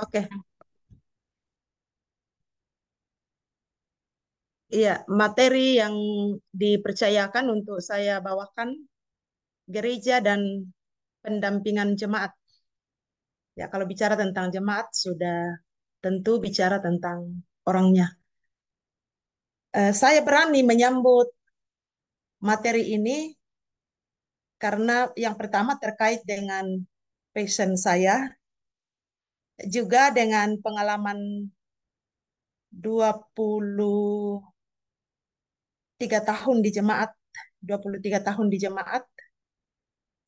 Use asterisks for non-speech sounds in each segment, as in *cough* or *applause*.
Oke. Okay. Iya, materi yang dipercayakan untuk saya bawakan gereja dan pendampingan jemaat. Ya, kalau bicara tentang jemaat sudah tentu bicara tentang orangnya. Eh, saya berani menyambut materi ini karena yang pertama terkait dengan passion saya juga dengan pengalaman 23 tahun di jemaat, 23 tahun di jemaat,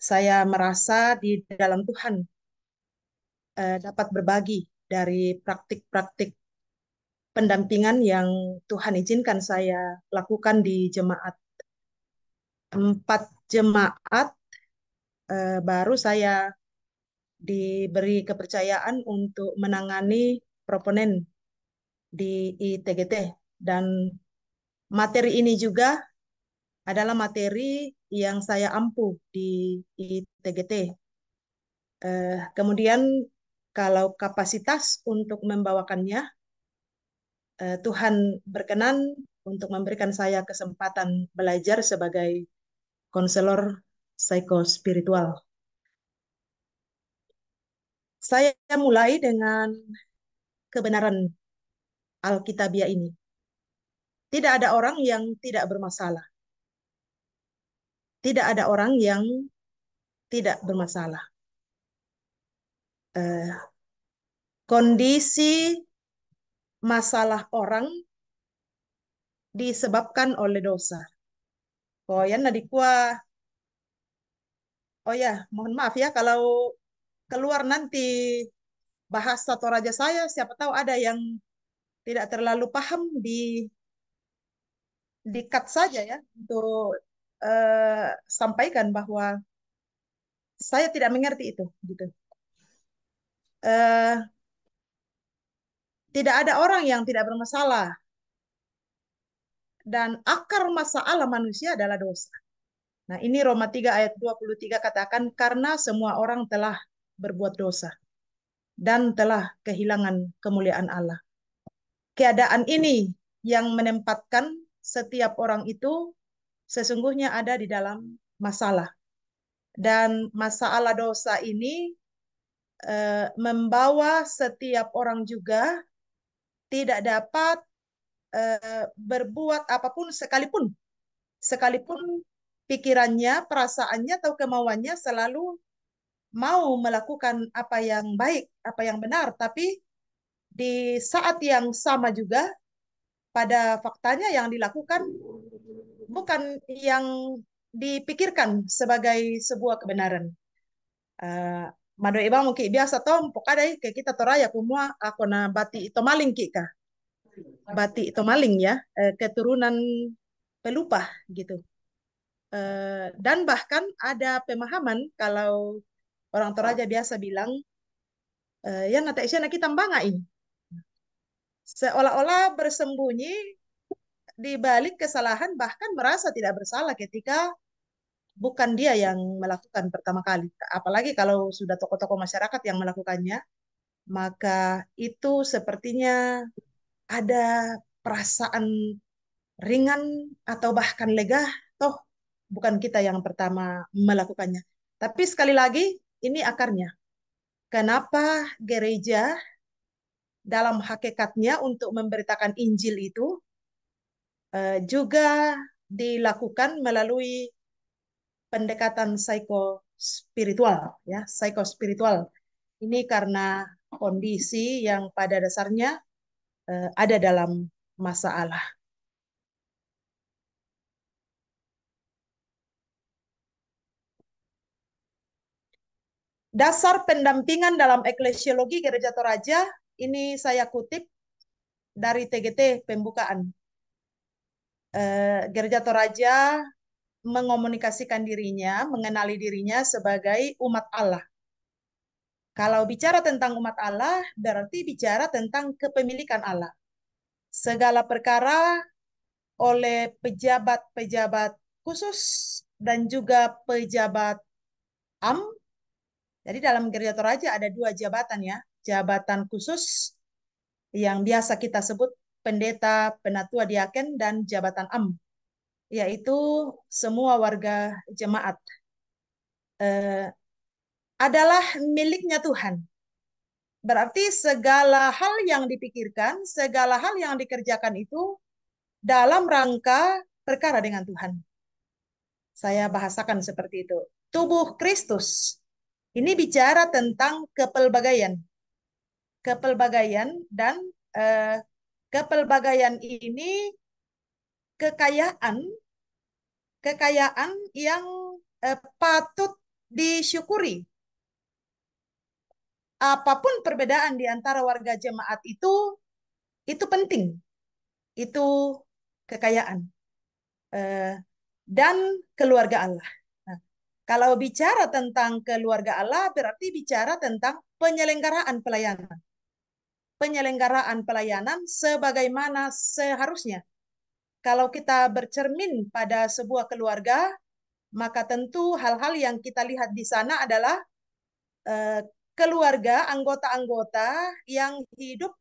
saya merasa di dalam Tuhan eh, dapat berbagi dari praktik-praktik pendampingan yang Tuhan izinkan saya lakukan di jemaat. Empat jemaat eh, baru saya diberi kepercayaan untuk menangani proponen di ITGT dan materi ini juga adalah materi yang saya ampuh di ITGT. Eh, kemudian kalau kapasitas untuk membawakannya, eh, Tuhan berkenan untuk memberikan saya kesempatan belajar sebagai konselor psikospiritual. Saya mulai dengan kebenaran Alkitabiah ini. Tidak ada orang yang tidak bermasalah. Tidak ada orang yang tidak bermasalah. Eh, kondisi masalah orang disebabkan oleh dosa. Oh ya, nadikwa. Oh ya, mohon maaf ya kalau keluar nanti bahasa Toraja saya, siapa tahu ada yang tidak terlalu paham di dikat saja ya untuk uh, sampaikan bahwa saya tidak mengerti itu gitu. Uh, tidak ada orang yang tidak bermasalah dan akar masalah manusia adalah dosa. Nah, ini Roma 3 ayat 23 katakan karena semua orang telah berbuat dosa dan telah kehilangan kemuliaan Allah. Keadaan ini yang menempatkan setiap orang itu sesungguhnya ada di dalam masalah. Dan masalah dosa ini e, membawa setiap orang juga tidak dapat e, berbuat apapun sekalipun sekalipun pikirannya, perasaannya atau kemauannya selalu mau melakukan apa yang baik, apa yang benar, tapi di saat yang sama juga pada faktanya yang dilakukan bukan yang dipikirkan sebagai sebuah kebenaran. Uh, eh, mado iba mungkin biasa tom pokadai kayak kita toraya kumua aku na batik itu maling kika. Bati itu maling ya, eh, keturunan pelupa gitu. Eh, dan bahkan ada pemahaman kalau Orang Toraja biasa bilang, e, ya nate isya naki tambangai. Seolah-olah bersembunyi di balik kesalahan bahkan merasa tidak bersalah ketika bukan dia yang melakukan pertama kali. Apalagi kalau sudah tokoh-tokoh masyarakat yang melakukannya, maka itu sepertinya ada perasaan ringan atau bahkan lega, toh bukan kita yang pertama melakukannya. Tapi sekali lagi, ini akarnya. Kenapa gereja dalam hakikatnya untuk memberitakan Injil itu eh, juga dilakukan melalui pendekatan psikospiritual ya psikospiritual ini karena kondisi yang pada dasarnya eh, ada dalam masalah Dasar pendampingan dalam eklesiologi Gereja Toraja, ini saya kutip dari TGT pembukaan. Eh, Gereja Toraja mengomunikasikan dirinya, mengenali dirinya sebagai umat Allah. Kalau bicara tentang umat Allah, berarti bicara tentang kepemilikan Allah. Segala perkara oleh pejabat-pejabat khusus dan juga pejabat am jadi dalam gereja Toraja ada dua jabatan ya. Jabatan khusus yang biasa kita sebut pendeta, penatua diaken, dan jabatan am. Yaitu semua warga jemaat. Eh, adalah miliknya Tuhan. Berarti segala hal yang dipikirkan, segala hal yang dikerjakan itu dalam rangka perkara dengan Tuhan. Saya bahasakan seperti itu. Tubuh Kristus ini bicara tentang kepelbagaian. Kepelbagaian dan eh, kepelbagaian ini kekayaan kekayaan yang eh, patut disyukuri. Apapun perbedaan di antara warga jemaat itu itu penting. Itu kekayaan. Eh, dan keluarga Allah. Kalau bicara tentang keluarga Allah berarti bicara tentang penyelenggaraan pelayanan. Penyelenggaraan pelayanan sebagaimana seharusnya. Kalau kita bercermin pada sebuah keluarga, maka tentu hal-hal yang kita lihat di sana adalah eh, keluarga, anggota-anggota yang hidup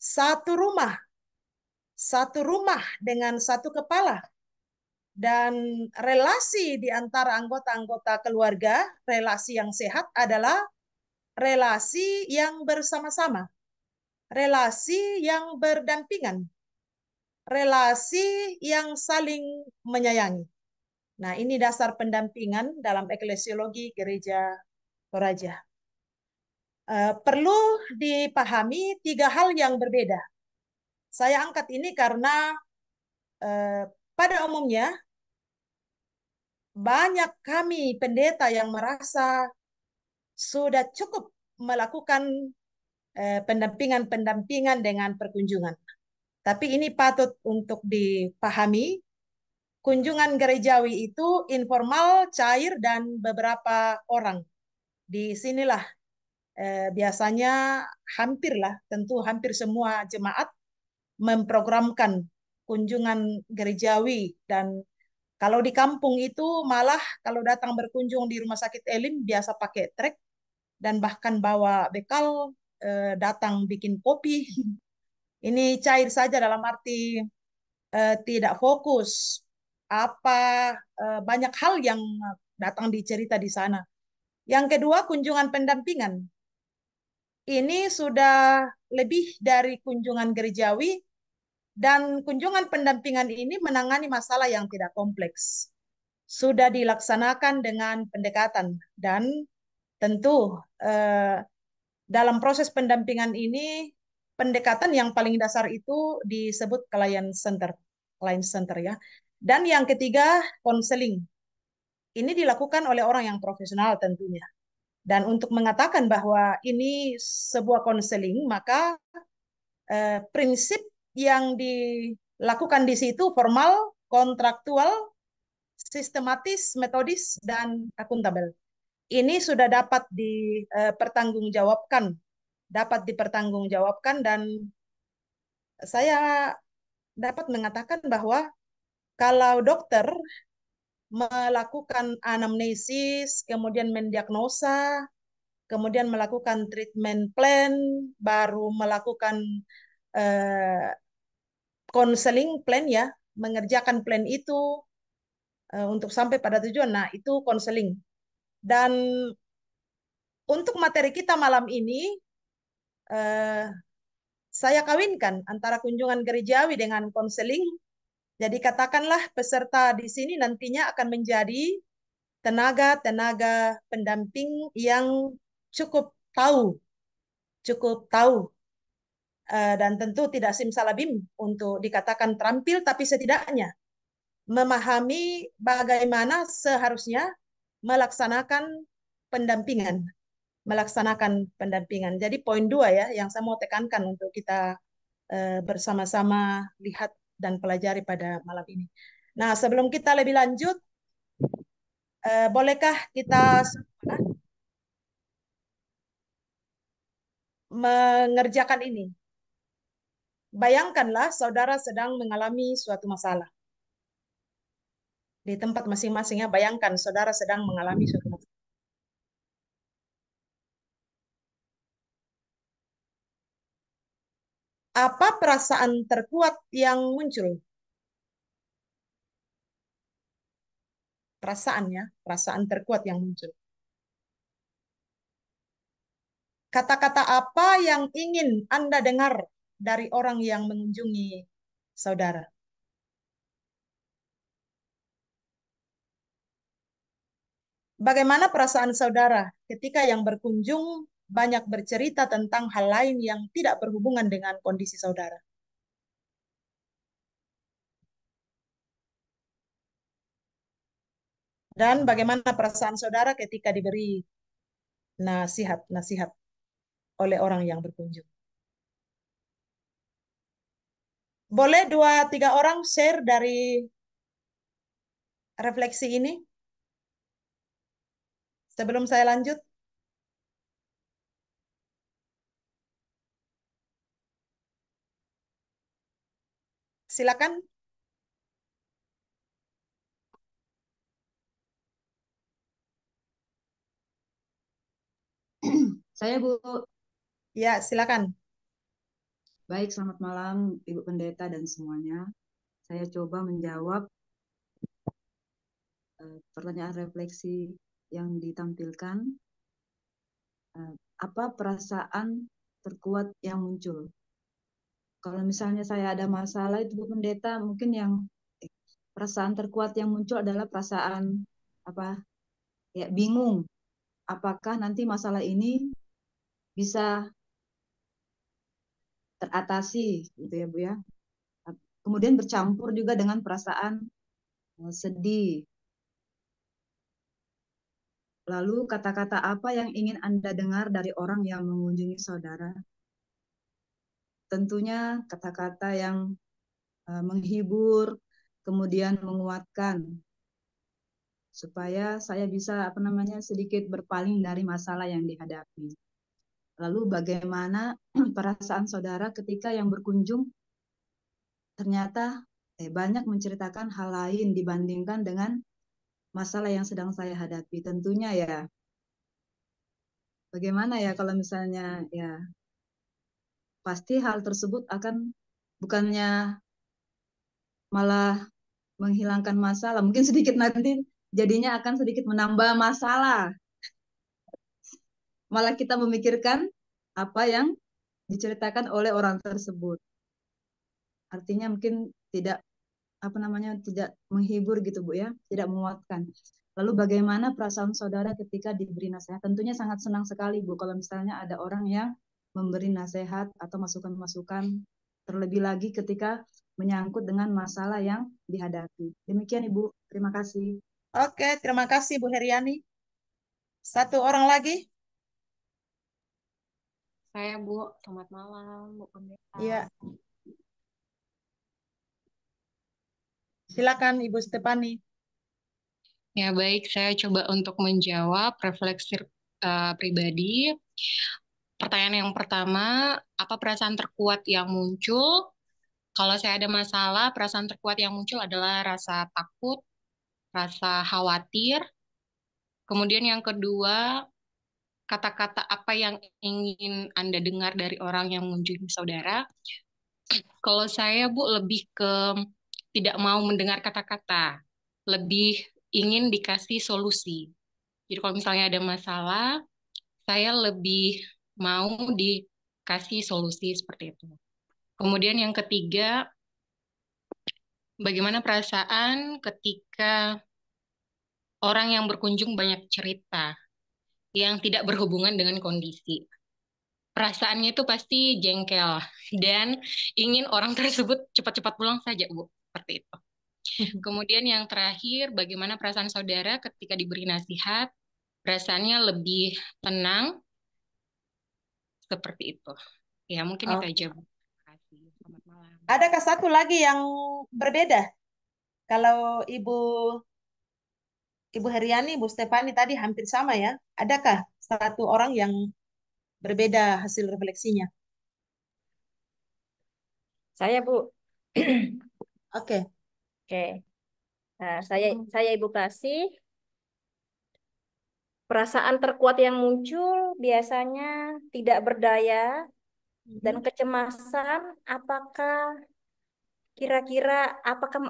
satu rumah, satu rumah dengan satu kepala, dan relasi di antara anggota-anggota keluarga, relasi yang sehat adalah relasi yang bersama-sama, relasi yang berdampingan, relasi yang saling menyayangi. Nah, ini dasar pendampingan dalam eklesiologi gereja Toraja. Eh, perlu dipahami tiga hal yang berbeda. Saya angkat ini karena eh, pada umumnya banyak kami pendeta yang merasa sudah cukup melakukan eh, pendampingan-pendampingan dengan perkunjungan. Tapi ini patut untuk dipahami. Kunjungan gerejawi itu informal, cair, dan beberapa orang. Di sinilah eh, biasanya hampirlah, tentu hampir semua jemaat memprogramkan kunjungan gerejawi dan kalau di kampung itu malah kalau datang berkunjung di rumah sakit Elim biasa pakai trek dan bahkan bawa bekal eh, datang bikin kopi. *laughs* Ini cair saja dalam arti eh, tidak fokus apa eh, banyak hal yang datang dicerita di sana. Yang kedua kunjungan pendampingan. Ini sudah lebih dari kunjungan gerejawi dan kunjungan pendampingan ini menangani masalah yang tidak kompleks. Sudah dilaksanakan dengan pendekatan dan tentu eh, dalam proses pendampingan ini pendekatan yang paling dasar itu disebut client center, client center ya. Dan yang ketiga konseling. Ini dilakukan oleh orang yang profesional tentunya. Dan untuk mengatakan bahwa ini sebuah konseling, maka eh, prinsip yang dilakukan di situ formal, kontraktual, sistematis, metodis, dan akuntabel. Ini sudah dapat dipertanggungjawabkan, eh, dapat dipertanggungjawabkan dan saya dapat mengatakan bahwa kalau dokter melakukan anamnesis, kemudian mendiagnosa, kemudian melakukan treatment plan, baru melakukan eh, konseling plan ya, mengerjakan plan itu uh, untuk sampai pada tujuan. Nah, itu konseling. Dan untuk materi kita malam ini, uh, saya kawinkan antara kunjungan gerejawi dengan konseling. Jadi katakanlah peserta di sini nantinya akan menjadi tenaga-tenaga pendamping yang cukup tahu, cukup tahu Eh, dan tentu tidak simsalabim untuk dikatakan terampil, tapi setidaknya memahami bagaimana seharusnya melaksanakan pendampingan. Melaksanakan pendampingan. Jadi poin dua ya yang saya mau tekankan untuk kita eh, bersama-sama lihat dan pelajari pada malam ini. Nah sebelum kita lebih lanjut, eh, bolehkah kita mengerjakan ini Bayangkanlah saudara sedang mengalami suatu masalah. Di tempat masing-masingnya, bayangkan saudara sedang mengalami suatu masalah. Apa perasaan terkuat yang muncul? Perasaannya, perasaan terkuat yang muncul. Kata-kata apa yang ingin Anda dengar dari orang yang mengunjungi saudara? Bagaimana perasaan saudara ketika yang berkunjung banyak bercerita tentang hal lain yang tidak berhubungan dengan kondisi saudara? Dan bagaimana perasaan saudara ketika diberi nasihat-nasihat oleh orang yang berkunjung? Boleh dua tiga orang share dari refleksi ini? Sebelum saya lanjut. Silakan. Saya Bu. Ya, silakan. Baik, selamat malam Ibu Pendeta dan semuanya. Saya coba menjawab eh, pertanyaan refleksi yang ditampilkan. Eh, apa perasaan terkuat yang muncul? Kalau misalnya saya ada masalah itu Pendeta, mungkin yang perasaan terkuat yang muncul adalah perasaan apa? Ya bingung. Apakah nanti masalah ini bisa teratasi gitu ya Bu ya. Kemudian bercampur juga dengan perasaan e, sedih. Lalu kata-kata apa yang ingin Anda dengar dari orang yang mengunjungi saudara? Tentunya kata-kata yang e, menghibur, kemudian menguatkan supaya saya bisa apa namanya sedikit berpaling dari masalah yang dihadapi. Lalu bagaimana *clears throat* perasaan saudara ketika yang berkunjung ternyata eh, banyak menceritakan hal lain dibandingkan dengan masalah yang sedang saya hadapi. Tentunya ya, bagaimana ya kalau misalnya ya pasti hal tersebut akan bukannya malah menghilangkan masalah. Mungkin sedikit nanti jadinya akan sedikit menambah masalah malah kita memikirkan apa yang diceritakan oleh orang tersebut artinya mungkin tidak apa namanya tidak menghibur gitu bu ya tidak menguatkan lalu bagaimana perasaan saudara ketika diberi nasihat tentunya sangat senang sekali bu kalau misalnya ada orang yang memberi nasihat atau masukan-masukan terlebih lagi ketika menyangkut dengan masalah yang dihadapi. Demikian Ibu, terima kasih. Oke, terima kasih Bu Heriani. Satu orang lagi saya Bu. Selamat malam, Bu Pendeta. Iya. Silakan Ibu Stepani. Ya baik, saya coba untuk menjawab refleksi uh, pribadi. Pertanyaan yang pertama, apa perasaan terkuat yang muncul? Kalau saya ada masalah, perasaan terkuat yang muncul adalah rasa takut, rasa khawatir. Kemudian yang kedua, kata-kata apa yang ingin Anda dengar dari orang yang mengunjungi saudara. *clears throat* Kalau saya, Bu, lebih ke tidak mau mendengar kata-kata, lebih ingin dikasih solusi. Jadi kalau misalnya ada masalah, saya lebih mau dikasih solusi seperti itu. Kemudian yang ketiga, bagaimana perasaan ketika orang yang berkunjung banyak cerita yang tidak berhubungan dengan kondisi. Perasaannya itu pasti jengkel dan ingin orang *laughs* tersebut cepat-cepat pulang saja, Bu. Seperti itu. *laughs* Kemudian yang terakhir, bagaimana perasaan saudara ketika diberi nasihat? Perasaannya lebih tenang, seperti itu. Ya, mungkin oh. itu aja, Bu. Selamat malam. Ada satu lagi yang berbeda? Kalau Ibu Ibu Heriani, Bu Stefani tadi hampir sama ya. Adakah satu orang yang berbeda hasil refleksinya? Saya, Bu. Oke. Oke. Okay. Nah, saya saya Ibu kasih perasaan terkuat yang muncul biasanya tidak berdaya hmm. dan kecemasan apakah kira-kira apakah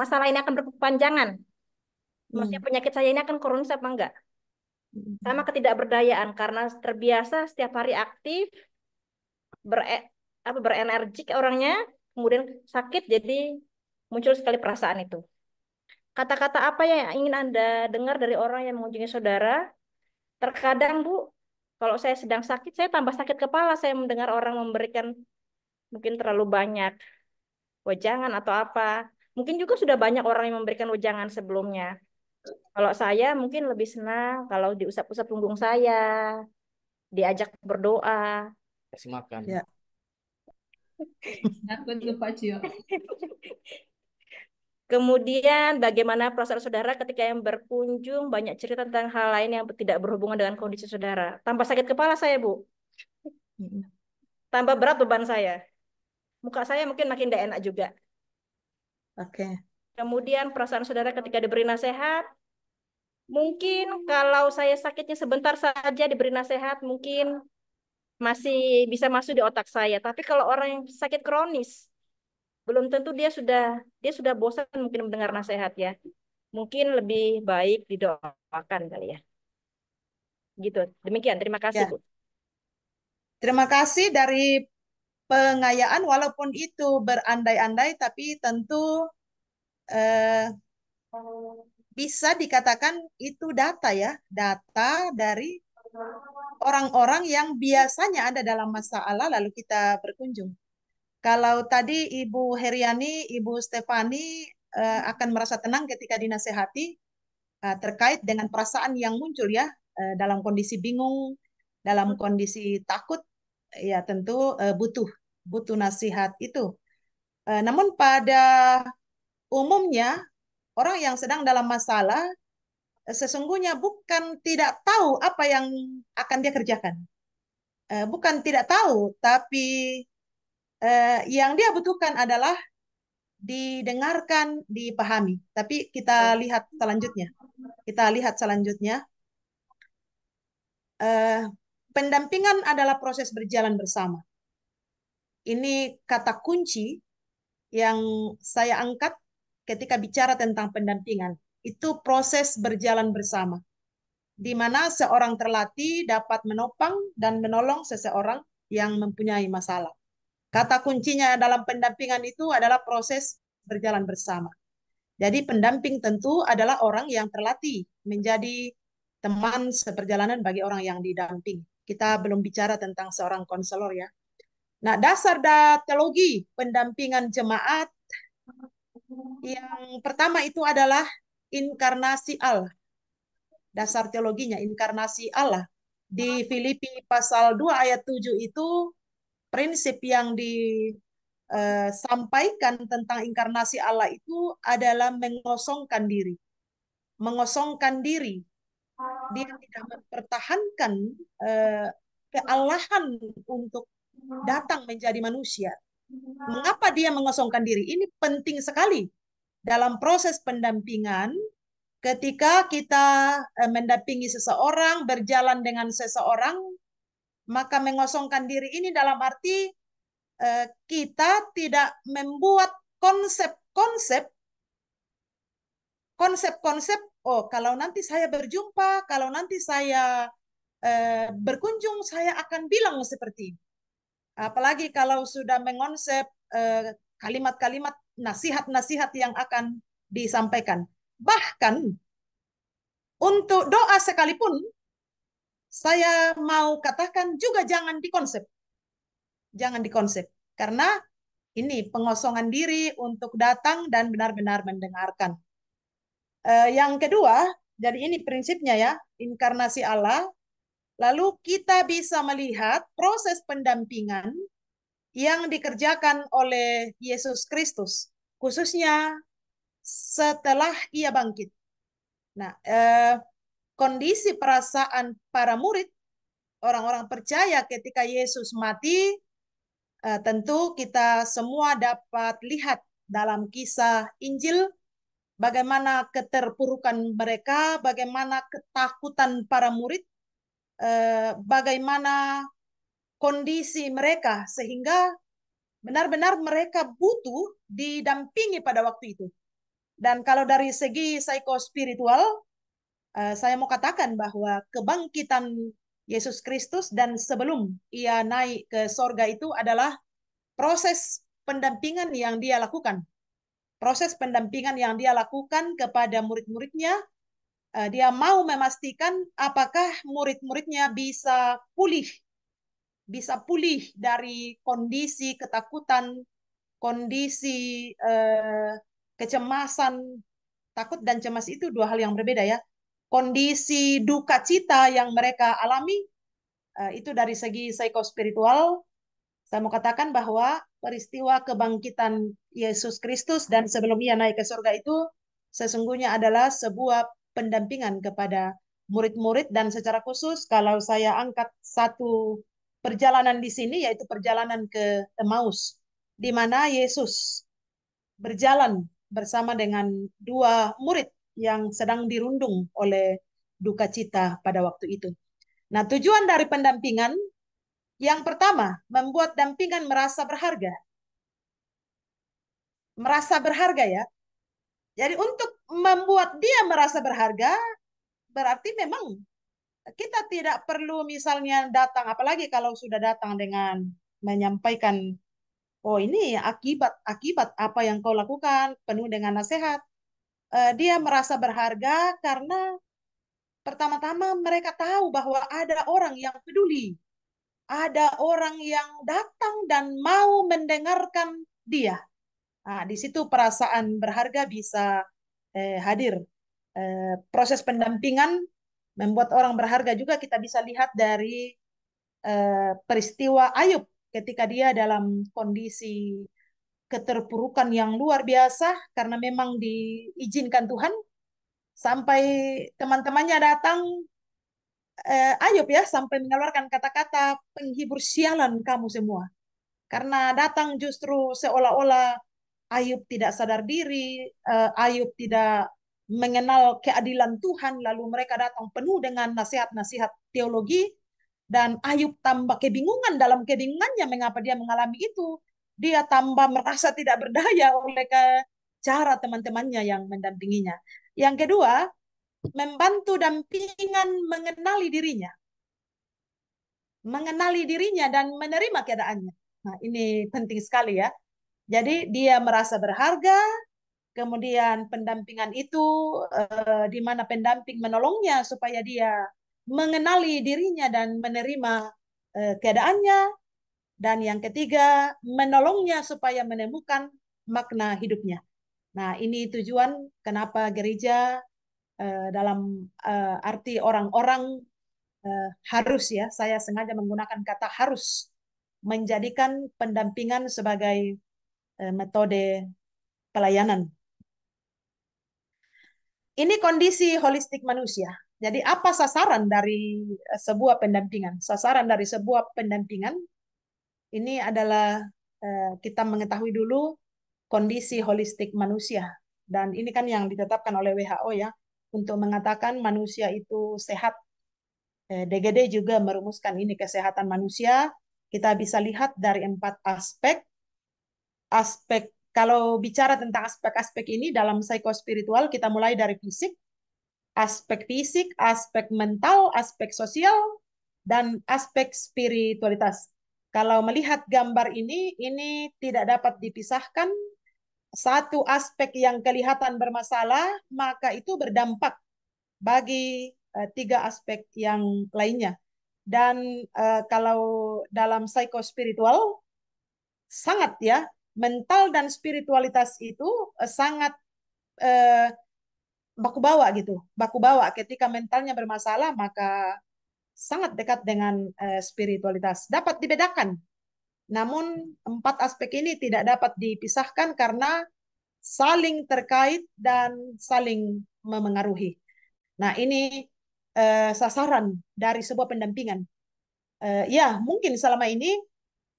masalah ini akan berkepanjangan maksudnya hmm. penyakit saya ini akan kronis apa enggak hmm. sama ketidakberdayaan karena terbiasa setiap hari aktif ber apa berenergik orangnya kemudian sakit jadi muncul sekali perasaan itu kata-kata apa yang ingin anda dengar dari orang yang mengunjungi saudara terkadang bu kalau saya sedang sakit saya tambah sakit kepala saya mendengar orang memberikan mungkin terlalu banyak wejangan atau apa mungkin juga sudah banyak orang yang memberikan wejangan sebelumnya kalau saya mungkin lebih senang kalau diusap-usap punggung saya, diajak berdoa. Kasih makan. Ya. *laughs* Kemudian bagaimana proses saudara ketika yang berkunjung banyak cerita tentang hal lain yang tidak berhubungan dengan kondisi saudara. Tanpa sakit kepala saya, Bu. Tambah berat beban saya. Muka saya mungkin makin tidak enak juga. Oke. Okay. Kemudian perasaan saudara ketika diberi nasihat, mungkin kalau saya sakitnya sebentar saja diberi nasihat, mungkin masih bisa masuk di otak saya. Tapi kalau orang yang sakit kronis, belum tentu dia sudah dia sudah bosan mungkin mendengar nasihat ya. Mungkin lebih baik didoakan kali ya. Gitu. Demikian. Terima kasih, ya. Bu. Terima kasih dari pengayaan walaupun itu berandai-andai tapi tentu Eh, bisa dikatakan itu data ya, data dari orang-orang yang biasanya ada dalam masalah lalu kita berkunjung. Kalau tadi Ibu Heriani, Ibu Stefani eh, akan merasa tenang ketika dinasehati eh, terkait dengan perasaan yang muncul ya eh, dalam kondisi bingung, dalam kondisi takut, ya tentu eh, butuh butuh nasihat itu. Eh, namun pada umumnya orang yang sedang dalam masalah eh, sesungguhnya bukan tidak tahu apa yang akan dia kerjakan. Eh, bukan tidak tahu, tapi eh, yang dia butuhkan adalah didengarkan, dipahami. Tapi kita lihat selanjutnya. Kita lihat selanjutnya. Pendampingan adalah proses berjalan bersama. Ini kata kunci yang saya angkat ketika bicara tentang pendampingan itu proses berjalan bersama di mana seorang terlatih dapat menopang dan menolong seseorang yang mempunyai masalah. Kata kuncinya dalam pendampingan itu adalah proses berjalan bersama. Jadi pendamping tentu adalah orang yang terlatih menjadi teman seperjalanan bagi orang yang didamping. Kita belum bicara tentang seorang konselor ya. Nah, dasar teologi pendampingan jemaat yang pertama itu adalah inkarnasi Allah. Dasar teologinya inkarnasi Allah. Di oh. Filipi pasal 2 ayat 7 itu prinsip yang disampaikan eh, tentang inkarnasi Allah itu adalah mengosongkan diri. Mengosongkan diri. Dia tidak mempertahankan eh, kealahan untuk datang menjadi manusia, Mengapa dia mengosongkan diri? Ini penting sekali dalam proses pendampingan ketika kita eh, mendampingi seseorang, berjalan dengan seseorang, maka mengosongkan diri ini dalam arti eh, kita tidak membuat konsep-konsep konsep-konsep oh kalau nanti saya berjumpa kalau nanti saya eh, berkunjung saya akan bilang seperti ini Apalagi kalau sudah mengonsep eh, kalimat-kalimat nasihat-nasihat yang akan disampaikan. Bahkan untuk doa sekalipun saya mau katakan juga jangan dikonsep. Jangan dikonsep. Karena ini pengosongan diri untuk datang dan benar-benar mendengarkan. Eh, yang kedua, jadi ini prinsipnya ya, inkarnasi Allah Lalu kita bisa melihat proses pendampingan yang dikerjakan oleh Yesus Kristus, khususnya setelah ia bangkit. Nah, eh, kondisi perasaan para murid, orang-orang percaya ketika Yesus mati, eh, tentu kita semua dapat lihat dalam kisah Injil bagaimana keterpurukan mereka, bagaimana ketakutan para murid Eh, bagaimana kondisi mereka sehingga benar-benar mereka butuh didampingi pada waktu itu. Dan kalau dari segi psikospiritual, eh, saya mau katakan bahwa kebangkitan Yesus Kristus dan sebelum ia naik ke sorga itu adalah proses pendampingan yang dia lakukan. Proses pendampingan yang dia lakukan kepada murid-muridnya Eh, dia mau memastikan apakah murid-muridnya bisa pulih, bisa pulih dari kondisi ketakutan, kondisi eh, kecemasan. Takut dan cemas itu dua hal yang berbeda ya. Kondisi duka cita yang mereka alami eh, itu dari segi psikospiritual. Saya mau katakan bahwa peristiwa kebangkitan Yesus Kristus dan sebelumnya naik ke surga itu sesungguhnya adalah sebuah pendampingan kepada murid-murid dan secara khusus kalau saya angkat satu perjalanan di sini yaitu perjalanan ke Emmaus di mana Yesus berjalan bersama dengan dua murid yang sedang dirundung oleh duka cita pada waktu itu. Nah, tujuan dari pendampingan yang pertama, membuat dampingan merasa berharga. Merasa berharga ya, jadi untuk membuat dia merasa berharga, berarti memang kita tidak perlu misalnya datang, apalagi kalau sudah datang dengan menyampaikan, oh ini akibat akibat apa yang kau lakukan penuh dengan nasihat. Eh, dia merasa berharga karena pertama-tama mereka tahu bahwa ada orang yang peduli, ada orang yang datang dan mau mendengarkan dia Nah, di situ perasaan berharga bisa eh, hadir. Eh, proses pendampingan membuat orang berharga juga kita bisa lihat dari eh, peristiwa Ayub ketika dia dalam kondisi keterpurukan yang luar biasa karena memang diizinkan Tuhan sampai teman-temannya datang eh, Ayub ya sampai mengeluarkan kata-kata penghibur sialan kamu semua karena datang justru seolah-olah Ayub tidak sadar diri, eh, Ayub tidak mengenal keadilan Tuhan, lalu mereka datang penuh dengan nasihat-nasihat teologi, dan Ayub tambah kebingungan dalam kebingungannya mengapa dia mengalami itu. Dia tambah merasa tidak berdaya oleh ke cara teman-temannya yang mendampinginya. Yang kedua, membantu dampingan mengenali dirinya. Mengenali dirinya dan menerima keadaannya. Nah, ini penting sekali ya. Jadi dia merasa berharga, kemudian pendampingan itu eh, di mana pendamping menolongnya supaya dia mengenali dirinya dan menerima eh, keadaannya. Dan yang ketiga, menolongnya supaya menemukan makna hidupnya. Nah, ini tujuan kenapa gereja eh, dalam eh, arti orang-orang eh, harus ya, saya sengaja menggunakan kata harus menjadikan pendampingan sebagai Eh, metode pelayanan. Ini kondisi holistik manusia. Jadi apa sasaran dari eh, sebuah pendampingan? Sasaran dari sebuah pendampingan ini adalah eh, kita mengetahui dulu kondisi holistik manusia. Dan ini kan yang ditetapkan oleh WHO ya, untuk mengatakan manusia itu sehat. DGD juga merumuskan ini kesehatan manusia. Kita bisa lihat dari empat aspek aspek kalau bicara tentang aspek-aspek ini dalam psikospiritual kita mulai dari fisik, aspek fisik, aspek mental, aspek sosial dan aspek spiritualitas. Kalau melihat gambar ini, ini tidak dapat dipisahkan satu aspek yang kelihatan bermasalah, maka itu berdampak bagi uh, tiga aspek yang lainnya. Dan uh, kalau dalam psikospiritual sangat ya mental dan spiritualitas itu eh, sangat eh, baku bawa gitu, baku bawa. Ketika mentalnya bermasalah maka sangat dekat dengan eh, spiritualitas. Dapat dibedakan. Namun empat aspek ini tidak dapat dipisahkan karena saling terkait dan saling memengaruhi. Nah ini eh, sasaran dari sebuah pendampingan. Eh, ya mungkin selama ini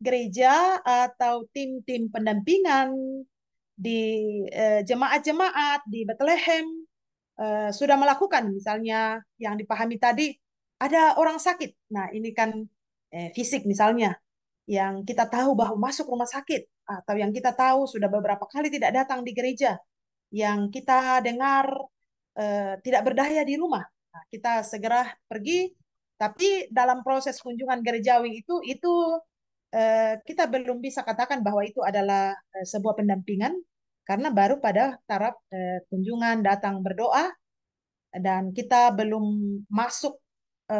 gereja atau tim-tim pendampingan di eh, jemaat-jemaat di Bethlehem eh, sudah melakukan misalnya yang dipahami tadi ada orang sakit. Nah, ini kan eh, fisik misalnya yang kita tahu bahwa masuk rumah sakit atau yang kita tahu sudah beberapa kali tidak datang di gereja, yang kita dengar tidak berdaya di rumah. Nah, kita segera pergi tapi dalam proses kunjungan gerejawi itu itu Eh, kita belum bisa katakan bahwa itu adalah eh, sebuah pendampingan karena baru pada taraf eh, kunjungan datang berdoa dan kita belum masuk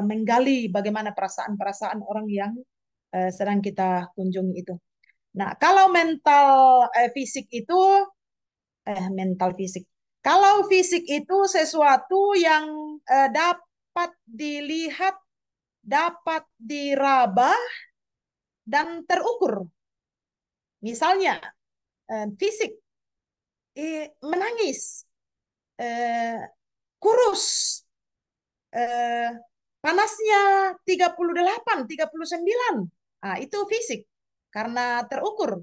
menggali bagaimana perasaan-perasaan orang yang sedang kita kunjungi itu. Nah, kalau mental fisik itu eh mental fisik. Kalau fisik itu sesuatu yang eh, dapat dilihat, dapat diraba, dan terukur. Misalnya eh, fisik eh, menangis, eh, kurus, eh, panasnya 38, 39. Nah, itu fisik karena terukur.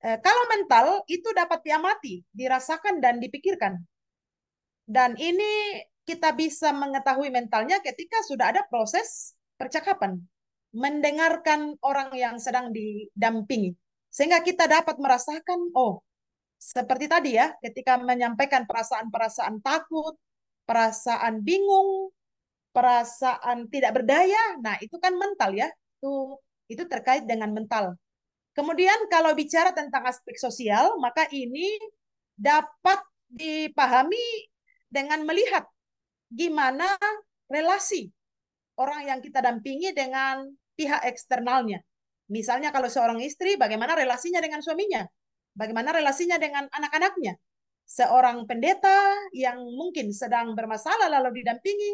Eh, kalau mental itu dapat diamati, dirasakan dan dipikirkan. Dan ini kita bisa mengetahui mentalnya ketika sudah ada proses percakapan mendengarkan orang yang sedang didampingi. Sehingga kita dapat merasakan, oh, seperti tadi ya, ketika menyampaikan perasaan-perasaan takut, perasaan bingung, perasaan tidak berdaya, nah itu kan mental ya, itu, itu terkait dengan mental. Kemudian kalau bicara tentang aspek sosial, maka ini dapat dipahami dengan melihat gimana relasi orang yang kita dampingi dengan pihak eksternalnya. Misalnya kalau seorang istri, bagaimana relasinya dengan suaminya? Bagaimana relasinya dengan anak-anaknya? Seorang pendeta yang mungkin sedang bermasalah lalu didampingi,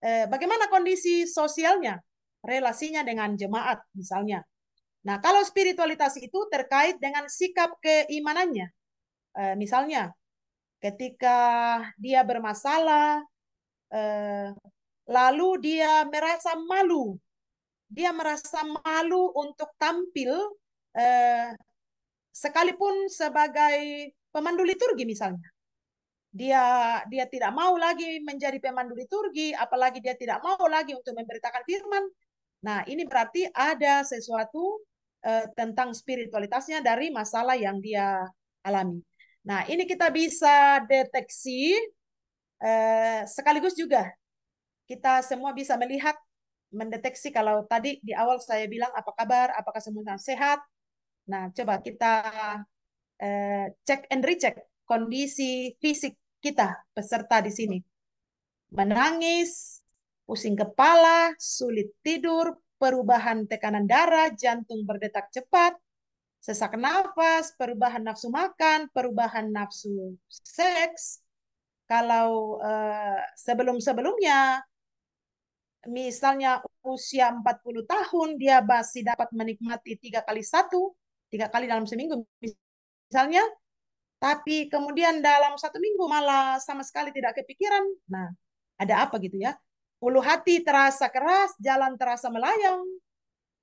eh, bagaimana kondisi sosialnya? Relasinya dengan jemaat misalnya. Nah, kalau spiritualitas itu terkait dengan sikap keimanannya. Eh, misalnya, ketika dia bermasalah, eh, lalu dia merasa malu dia merasa malu untuk tampil eh, sekalipun sebagai pemandu liturgi misalnya. Dia dia tidak mau lagi menjadi pemandu liturgi, apalagi dia tidak mau lagi untuk memberitakan firman. Nah, ini berarti ada sesuatu eh, tentang spiritualitasnya dari masalah yang dia alami. Nah, ini kita bisa deteksi eh, sekaligus juga kita semua bisa melihat mendeteksi kalau tadi di awal saya bilang apa kabar, apakah semuanya sehat. Nah, coba kita eh, cek and recheck kondisi fisik kita peserta di sini. Menangis, pusing kepala, sulit tidur, perubahan tekanan darah, jantung berdetak cepat, sesak nafas, perubahan nafsu makan, perubahan nafsu seks. Kalau eh, sebelum-sebelumnya misalnya usia 40 tahun dia masih dapat menikmati tiga kali satu tiga kali dalam seminggu misalnya tapi kemudian dalam satu minggu malah sama sekali tidak kepikiran nah ada apa gitu ya ulu hati terasa keras jalan terasa melayang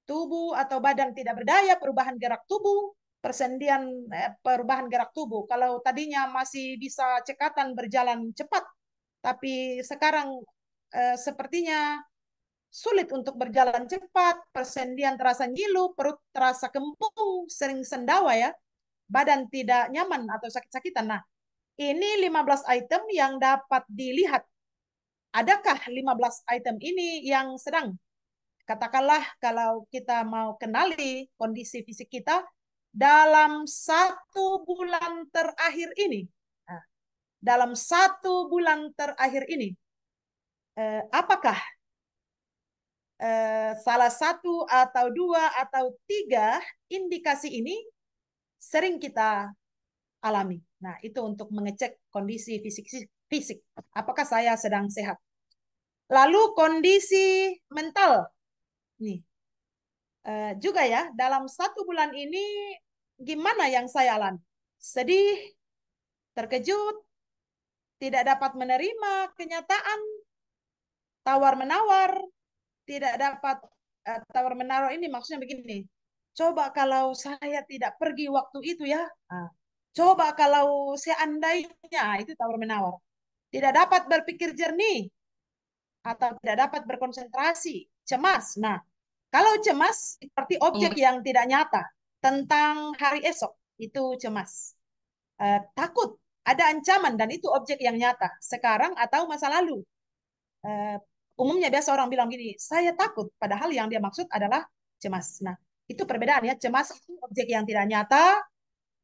tubuh atau badan tidak berdaya perubahan gerak tubuh persendian eh, perubahan gerak tubuh kalau tadinya masih bisa cekatan berjalan cepat tapi sekarang eh, sepertinya Sulit untuk berjalan cepat, persendian terasa ngilu, perut terasa kembung, sering sendawa ya, badan tidak nyaman atau sakit-sakitan. Nah, ini 15 item yang dapat dilihat. Adakah 15 item ini yang sedang? Katakanlah kalau kita mau kenali kondisi fisik kita dalam satu bulan terakhir ini, nah, dalam satu bulan terakhir ini, eh, apakah Eh, salah satu atau dua atau tiga indikasi ini sering kita alami. Nah, itu untuk mengecek kondisi fisik fisik. Apakah saya sedang sehat? Lalu kondisi mental. Nih. Uh, juga ya, dalam satu bulan ini gimana yang saya alami? Sedih, terkejut, tidak dapat menerima kenyataan tawar-menawar, tidak dapat eh, tawar menaruh ini maksudnya begini. Coba kalau saya tidak pergi waktu itu ya. Ah, coba kalau seandainya ah, itu tawar menawar. Tidak dapat berpikir jernih atau tidak dapat berkonsentrasi, cemas. Nah, kalau cemas seperti objek hmm. yang tidak nyata tentang hari esok itu cemas. Uh, takut ada ancaman dan itu objek yang nyata sekarang atau masa lalu. Uh, umumnya biasa orang bilang gini, saya takut, padahal yang dia maksud adalah cemas. Nah, itu perbedaan ya. Cemas itu objek yang tidak nyata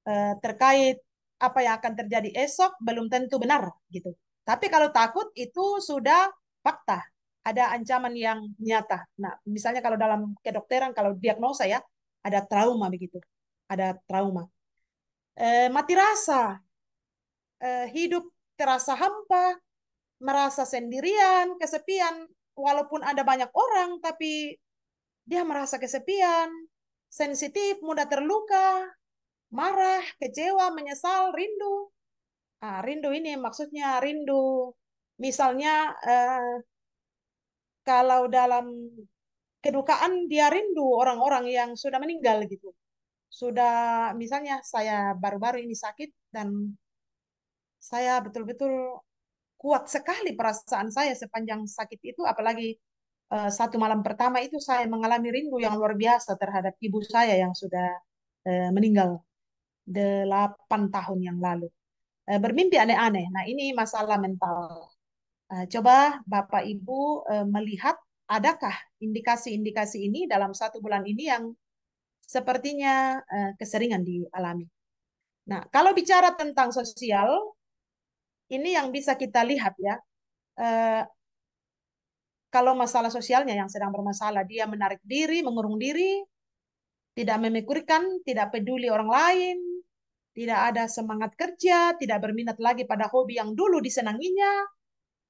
eh, terkait apa yang akan terjadi esok belum tentu benar gitu. Tapi kalau takut itu sudah fakta, ada ancaman yang nyata. Nah, misalnya kalau dalam kedokteran kalau diagnosa ya ada trauma begitu, ada trauma. Eh, mati rasa, eh, hidup terasa hampa, merasa sendirian, kesepian, walaupun ada banyak orang, tapi dia merasa kesepian, sensitif, mudah terluka, marah, kecewa, menyesal, rindu. Nah, rindu ini maksudnya rindu. Misalnya eh, kalau dalam kedukaan dia rindu orang-orang yang sudah meninggal gitu. Sudah misalnya saya baru-baru ini sakit dan saya betul-betul kuat sekali perasaan saya sepanjang sakit itu, apalagi uh, satu malam pertama itu saya mengalami rindu yang luar biasa terhadap ibu saya yang sudah uh, meninggal delapan tahun yang lalu. Uh, bermimpi aneh-aneh. Nah ini masalah mental. Uh, coba Bapak Ibu uh, melihat adakah indikasi-indikasi ini dalam satu bulan ini yang sepertinya uh, keseringan dialami. Nah, kalau bicara tentang sosial, ini yang bisa kita lihat ya. Eh, kalau masalah sosialnya yang sedang bermasalah, dia menarik diri, mengurung diri, tidak memikirkan, tidak peduli orang lain, tidak ada semangat kerja, tidak berminat lagi pada hobi yang dulu disenanginya,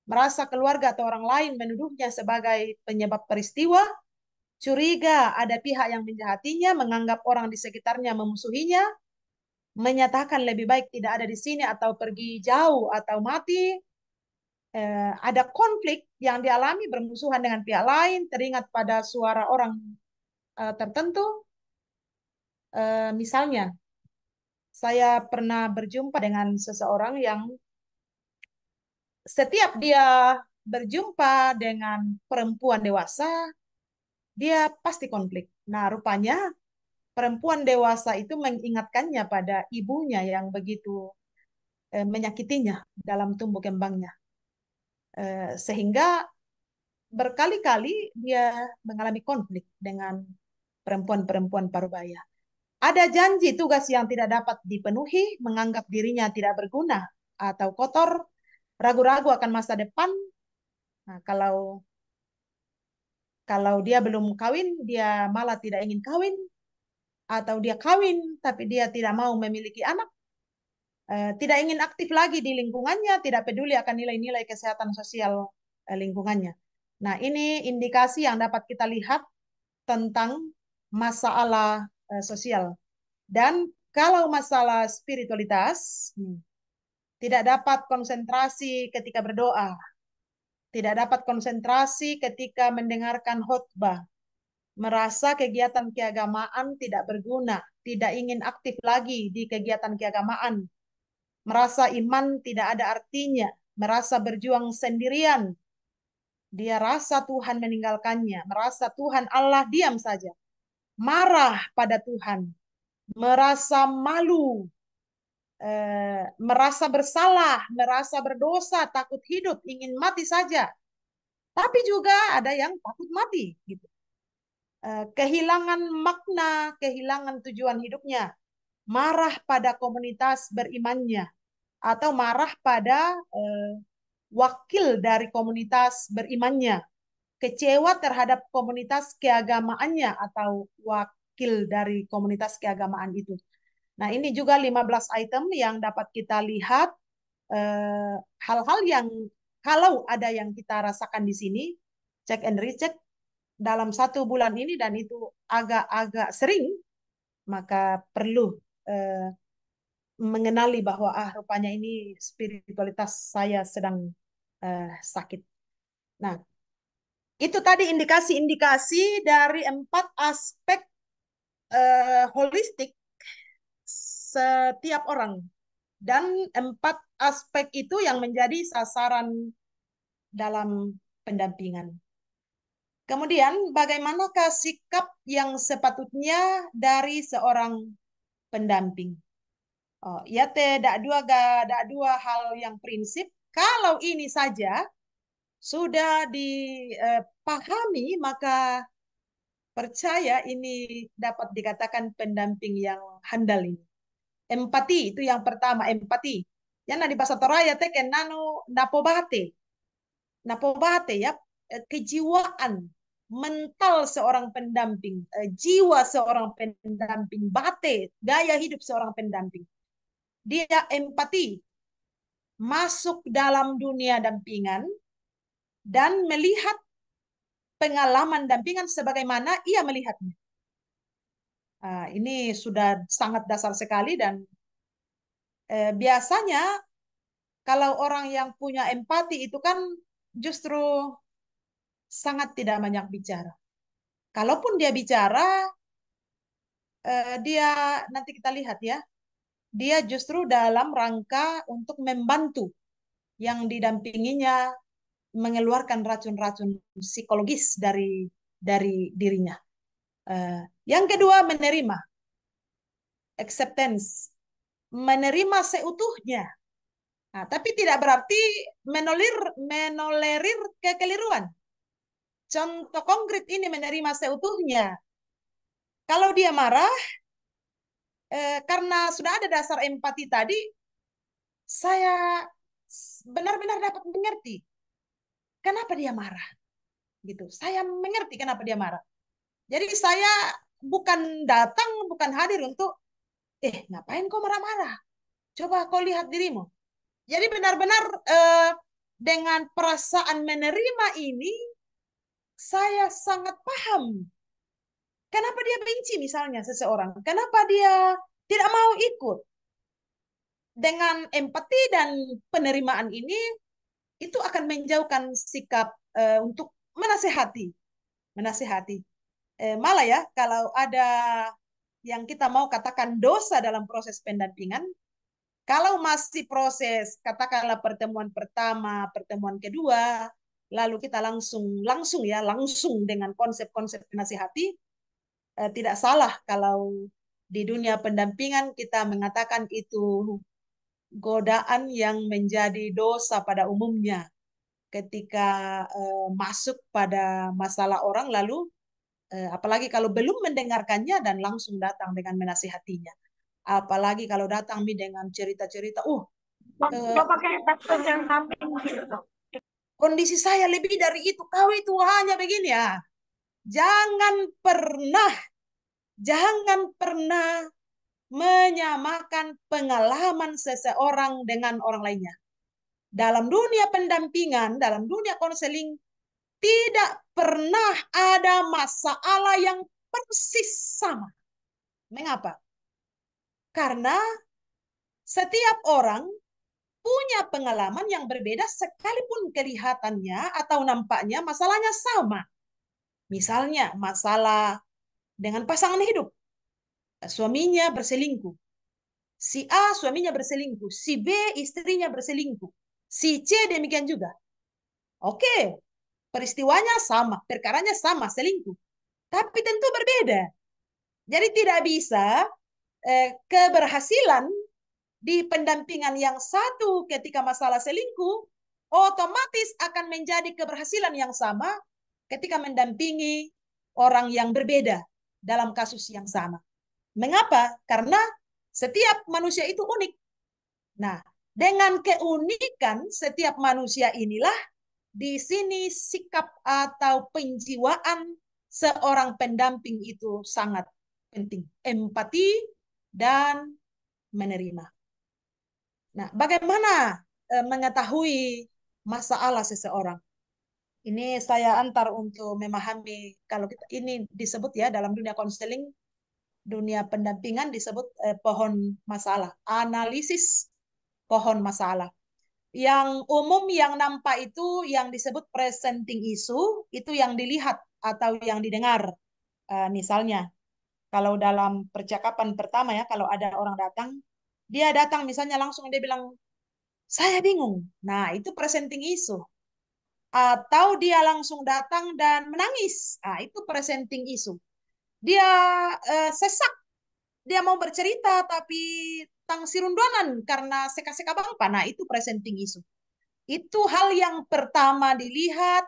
merasa keluarga atau orang lain menuduhnya sebagai penyebab peristiwa, curiga ada pihak yang menjahatinya, menganggap orang di sekitarnya memusuhinya, menyatakan lebih baik tidak ada di sini atau pergi jauh atau mati. Eh, ada konflik yang dialami bermusuhan dengan pihak lain, teringat pada suara orang eh, tertentu. Eh, misalnya, saya pernah berjumpa dengan seseorang yang setiap dia berjumpa dengan perempuan dewasa, dia pasti konflik. Nah, rupanya perempuan dewasa itu mengingatkannya pada ibunya yang begitu eh, menyakitinya dalam tumbuh kembangnya. Eh, sehingga berkali-kali dia mengalami konflik dengan perempuan-perempuan parubaya. Ada janji tugas yang tidak dapat dipenuhi, menganggap dirinya tidak berguna atau kotor, ragu-ragu akan masa depan. Nah, kalau kalau dia belum kawin, dia malah tidak ingin kawin, atau dia kawin tapi dia tidak mau memiliki anak, eh, tidak ingin aktif lagi di lingkungannya, tidak peduli akan nilai-nilai kesehatan sosial eh, lingkungannya. Nah, ini indikasi yang dapat kita lihat tentang masalah eh, sosial. Dan kalau masalah spiritualitas, hmm, tidak dapat konsentrasi ketika berdoa, tidak dapat konsentrasi ketika mendengarkan khutbah merasa kegiatan keagamaan tidak berguna, tidak ingin aktif lagi di kegiatan keagamaan, merasa iman tidak ada artinya, merasa berjuang sendirian, dia rasa Tuhan meninggalkannya, merasa Tuhan Allah diam saja, marah pada Tuhan, merasa malu, eh, merasa bersalah, merasa berdosa, takut hidup, ingin mati saja. Tapi juga ada yang takut mati gitu. Eh, kehilangan makna, kehilangan tujuan hidupnya, marah pada komunitas berimannya, atau marah pada eh, wakil dari komunitas berimannya, kecewa terhadap komunitas keagamaannya atau wakil dari komunitas keagamaan itu. Nah, ini juga 15 item yang dapat kita lihat eh, hal-hal eh, yang kalau ada yang kita rasakan di sini, cek and recheck dalam satu bulan ini dan itu agak-agak sering, maka perlu uh, mengenali bahwa ah rupanya ini spiritualitas saya sedang uh, sakit. Nah, itu tadi indikasi-indikasi dari empat aspek uh, holistik setiap orang dan empat aspek itu yang menjadi sasaran dalam pendampingan. Kemudian, bagaimanakah sikap yang sepatutnya dari seorang pendamping? Oh, ya tidak dua ada dua hal yang prinsip. Kalau ini saja sudah dipahami, e, maka percaya ini dapat dikatakan pendamping yang handal ini. Empati itu yang pertama, empati. Yang di bahasa Torah ya teken nano napobate. Napobate ya, Eh, kejiwaan mental seorang pendamping, eh, jiwa seorang pendamping, bate, gaya hidup seorang pendamping. Dia empati, masuk dalam dunia dampingan, dan melihat pengalaman dampingan sebagaimana ia melihatnya. Ah, ini sudah sangat dasar sekali dan eh, biasanya kalau orang yang punya empati itu kan justru sangat tidak banyak bicara. Kalaupun dia bicara, eh, dia nanti kita lihat ya, dia justru dalam rangka untuk membantu yang didampinginya mengeluarkan racun-racun psikologis dari dari dirinya. Eh, yang kedua menerima, acceptance, menerima seutuhnya. Nah, tapi tidak berarti menolir menolerir kekeliruan contoh konkret ini menerima seutuhnya. Kalau dia marah, eh, karena sudah ada dasar empati tadi, saya benar-benar dapat mengerti kenapa dia marah. Gitu. Saya mengerti kenapa dia marah. Jadi saya bukan datang, bukan hadir untuk, eh ngapain kau marah-marah? Coba kau lihat dirimu. Jadi benar-benar eh, dengan perasaan menerima ini, saya sangat paham kenapa dia benci misalnya seseorang, kenapa dia tidak mau ikut. Dengan empati dan penerimaan ini, itu akan menjauhkan sikap uh, untuk menasehati, menasehati. Eh, malah ya, kalau ada yang kita mau katakan dosa dalam proses pendampingan, kalau masih proses, katakanlah pertemuan pertama, pertemuan kedua, lalu kita langsung langsung ya langsung dengan konsep-konsep nasihati eh, tidak salah kalau di dunia pendampingan kita mengatakan itu godaan yang menjadi dosa pada umumnya ketika eh, masuk pada masalah orang lalu eh, apalagi kalau belum mendengarkannya dan langsung datang dengan menasihatinya apalagi kalau datang nih dengan cerita-cerita uh Bapak, uh, eh, pakai takut yang samping gitu Kondisi saya lebih dari itu. Kau itu hanya begini ya. Jangan pernah, jangan pernah menyamakan pengalaman seseorang dengan orang lainnya. Dalam dunia pendampingan, dalam dunia konseling, tidak pernah ada masalah yang persis sama. Mengapa? Karena setiap orang punya pengalaman yang berbeda sekalipun kelihatannya atau nampaknya masalahnya sama. Misalnya masalah dengan pasangan hidup. Suaminya berselingkuh. Si A suaminya berselingkuh. Si B istrinya berselingkuh. Si C demikian juga. Oke, peristiwanya sama, perkaranya sama, selingkuh. Tapi tentu berbeda. Jadi tidak bisa eh, keberhasilan di pendampingan yang satu ketika masalah selingkuh, otomatis akan menjadi keberhasilan yang sama ketika mendampingi orang yang berbeda dalam kasus yang sama. Mengapa? Karena setiap manusia itu unik. Nah, dengan keunikan setiap manusia inilah di sini sikap atau penjiwaan seorang pendamping itu sangat penting. Empati dan menerima. Nah, bagaimana eh, mengetahui masalah seseorang? Ini saya antar untuk memahami kalau kita, ini disebut ya dalam dunia konseling, dunia pendampingan disebut e, pohon masalah, analisis pohon masalah. Yang umum yang nampak itu yang disebut presenting isu, itu yang dilihat atau yang didengar. E, misalnya, kalau dalam percakapan pertama ya, kalau ada orang datang, dia datang misalnya langsung dia bilang saya bingung. Nah, itu presenting isu. Atau dia langsung datang dan menangis. Nah, itu presenting isu. Dia eh, sesak. Dia mau bercerita tapi tang sirundonan karena seka-seka bangpa. Nah, itu presenting isu. Itu hal yang pertama dilihat,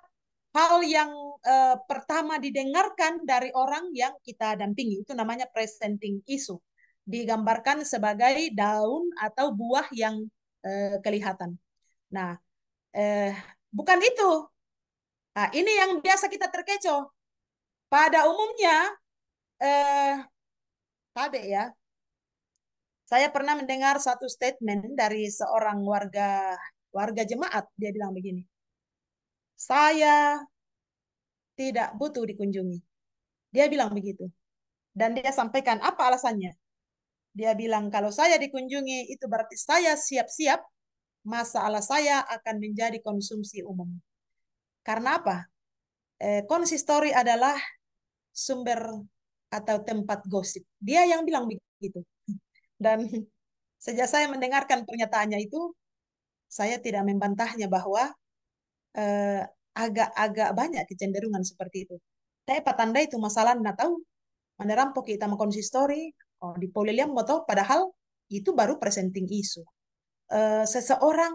hal yang eh, pertama didengarkan dari orang yang kita dampingi. Itu namanya presenting isu digambarkan sebagai daun atau buah yang eh, kelihatan. Nah, eh, bukan itu. Nah, ini yang biasa kita terkecoh. Pada umumnya, eh, tabe ya. Saya pernah mendengar satu statement dari seorang warga warga jemaat. Dia bilang begini, saya tidak butuh dikunjungi. Dia bilang begitu. Dan dia sampaikan apa alasannya? Dia bilang, kalau saya dikunjungi, itu berarti saya siap-siap masalah saya akan menjadi konsumsi umum. Karena apa? Eh, konsistori adalah sumber atau tempat gosip. Dia yang bilang begitu. *laughs* Dan sejak saya mendengarkan pernyataannya itu, saya tidak membantahnya bahwa eh, agak-agak eh, banyak kecenderungan seperti itu. Tapi tanda itu masalah na tahu rampok kita mengkonsistori, Oh, di mau Moto padahal itu baru presenting isu. Uh, seseorang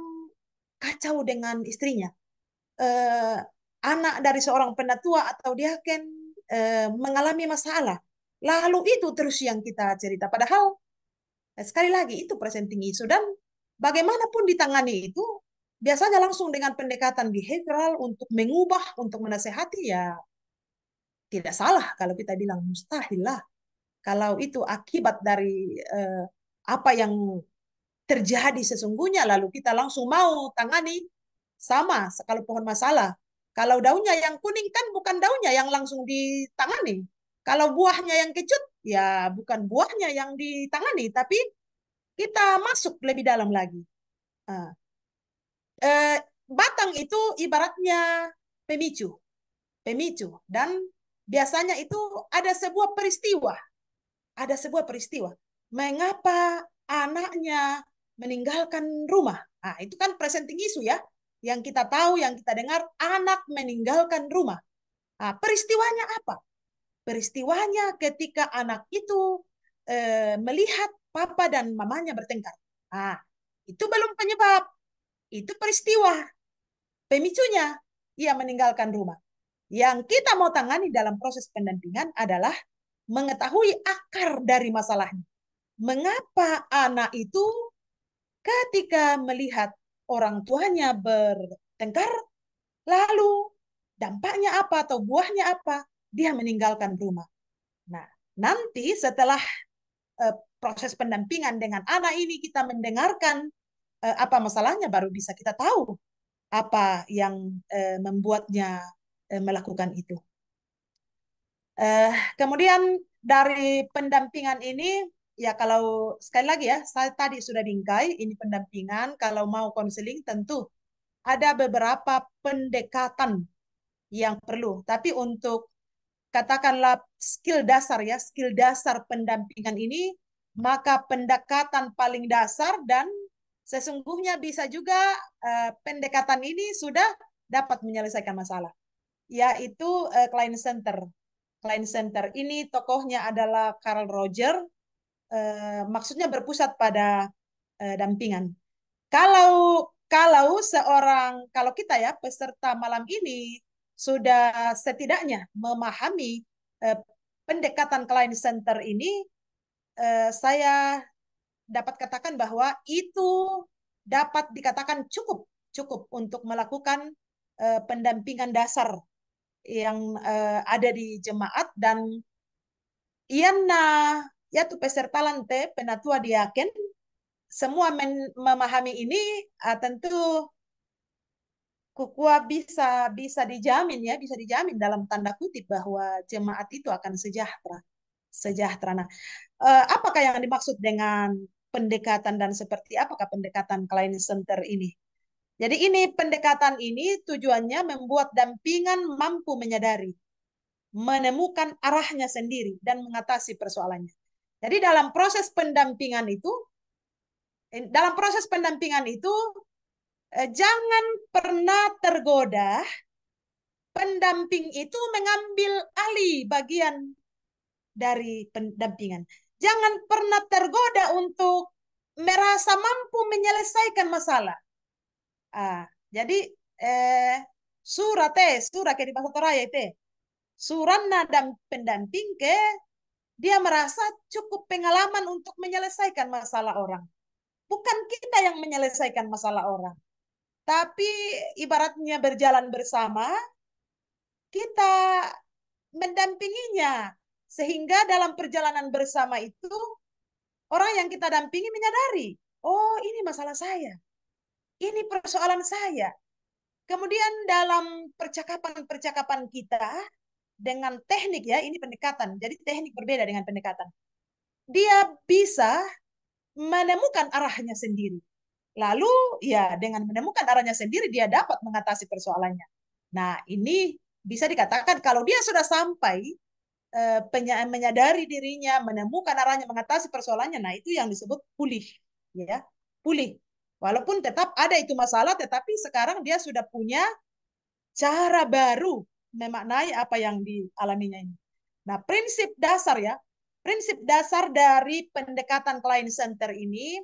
kacau dengan istrinya. Uh, anak dari seorang penatua atau kan uh, mengalami masalah. Lalu itu terus yang kita cerita. Padahal sekali lagi itu presenting isu dan bagaimanapun ditangani itu biasanya langsung dengan pendekatan behavioral untuk mengubah, untuk menasehati ya tidak salah kalau kita bilang mustahil lah kalau itu akibat dari eh, apa yang terjadi sesungguhnya lalu kita langsung mau tangani sama kalau pohon masalah kalau daunnya yang kuning kan bukan daunnya yang langsung ditangani kalau buahnya yang kecut ya bukan buahnya yang ditangani tapi kita masuk lebih dalam lagi nah, eh, batang itu ibaratnya pemicu pemicu dan biasanya itu ada sebuah peristiwa ada sebuah peristiwa. Mengapa anaknya meninggalkan rumah? Nah, itu kan presenting isu ya. Yang kita tahu, yang kita dengar, anak meninggalkan rumah. Nah, peristiwanya apa? Peristiwanya ketika anak itu eh, melihat papa dan mamanya bertengkar. Nah, itu belum penyebab. Itu peristiwa. Pemicunya, ia meninggalkan rumah. Yang kita mau tangani dalam proses pendampingan adalah mengetahui akar dari masalahnya. Mengapa anak itu ketika melihat orang tuanya bertengkar, lalu dampaknya apa atau buahnya apa? Dia meninggalkan rumah. Nah, nanti setelah e, proses pendampingan dengan anak ini kita mendengarkan e, apa masalahnya baru bisa kita tahu apa yang e, membuatnya e, melakukan itu. Eh, kemudian dari pendampingan ini ya kalau sekali lagi ya saya tadi sudah bingkai ini pendampingan kalau mau konseling tentu ada beberapa pendekatan yang perlu tapi untuk katakanlah skill dasar ya skill dasar pendampingan ini maka pendekatan paling dasar dan sesungguhnya bisa juga eh, pendekatan ini sudah dapat menyelesaikan masalah yaitu uh, client center Klein Center ini tokohnya adalah Carl Roger, eh, maksudnya berpusat pada eh, dampingan. Kalau kalau seorang kalau kita ya peserta malam ini sudah setidaknya memahami eh, pendekatan Klein Center ini, eh, saya dapat katakan bahwa itu dapat dikatakan cukup cukup untuk melakukan eh, pendampingan dasar yang uh, ada di jemaat dan ian na yaitu peserta lante penatua diaken semua men, memahami ini uh, tentu kukua bisa bisa dijamin ya bisa dijamin dalam tanda kutip bahwa jemaat itu akan sejahtera sejahtera nah uh, apakah yang dimaksud dengan pendekatan dan seperti apakah pendekatan client center ini jadi ini pendekatan ini tujuannya membuat dampingan mampu menyadari, menemukan arahnya sendiri dan mengatasi persoalannya. Jadi dalam proses pendampingan itu eh, dalam proses pendampingan itu eh, jangan pernah tergoda pendamping itu mengambil alih bagian dari pendampingan. Jangan pernah tergoda untuk merasa mampu menyelesaikan masalah. Ah, jadi eh, surat teh, surat ke di bahasa Toraya itu. Surat nadam pendamping ke dia merasa cukup pengalaman untuk menyelesaikan masalah orang. Bukan kita yang menyelesaikan masalah orang. Tapi ibaratnya berjalan bersama, kita mendampinginya. Sehingga dalam perjalanan bersama itu, orang yang kita dampingi menyadari, oh ini masalah saya. Ini persoalan saya. Kemudian dalam percakapan-percakapan kita dengan teknik ya, ini pendekatan. Jadi teknik berbeda dengan pendekatan. Dia bisa menemukan arahnya sendiri. Lalu ya dengan menemukan arahnya sendiri dia dapat mengatasi persoalannya. Nah, ini bisa dikatakan kalau dia sudah sampai eh, menyadari dirinya, menemukan arahnya mengatasi persoalannya, nah itu yang disebut pulih, ya. Pulih. Walaupun tetap ada itu masalah, tetapi sekarang dia sudah punya cara baru memaknai apa yang dialaminya ini. Nah, prinsip dasar ya, prinsip dasar dari pendekatan client center ini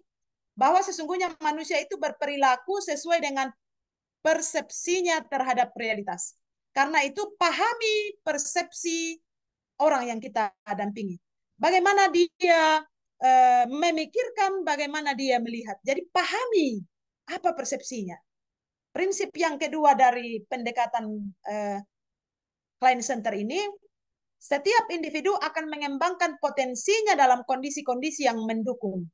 bahwa sesungguhnya manusia itu berperilaku sesuai dengan persepsinya terhadap realitas. Karena itu pahami persepsi orang yang kita dampingi. Bagaimana dia Eh, memikirkan bagaimana dia melihat. Jadi pahami apa persepsinya. Prinsip yang kedua dari pendekatan uh, client center ini, setiap individu akan mengembangkan potensinya dalam kondisi-kondisi yang mendukung.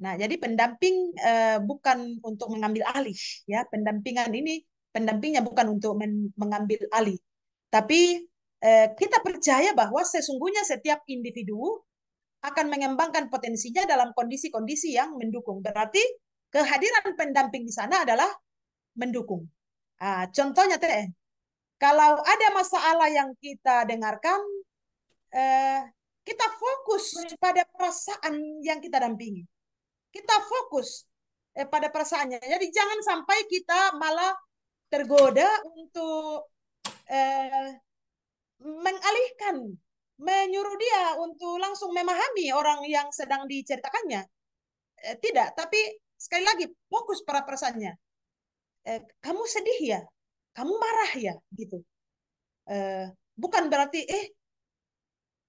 Nah, jadi pendamping uh, bukan untuk mengambil alih, ya. Pendampingan ini pendampingnya bukan untuk mengambil alih, tapi uh, kita percaya bahwa sesungguhnya setiap individu akan mengembangkan potensinya dalam kondisi-kondisi yang mendukung. Berarti kehadiran pendamping di sana adalah mendukung. Nah, contohnya teh, kalau ada masalah yang kita dengarkan, eh, kita fokus pada perasaan yang kita dampingi. Kita fokus eh, pada perasaannya. Jadi jangan sampai kita malah tergoda untuk eh, mengalihkan menyuruh dia untuk langsung memahami orang yang sedang diceritakannya. Eh, tidak, tapi sekali lagi fokus para perasaannya. Eh, kamu sedih ya, kamu marah ya, gitu. Eh, bukan berarti eh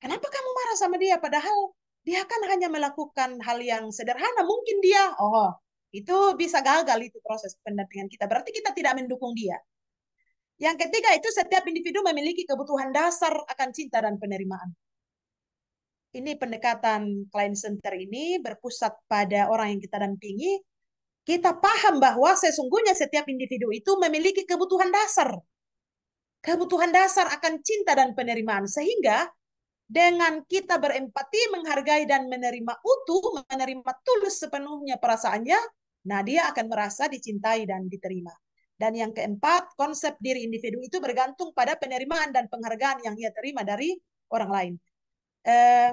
kenapa kamu marah sama dia padahal dia kan hanya melakukan hal yang sederhana mungkin dia oh itu bisa gagal itu proses pendampingan kita berarti kita tidak mendukung dia yang ketiga itu setiap individu memiliki kebutuhan dasar akan cinta dan penerimaan. Ini pendekatan client center ini berpusat pada orang yang kita dampingi. Kita paham bahwa sesungguhnya setiap individu itu memiliki kebutuhan dasar. Kebutuhan dasar akan cinta dan penerimaan. Sehingga dengan kita berempati, menghargai dan menerima utuh, menerima tulus sepenuhnya perasaannya, nah dia akan merasa dicintai dan diterima. Dan yang keempat, konsep diri individu itu bergantung pada penerimaan dan penghargaan yang ia terima dari orang lain. Eh,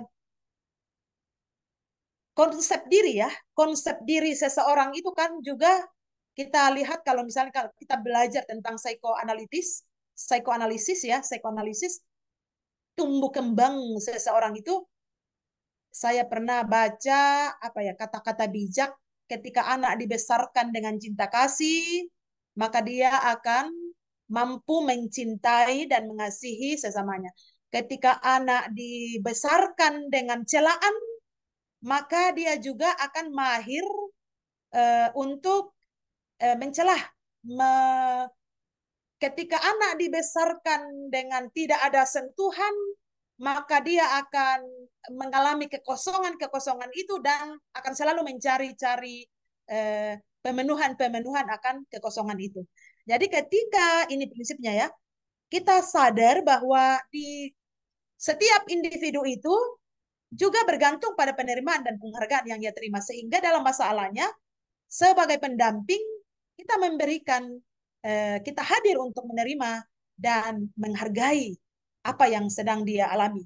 konsep diri ya, konsep diri seseorang itu kan juga kita lihat kalau misalnya kalau kita belajar tentang psikoanalitis, psikoanalisis ya, psikoanalisis tumbuh kembang seseorang itu saya pernah baca apa ya kata-kata bijak ketika anak dibesarkan dengan cinta kasih maka dia akan mampu mencintai dan mengasihi sesamanya. Ketika anak dibesarkan dengan celaan, maka dia juga akan mahir uh, untuk uh, mencelah. Me ketika anak dibesarkan dengan tidak ada sentuhan, maka dia akan mengalami kekosongan-kekosongan itu dan akan selalu mencari-cari eh, pemenuhan-pemenuhan akan kekosongan itu. Jadi ketika ini prinsipnya ya, kita sadar bahwa di setiap individu itu juga bergantung pada penerimaan dan penghargaan yang ia terima sehingga dalam masalahnya sebagai pendamping kita memberikan eh, kita hadir untuk menerima dan menghargai apa yang sedang dia alami.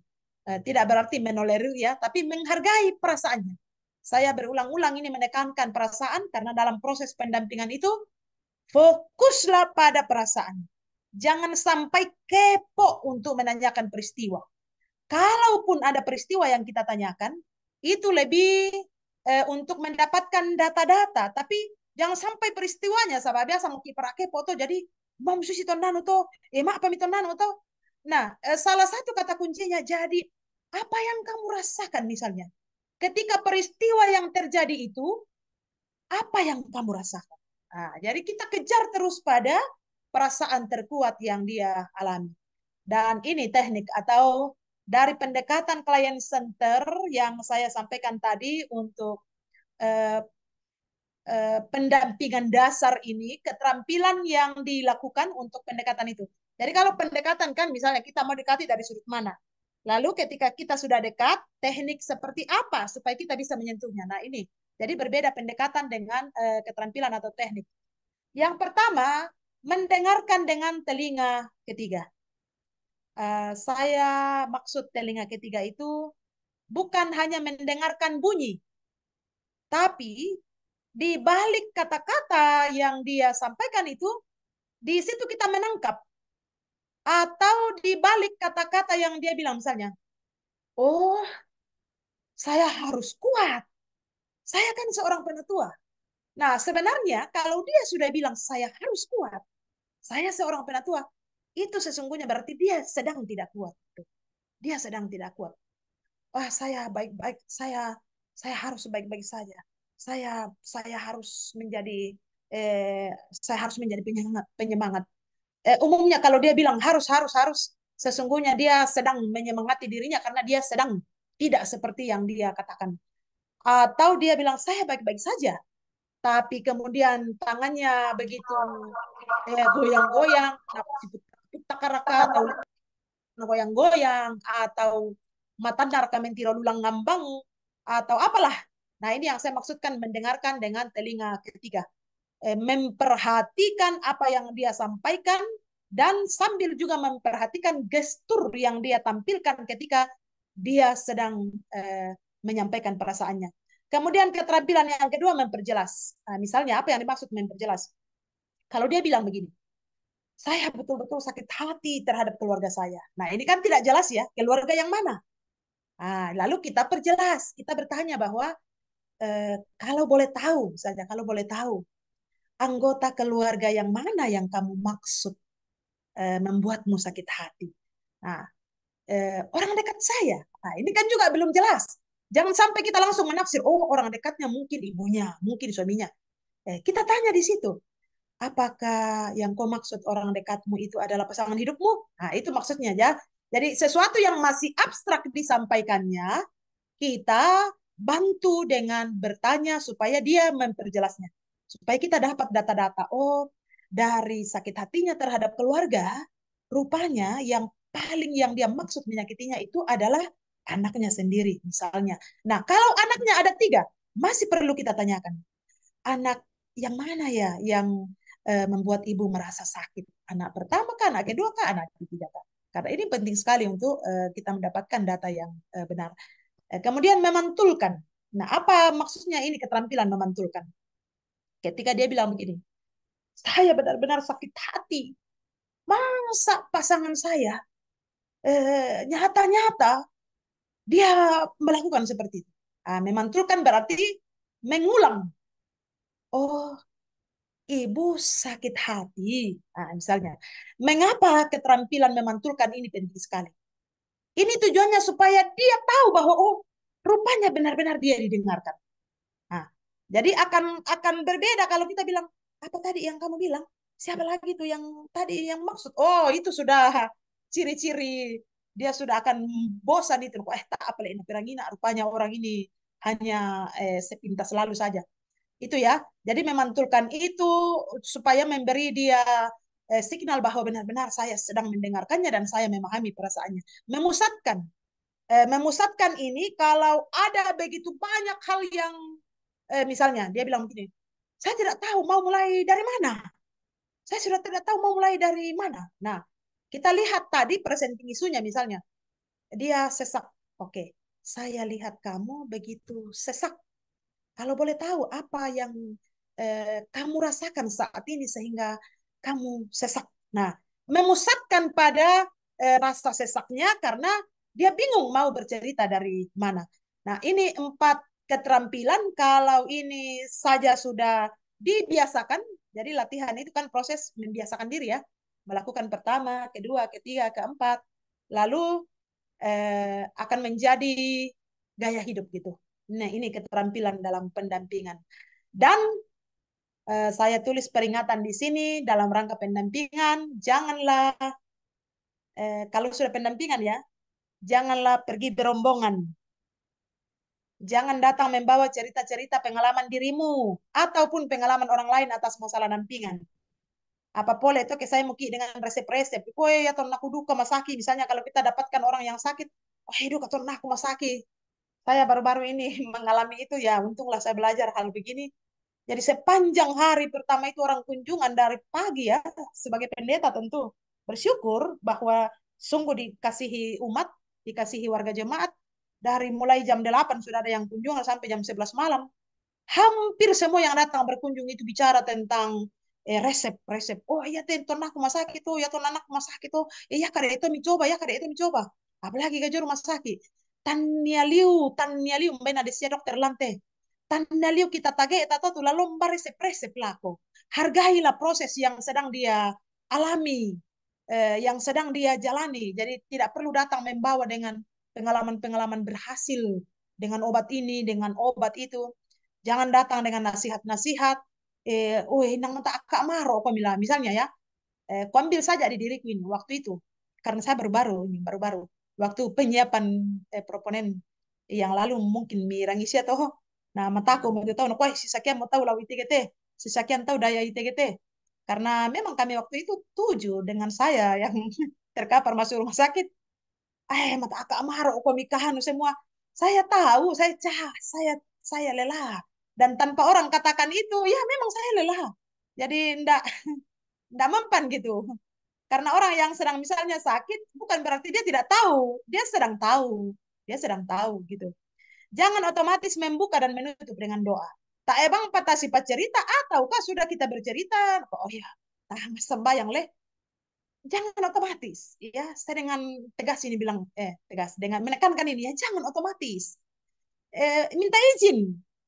Eh, tidak berarti menolerir ya, tapi menghargai perasaannya. Saya berulang-ulang ini menekankan perasaan karena dalam proses pendampingan itu fokuslah pada perasaan. Jangan sampai kepo untuk menanyakan peristiwa. Kalaupun ada peristiwa yang kita tanyakan, itu lebih eh, untuk mendapatkan data-data. Tapi jangan sampai peristiwanya, sahabat biasa mau kiprah kepo tuh jadi Mam susi tondan atau eh pamit tonan atau Nah, eh, salah satu kata kuncinya jadi apa yang kamu rasakan misalnya ketika peristiwa yang terjadi itu, apa yang kamu rasakan? Nah, jadi kita kejar terus pada perasaan terkuat yang dia alami. Dan ini teknik atau dari pendekatan klien center yang saya sampaikan tadi untuk eh, eh, pendampingan dasar ini, keterampilan yang dilakukan untuk pendekatan itu. Jadi kalau pendekatan kan misalnya kita mau dekati dari sudut mana? Lalu ketika kita sudah dekat, teknik seperti apa supaya kita bisa menyentuhnya? Nah ini, jadi berbeda pendekatan dengan e, keterampilan atau teknik. Yang pertama, mendengarkan dengan telinga ketiga. E, saya maksud telinga ketiga itu bukan hanya mendengarkan bunyi, tapi di balik kata-kata yang dia sampaikan itu, di situ kita menangkap atau di balik kata-kata yang dia bilang misalnya, oh saya harus kuat, saya kan seorang penatua. Nah sebenarnya kalau dia sudah bilang saya harus kuat, saya seorang penatua, itu sesungguhnya berarti dia sedang tidak kuat. Dia sedang tidak kuat. Wah oh, saya baik-baik, saya saya harus baik-baik saja. Saya saya harus menjadi eh, saya harus menjadi penyemangat, penyemangat eh, umumnya kalau dia bilang harus harus harus sesungguhnya dia sedang menyemangati dirinya karena dia sedang tidak seperti yang dia katakan atau dia bilang saya baik-baik saja tapi kemudian tangannya begitu eh, goyang-goyang takaraka atau goyang-goyang atau mata narkamentiro lulang ngambang atau apalah nah ini yang saya maksudkan mendengarkan dengan telinga ketiga Eh, memperhatikan apa yang dia sampaikan dan sambil juga memperhatikan gestur yang dia tampilkan ketika dia sedang eh, menyampaikan perasaannya. Kemudian keterampilan yang kedua memperjelas. Nah, misalnya apa yang dimaksud memperjelas? Kalau dia bilang begini, saya betul-betul sakit hati terhadap keluarga saya. Nah ini kan tidak jelas ya, keluarga yang mana? Nah, lalu kita perjelas, kita bertanya bahwa eh, kalau boleh tahu, misalnya kalau boleh tahu, anggota keluarga yang mana yang kamu maksud e, membuatmu sakit hati. Nah, e, orang dekat saya. Nah, ini kan juga belum jelas. Jangan sampai kita langsung menafsir, oh orang dekatnya mungkin ibunya, mungkin suaminya. Eh, kita tanya di situ, apakah yang kau maksud orang dekatmu itu adalah pasangan hidupmu? Nah, itu maksudnya ya. Jadi sesuatu yang masih abstrak disampaikannya, kita bantu dengan bertanya supaya dia memperjelasnya supaya kita dapat data-data oh dari sakit hatinya terhadap keluarga rupanya yang paling yang dia maksud menyakitinya itu adalah anaknya sendiri misalnya nah kalau anaknya ada tiga masih perlu kita tanyakan anak yang mana ya yang e, membuat ibu merasa sakit anak pertama kan anak kedua kan anak ketiga kan karena ini penting sekali untuk e, kita mendapatkan data yang e, benar e, kemudian memantulkan nah apa maksudnya ini keterampilan memantulkan ketika dia bilang begini, saya benar-benar sakit hati. Masa pasangan saya nyata eh, nyata-nyata dia melakukan seperti itu. Ah, memantul kan berarti mengulang. Oh, ibu sakit hati. Nah, misalnya, mengapa keterampilan memantulkan ini penting sekali? Ini tujuannya supaya dia tahu bahwa oh, rupanya benar-benar dia didengarkan. Jadi akan akan berbeda kalau kita bilang apa tadi yang kamu bilang? Siapa lagi itu yang tadi yang maksud? Oh, itu sudah ciri-ciri dia sudah akan bosan itu. Eh, tak apa ini pirangina rupanya orang ini hanya eh, sepintas lalu saja. Itu ya. Jadi memantulkan itu supaya memberi dia eh, signal bahwa benar-benar saya sedang mendengarkannya dan saya memahami perasaannya. Memusatkan. Eh, memusatkan ini kalau ada begitu banyak hal yang eh, misalnya dia bilang begini, saya tidak tahu mau mulai dari mana. Saya sudah tidak tahu mau mulai dari mana. Nah, kita lihat tadi presenting isunya misalnya, dia sesak. Oke, saya lihat kamu begitu sesak. Kalau boleh tahu apa yang eh, kamu rasakan saat ini sehingga kamu sesak. Nah, memusatkan pada eh, rasa sesaknya karena dia bingung mau bercerita dari mana. Nah, ini empat keterampilan kalau ini saja sudah dibiasakan, jadi latihan itu kan proses membiasakan diri ya, melakukan pertama, kedua, ketiga, keempat, lalu eh, akan menjadi gaya hidup gitu. Nah ini keterampilan dalam pendampingan dan eh, saya tulis peringatan di sini dalam rangka pendampingan, janganlah eh, kalau sudah pendampingan ya, janganlah pergi berombongan Jangan datang membawa cerita-cerita pengalaman dirimu ataupun pengalaman orang lain atas masalah nampingan. Apa boleh itu kayak saya mungkin dengan resep-resep. Oh ya tuan aku duka masaki. Misalnya kalau kita dapatkan orang yang sakit, oh hidup, tuan aku masaki. Saya baru-baru ini *laughs* mengalami itu ya. Untunglah saya belajar hal begini. Jadi sepanjang hari pertama itu orang kunjungan dari pagi ya sebagai pendeta tentu bersyukur bahwa sungguh dikasihi umat, dikasihi warga jemaat dari mulai jam 8 sudah ada yang kunjungan sampai jam 11 malam. Hampir semua yang datang berkunjung itu bicara tentang eh, resep, resep. Oh iya, tentu anak rumah sakit itu, ya tuh anak rumah sakit tuh. Iya, kada itu mencoba, ya kada itu mencoba. Apalagi gajur rumah sakit. Tanya liu, tanya liu, mbak siya dokter lante. Tanya liu kita tage, tata tuh lalu mbak resep-resep lako. Hargailah proses yang sedang dia alami, eh, yang sedang dia jalani. Jadi tidak perlu datang membawa dengan pengalaman-pengalaman berhasil dengan obat ini, dengan obat itu. Jangan datang dengan nasihat-nasihat, eh, oh nang tak maro pemila misalnya ya. Eh, ambil saja di diriku ini waktu itu karena saya baru-baru ini baru-baru waktu penyiapan eh, proponen yang lalu mungkin mirang isi atau nah mataku mau tahu nah si sakian mau tahu lawi TGT, si sakian tahu daya ITGT karena memang kami waktu itu tujuh dengan saya yang *laughs* terkapar masuk rumah sakit eh mata aka amaro ko mikahan semua saya tahu saya cah saya saya lelah dan tanpa orang katakan itu ya memang saya lelah jadi ndak *laughs* ndak mempan gitu karena orang yang sedang misalnya sakit bukan berarti dia tidak tahu dia sedang tahu dia sedang tahu gitu jangan otomatis membuka dan menutup dengan doa tak ebang sifat cerita ataukah sudah kita bercerita oh ya tah sembahyang leh jangan otomatis ya saya dengan tegas ini bilang eh tegas dengan menekankan ini ya jangan otomatis eh, minta izin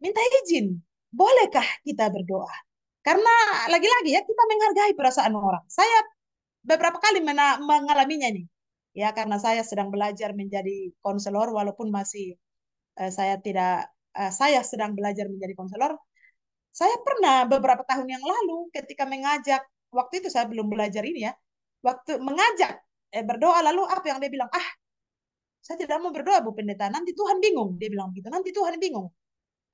minta izin bolehkah kita berdoa karena lagi-lagi ya kita menghargai perasaan orang saya beberapa kali mena- mengalaminya nih ya karena saya sedang belajar menjadi konselor walaupun masih eh, saya tidak eh, saya sedang belajar menjadi konselor saya pernah beberapa tahun yang lalu ketika mengajak waktu itu saya belum belajar ini ya waktu mengajak eh, berdoa lalu apa yang dia bilang ah saya tidak mau berdoa bu pendeta nanti Tuhan bingung dia bilang gitu nanti Tuhan bingung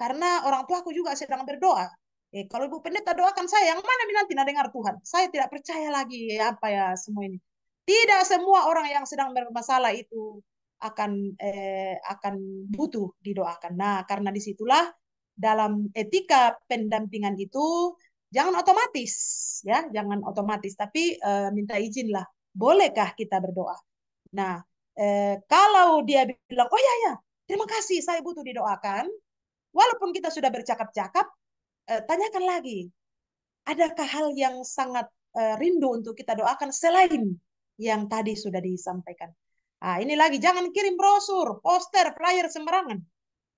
karena orang tua aku juga sedang berdoa eh, kalau bu pendeta doakan saya yang mana nanti dengar Tuhan saya tidak percaya lagi apa ya semua ini tidak semua orang yang sedang bermasalah itu akan eh, akan butuh didoakan nah karena disitulah dalam etika pendampingan itu Jangan otomatis, ya, jangan otomatis, tapi e, minta izinlah. Bolehkah kita berdoa? Nah, e, kalau dia bilang, oh ya ya, terima kasih, saya butuh didoakan. Walaupun kita sudah bercakap-cakap, e, tanyakan lagi, adakah hal yang sangat e, rindu untuk kita doakan selain yang tadi sudah disampaikan? Ah, ini lagi jangan kirim brosur, poster, flyer sembarangan.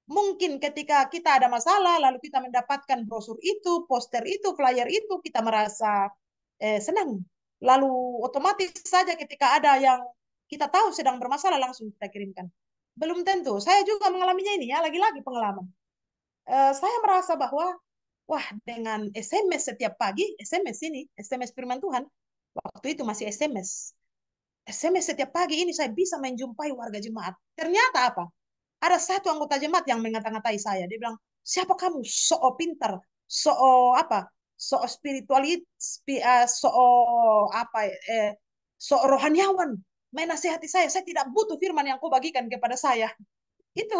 Mungkin ketika kita ada masalah, lalu kita mendapatkan brosur itu, poster itu, flyer itu, kita merasa eh, senang. Lalu otomatis saja ketika ada yang kita tahu sedang bermasalah, langsung kita kirimkan. Belum tentu. Saya juga mengalaminya ini ya, lagi-lagi pengalaman. Eh, saya merasa bahwa, wah dengan SMS setiap pagi, SMS ini, SMS firman Tuhan, waktu itu masih SMS, SMS setiap pagi ini saya bisa menjumpai warga jemaat. Ternyata apa? Ada satu anggota jemaat yang mengata-ngatai saya. Dia bilang, siapa kamu? So pinter, so apa? So spiritualit, eh, so apa? Eh, so rohaniawan. Main Menasihati saya. Saya tidak butuh firman yang kau bagikan kepada saya. *laughs* Itu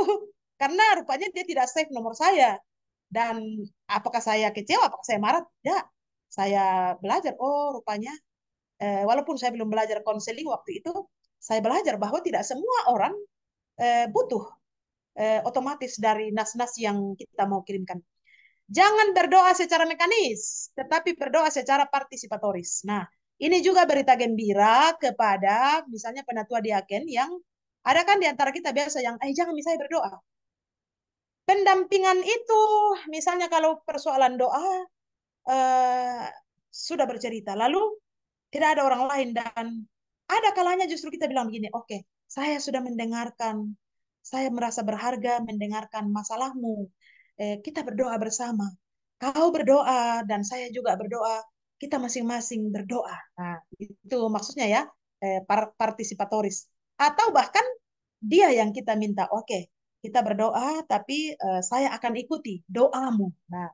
karena rupanya dia tidak save nomor saya. Dan apakah saya kecewa? Apakah saya marah? Tidak. Saya belajar. Oh, rupanya eh, walaupun saya belum belajar konseling waktu itu, saya belajar bahwa tidak semua orang eh, butuh eh, otomatis dari nas-nas yang kita mau kirimkan. Jangan berdoa secara mekanis, tetapi berdoa secara partisipatoris. Nah, ini juga berita gembira kepada misalnya penatua diaken yang ada kan di antara kita biasa yang, eh jangan misalnya berdoa. Pendampingan itu, misalnya kalau persoalan doa, eh, sudah bercerita. Lalu tidak ada orang lain dan ada kalanya justru kita bilang begini, oke, okay, saya sudah mendengarkan saya merasa berharga mendengarkan masalahmu. Eh, kita berdoa bersama. Kau berdoa dan saya juga berdoa. Kita masing-masing berdoa. Nah, itu maksudnya ya eh, partisipatoris. Atau bahkan dia yang kita minta. Oke, okay, kita berdoa, tapi eh, saya akan ikuti doamu. Nah,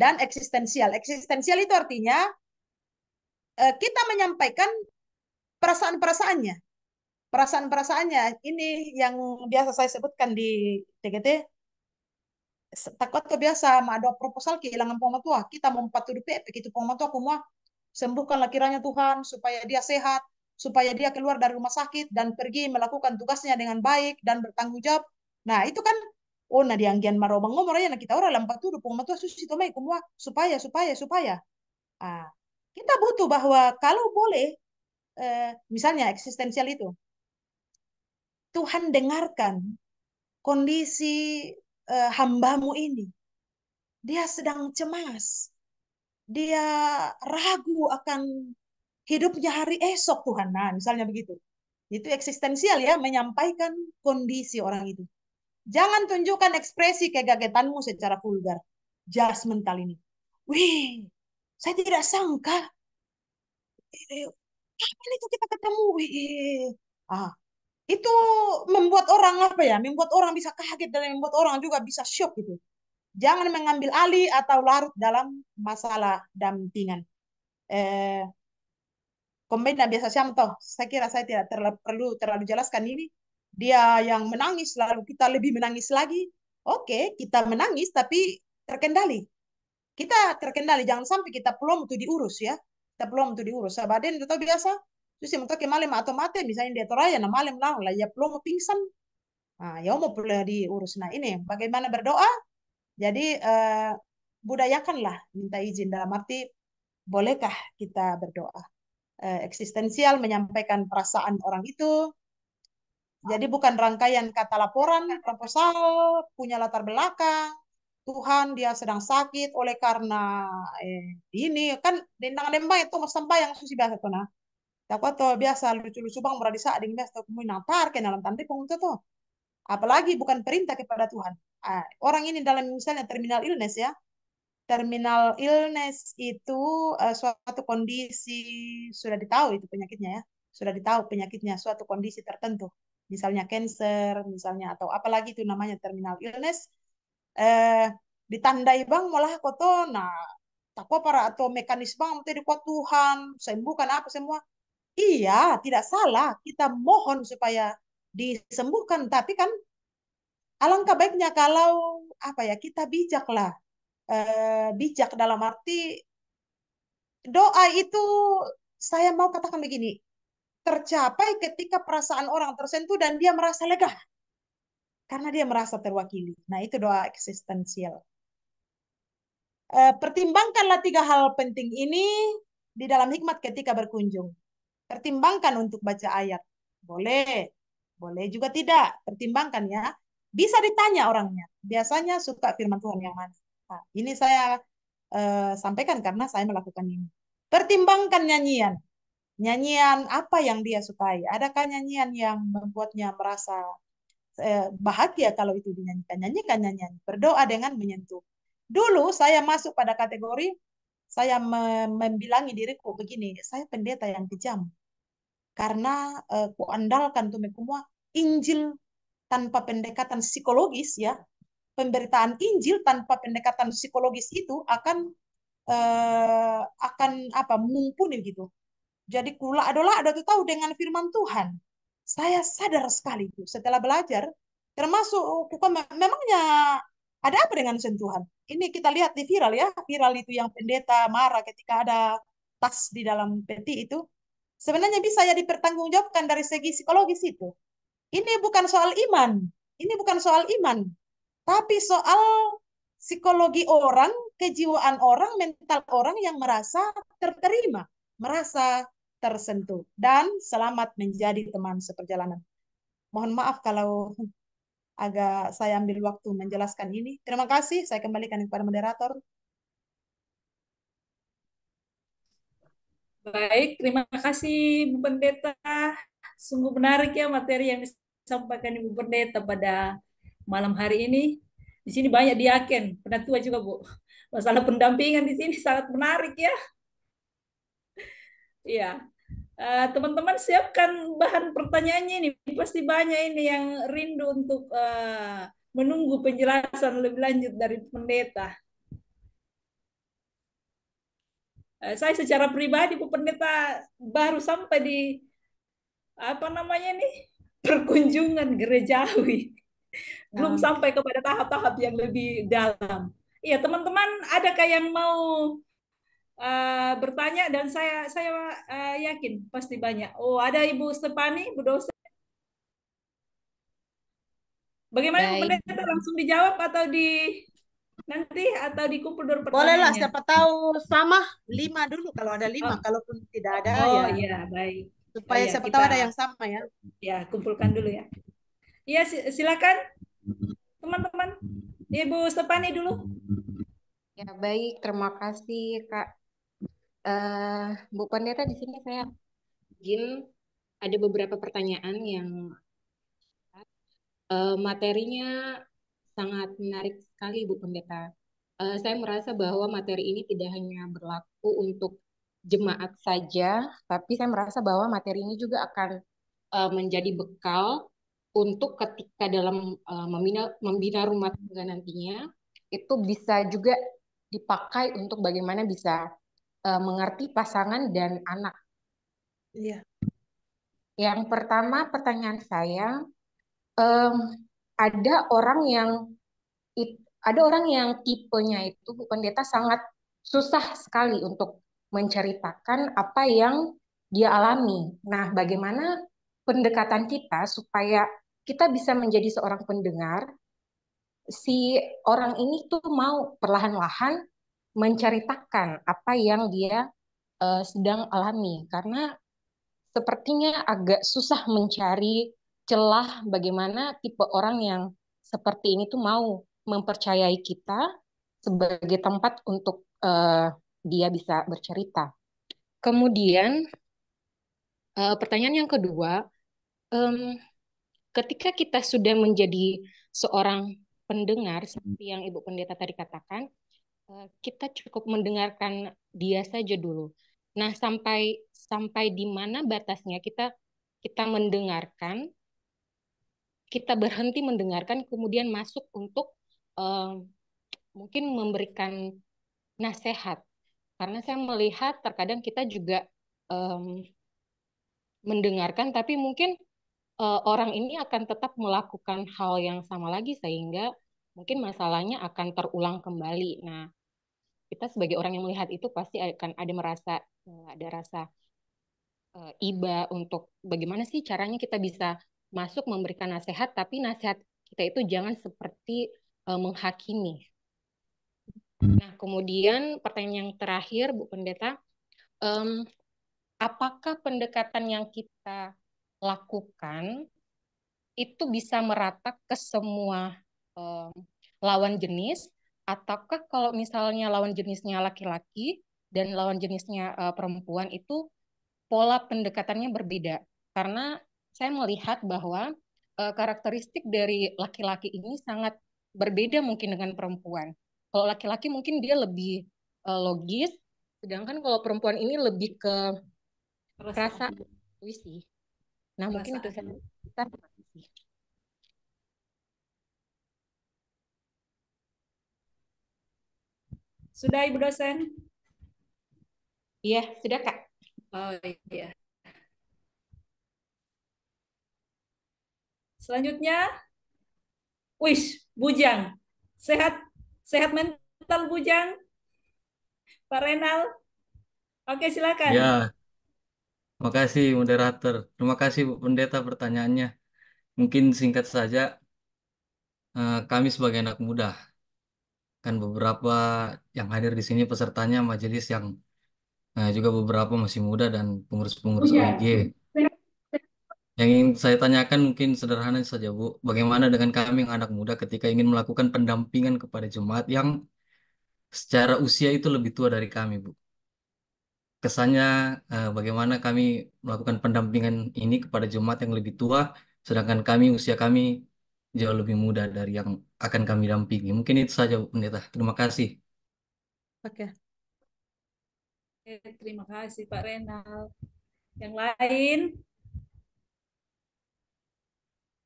dan eksistensial. Eksistensial itu artinya eh, kita menyampaikan perasaan-perasaannya perasaan-perasaannya ini yang biasa saya sebutkan di TGT takut kebiasa ada proposal kehilangan tua kita mau empat mempatuhi begitu itu tua semua sembuhkanlah kiranya Tuhan supaya dia sehat supaya dia keluar dari rumah sakit dan pergi melakukan tugasnya dengan baik dan bertanggung jawab nah itu kan oh nah dianggian marobang ngomor aja nah kita orang empat tuh tua susi tomai semua supaya supaya supaya ah kita butuh bahwa kalau boleh eh, misalnya eksistensial itu Tuhan dengarkan kondisi uh, hambamu ini. Dia sedang cemas. Dia ragu akan hidupnya hari esok Tuhan. Nah, misalnya begitu. Itu eksistensial ya, menyampaikan kondisi orang itu. Jangan tunjukkan ekspresi kegagetanmu secara vulgar. Jas mental ini. Wih, saya tidak sangka. Eh, kapan itu kita ketemu? Wih, ah, itu membuat orang apa ya membuat orang bisa kaget dan membuat orang juga bisa shock gitu jangan mengambil alih atau larut dalam masalah dampingan eh, komedi dan biasa toh saya kira saya tidak terlalu perlu terlalu jelaskan ini dia yang menangis lalu kita lebih menangis lagi oke okay, kita menangis tapi terkendali kita terkendali jangan sampai kita belum tuh diurus ya kita belum tuh diurus Sabaden itu biasa malam atau mati, misalnya dia toraya na malam lang la ya belum mau pingsan. ah ya mau boleh diurus. Nah, ini bagaimana berdoa? Jadi eh, budayakanlah minta izin dalam arti bolehkah kita berdoa? Eh, eksistensial menyampaikan perasaan orang itu. Jadi bukan rangkaian kata laporan, proposal, punya latar belakang, Tuhan dia sedang sakit oleh karena eh, ini kan dendang lembah itu sampai yang susi bahasa tuh nah Takwa to biasa lucu-lucu bang berada di saat dengan biasa mau nampar ke dalam tanda itu tuh. Apalagi bukan perintah kepada Tuhan. orang ini dalam misalnya terminal illness ya. Terminal illness itu e, suatu kondisi sudah ditahu itu penyakitnya ya. Sudah ditahu penyakitnya suatu kondisi tertentu. Misalnya cancer, misalnya atau apalagi itu namanya terminal illness. Eh, ditandai bang malah tuh Nah, takwa para atau mekanisme bang itu dikuat Tuhan, sembuhkan apa semua Iya, tidak salah. Kita mohon supaya disembuhkan, tapi kan alangkah baiknya kalau apa ya kita bijaklah, e, bijak dalam arti doa itu saya mau katakan begini, tercapai ketika perasaan orang tersentuh dan dia merasa lega karena dia merasa terwakili. Nah itu doa eksistensial. E, pertimbangkanlah tiga hal penting ini di dalam hikmat ketika berkunjung. Pertimbangkan untuk baca ayat. Boleh. Boleh juga tidak. Pertimbangkan ya. Bisa ditanya orangnya. Biasanya suka firman Tuhan yang mana. Nah, ini saya eh, sampaikan karena saya melakukan ini. Pertimbangkan nyanyian. Nyanyian apa yang dia sukai? Adakah nyanyian yang membuatnya merasa eh, bahagia kalau itu dinyanyikan. Nyanyikan nyanyian. Berdoa dengan menyentuh. Dulu saya masuk pada kategori saya membilangi diriku begini, saya pendeta yang kejam. Karena uh, eh, kuandalkan tuh semua Injil tanpa pendekatan psikologis ya. Pemberitaan Injil tanpa pendekatan psikologis itu akan uh, akan apa mumpuni gitu. Jadi kula adalah ada tuh tahu dengan firman Tuhan. Saya sadar sekali itu setelah belajar termasuk memangnya ada apa dengan sentuhan? Ini kita lihat di viral ya, viral itu yang pendeta marah ketika ada tas di dalam peti itu. Sebenarnya bisa ya dipertanggungjawabkan dari segi psikologis itu. Ini bukan soal iman, ini bukan soal iman, tapi soal psikologi orang, kejiwaan orang, mental orang yang merasa terterima, merasa tersentuh dan selamat menjadi teman seperjalanan. Mohon maaf kalau agak saya ambil waktu menjelaskan ini. Terima kasih, saya kembalikan kepada moderator. Baik, terima kasih Bu Pendeta. Sungguh menarik ya materi yang disampaikan Ibu Pendeta pada malam hari ini. Di sini banyak diaken, tua juga Bu. Masalah pendampingan di sini sangat menarik ya. Iya. Eh, teman-teman uh, siapkan bahan pertanyaannya ini pasti banyak ini yang rindu untuk uh, menunggu penjelasan lebih lanjut dari pendeta. Uh, saya secara pribadi Bu Pendeta baru sampai di apa namanya nih perkunjungan gerejawi. Belum ah. sampai kepada tahap-tahap yang lebih dalam. Iya, teman-teman adakah yang mau Eh, bertanya dan saya saya uh, yakin pasti banyak. Oh, ada Ibu Stepani, Bu dosen. Bagaimana boleh pendeta langsung dijawab atau di nanti atau dikumpul dulu Bolehlah, siapa tahu sama lima dulu kalau ada lima, oh. kalaupun tidak ada oh, ya. ya baik. Supaya ya, siapa kita, tahu ada yang sama ya. Ya, kumpulkan dulu ya. Iya, silakan teman-teman. Ibu Stepani dulu. Ya baik, terima kasih Kak Uh, eh, Bu Pendeta di sini saya izin ada beberapa pertanyaan yang uh, materinya sangat menarik sekali Bu Pendeta. Uh, saya merasa bahwa materi ini tidak hanya berlaku untuk jemaat saja, tapi saya merasa bahwa materi ini juga akan uh, menjadi bekal untuk ketika dalam uh, membina, membina rumah tangga nantinya itu bisa juga dipakai untuk bagaimana bisa uh, mengerti pasangan dan anak. Iya. Yang pertama pertanyaan saya, um, ada orang yang it, ada orang yang tipenya itu pendeta sangat susah sekali untuk menceritakan apa yang dia alami. Nah, bagaimana pendekatan kita supaya kita bisa menjadi seorang pendengar si orang ini tuh mau perlahan-lahan menceritakan apa yang dia uh, sedang alami karena sepertinya agak susah mencari celah bagaimana tipe orang yang seperti ini tuh mau mempercayai kita sebagai tempat untuk uh, dia bisa bercerita. Kemudian uh, pertanyaan yang kedua, um, ketika kita sudah menjadi seorang pendengar seperti yang Ibu Pendeta tadi katakan, Eh, kita cukup mendengarkan dia saja dulu. Nah, sampai sampai di mana batasnya kita kita mendengarkan, kita berhenti mendengarkan, kemudian masuk untuk uh, mungkin memberikan nasihat. Karena saya melihat terkadang kita juga um, mendengarkan, tapi mungkin uh, orang ini akan tetap melakukan hal yang sama lagi sehingga mungkin masalahnya akan terulang kembali. Nah, kita sebagai orang yang melihat itu pasti akan ada merasa eh, ada rasa e, iba untuk bagaimana sih caranya kita bisa masuk memberikan nasihat tapi nasihat kita itu jangan seperti e, menghakimi. Hmm. Nah, kemudian pertanyaan yang terakhir Bu Pendeta, um, apakah pendekatan yang kita lakukan itu bisa merata ke semua lawan jenis ataukah kalau misalnya lawan jenisnya laki-laki dan lawan jenisnya uh, perempuan itu pola pendekatannya berbeda karena saya melihat bahwa uh, karakteristik dari laki-laki ini sangat berbeda mungkin dengan perempuan. Kalau laki-laki mungkin dia lebih uh, logis, sedangkan kalau perempuan ini lebih ke perasaan, intuisi Nah, perasaan. mungkin itu saya Sudah Ibu dosen? Iya, sudah Kak. Oh iya. Selanjutnya, wish Bujang. Sehat sehat mental Bujang. Pak Renal. Oke, silakan. Ya. kasih moderator. Terima kasih Bu Pendeta pertanyaannya. Mungkin singkat saja, eh, kami sebagai anak muda kan beberapa yang hadir di sini pesertanya majelis yang nah juga beberapa masih muda dan pengurus-pengurus iya. OIG. Yang ingin saya tanyakan mungkin sederhana saja Bu, bagaimana dengan kami yang anak muda ketika ingin melakukan pendampingan kepada jemaat yang secara usia itu lebih tua dari kami Bu? Kesannya eh, bagaimana kami melakukan pendampingan ini kepada jemaat yang lebih tua, sedangkan kami usia kami jauh lebih muda dari yang akan kami dampingi. Mungkin itu saja Bu Pendeta. Terima kasih. Oke. Okay. terima kasih Pak Renal. Yang lain?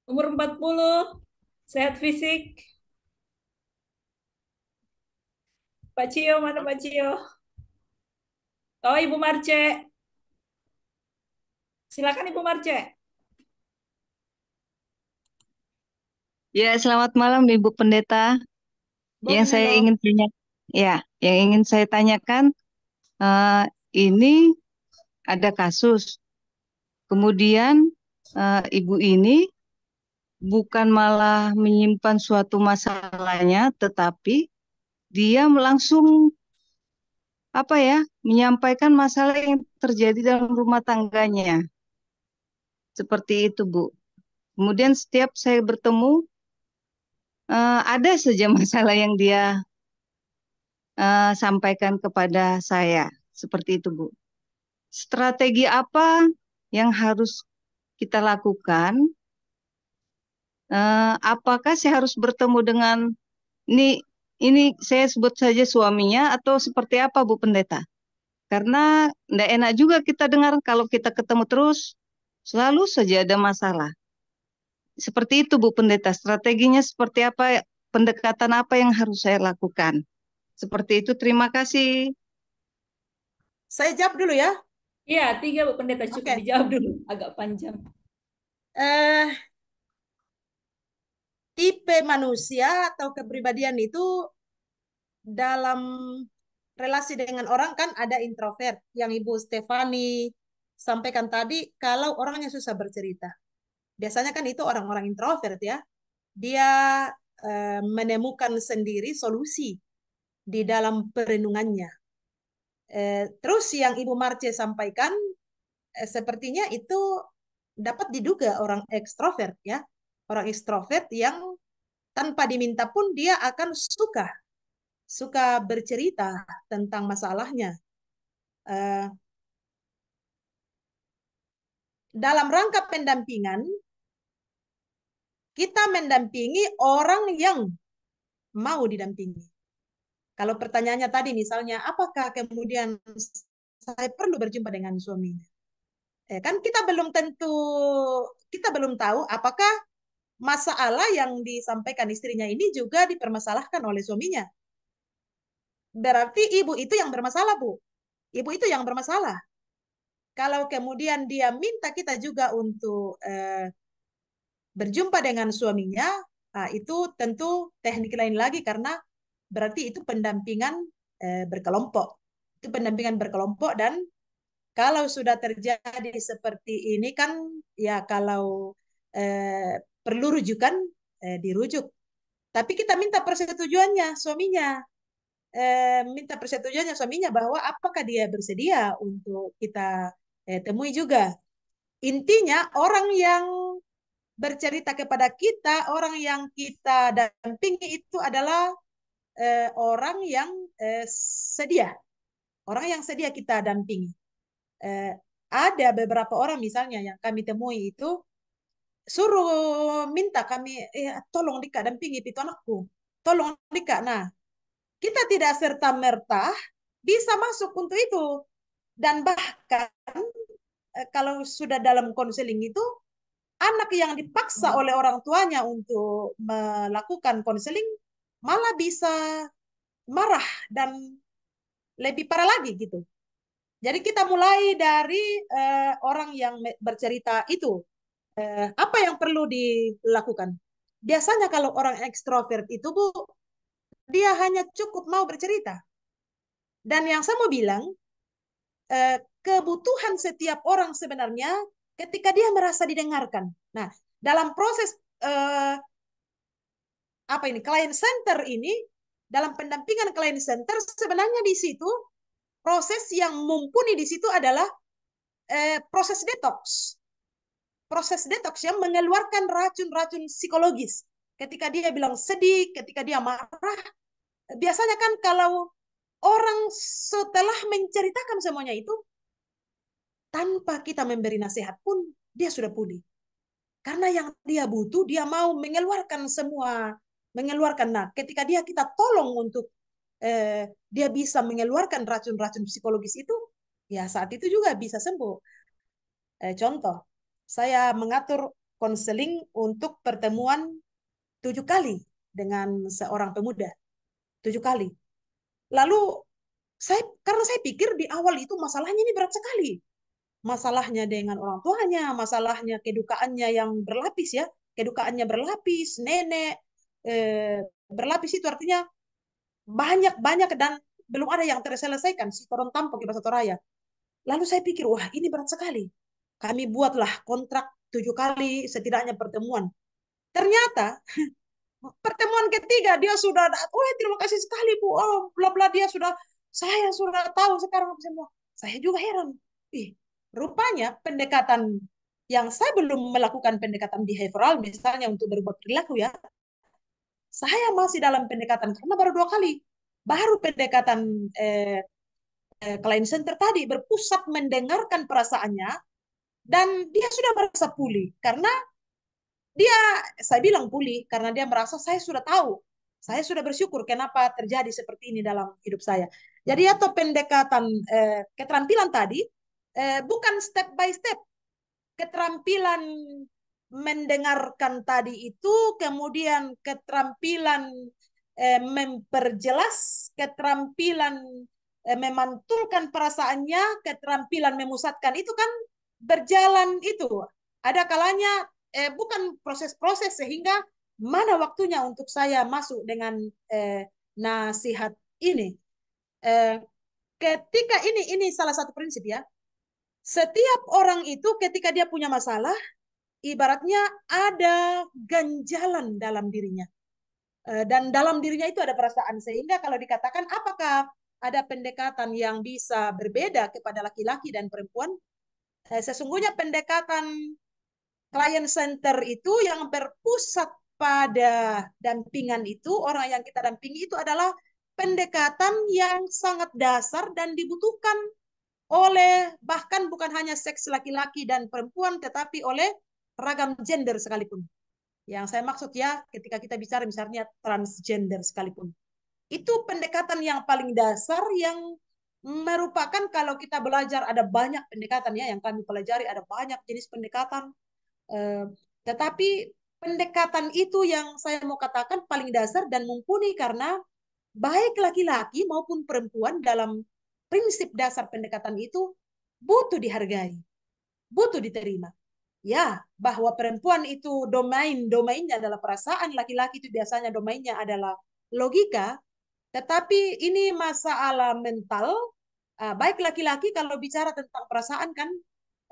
Umur 40, sehat fisik. Pak Cio, mana Pak Cio? Oh, Ibu Marce. Silakan Ibu Marce. Ya, selamat malam Ibu Pendeta. Boleh yang saya ingin tanya, ya, yang ingin saya tanyakan, uh, ini ada kasus. Kemudian uh, Ibu ini bukan malah menyimpan suatu masalahnya, tetapi dia langsung apa ya menyampaikan masalah yang terjadi dalam rumah tangganya. Seperti itu, Bu. Kemudian setiap saya bertemu, uh, ada saja *laughs* masalah yang dia uh, sampaikan kepada saya seperti itu Bu. Strategi apa yang harus kita lakukan? Uh, apakah saya harus bertemu dengan ini ini saya sebut saja suaminya atau seperti apa Bu Pendeta? Karena tidak enak juga kita dengar kalau kita ketemu terus selalu saja ada masalah. Seperti itu Bu Pendeta, strateginya seperti apa, pendekatan apa yang harus saya lakukan. Seperti itu, terima kasih. Saya jawab dulu ya. Iya, tiga Bu Pendeta cukup okay. dijawab dulu, agak panjang. Eh, tipe manusia atau kepribadian itu dalam relasi dengan orang kan ada introvert yang Ibu Stefani sampaikan tadi kalau orangnya susah bercerita biasanya kan itu orang-orang introvert ya dia eh, menemukan sendiri solusi di dalam perenungannya eh, terus yang Ibu Marce sampaikan eh, sepertinya itu dapat diduga orang ekstrovert ya orang ekstrovert yang tanpa diminta pun dia akan suka suka bercerita tentang masalahnya dalam rangka pendampingan kita mendampingi orang yang mau didampingi. Kalau pertanyaannya tadi misalnya, apakah kemudian saya perlu berjumpa dengan suaminya? Eh, kan kita belum tentu, kita belum tahu apakah masalah yang disampaikan istrinya ini juga dipermasalahkan oleh suaminya. Berarti ibu itu yang bermasalah, Bu. Ibu itu yang bermasalah. Kalau kemudian dia minta kita juga untuk eh, berjumpa dengan suaminya ah, itu tentu teknik lain lagi karena berarti itu pendampingan eh, berkelompok itu pendampingan berkelompok dan kalau sudah terjadi seperti ini kan ya kalau eh, perlu rujukan eh, dirujuk tapi kita minta persetujuannya suaminya minta persetujuannya suaminya bahwa apakah dia bersedia untuk kita temui juga intinya orang yang bercerita kepada kita orang yang kita dampingi itu adalah eh, orang yang eh, sedia, orang yang sedia kita dampingi. Eh, ada beberapa orang misalnya yang kami temui itu suruh minta kami eh, tolong dikak dampingi itu anakku tolong dikak nah kita tidak serta merta bisa masuk untuk itu dan bahkan eh, kalau sudah dalam konseling itu anak yang dipaksa hmm. oleh orang tuanya untuk melakukan konseling malah bisa marah dan lebih parah lagi gitu. Jadi kita mulai dari uh, orang yang bercerita itu uh, apa yang perlu dilakukan. Biasanya kalau orang ekstrovert itu bu dia hanya cukup mau bercerita. Dan yang saya mau bilang eh, kebutuhan setiap orang sebenarnya ketika dia merasa didengarkan. Nah, dalam proses eh, apa ini client center ini dalam pendampingan client center sebenarnya di situ proses yang mumpuni di situ adalah eh, proses detox. Proses detox yang mengeluarkan racun-racun psikologis. Ketika dia bilang sedih, ketika dia marah, biasanya kan kalau orang setelah menceritakan semuanya itu, tanpa kita memberi nasihat pun dia sudah pulih. Karena yang dia butuh, dia mau mengeluarkan semua, mengeluarkan. Nah, ketika dia kita tolong untuk eh, dia bisa mengeluarkan racun-racun psikologis itu, ya saat itu juga bisa sembuh. Eh, contoh, saya mengatur konseling untuk pertemuan tujuh kali dengan seorang pemuda tujuh kali lalu saya karena saya pikir di awal itu masalahnya ini berat sekali masalahnya dengan orang tuanya, masalahnya kedukaannya yang berlapis ya, kedukaannya berlapis, nenek eh, berlapis itu artinya banyak-banyak dan belum ada yang terselesaikan si koron tampok bahasa Toraya. Lalu saya pikir, wah ini berat sekali. Kami buatlah kontrak tujuh kali setidaknya pertemuan. Ternyata *laughs* pertemuan ketiga dia sudah, oh terima kasih sekali bu, oh bla bla dia sudah, saya sudah tahu sekarang semua. Saya juga heran, ih Rupanya pendekatan yang saya belum melakukan pendekatan behavioral misalnya untuk berubah perilaku ya, saya masih dalam pendekatan karena baru dua kali, baru pendekatan eh, eh, client center tadi berpusat mendengarkan perasaannya dan dia sudah merasa pulih karena dia saya bilang pulih karena dia merasa saya sudah tahu saya sudah bersyukur kenapa terjadi seperti ini dalam hidup saya. Jadi atau pendekatan eh, keterampilan tadi eh, bukan step by step. Keterampilan mendengarkan tadi itu, kemudian keterampilan eh, memperjelas, keterampilan eh, memantulkan perasaannya, keterampilan memusatkan itu kan berjalan itu. Ada kalanya eh, bukan proses-proses sehingga mana waktunya untuk saya masuk dengan eh, nasihat ini. Eh, ketika ini ini salah satu prinsip ya setiap orang itu ketika dia punya masalah, ibaratnya ada ganjalan dalam dirinya. Eh, dan dalam dirinya itu ada perasaan. Sehingga kalau dikatakan apakah ada pendekatan yang bisa berbeda kepada laki-laki dan perempuan, eh, sesungguhnya pendekatan client center itu yang berpusat pada dampingan itu, orang yang kita dampingi itu adalah pendekatan yang sangat dasar dan dibutuhkan oleh bahkan bukan hanya seks laki-laki dan perempuan tetapi oleh ragam gender sekalipun. Yang saya maksud ya ketika kita bicara misalnya transgender sekalipun. Itu pendekatan yang paling dasar yang merupakan kalau kita belajar ada banyak pendekatan ya yang kami pelajari ada banyak jenis pendekatan. Eh, tetapi pendekatan itu yang saya mau katakan paling dasar dan mumpuni karena baik laki-laki maupun perempuan dalam prinsip dasar pendekatan itu butuh dihargai, butuh diterima. Ya, bahwa perempuan itu domain, domainnya adalah perasaan, laki-laki itu biasanya domainnya adalah logika, tetapi ini masalah mental, ah, baik laki-laki kalau bicara tentang perasaan kan,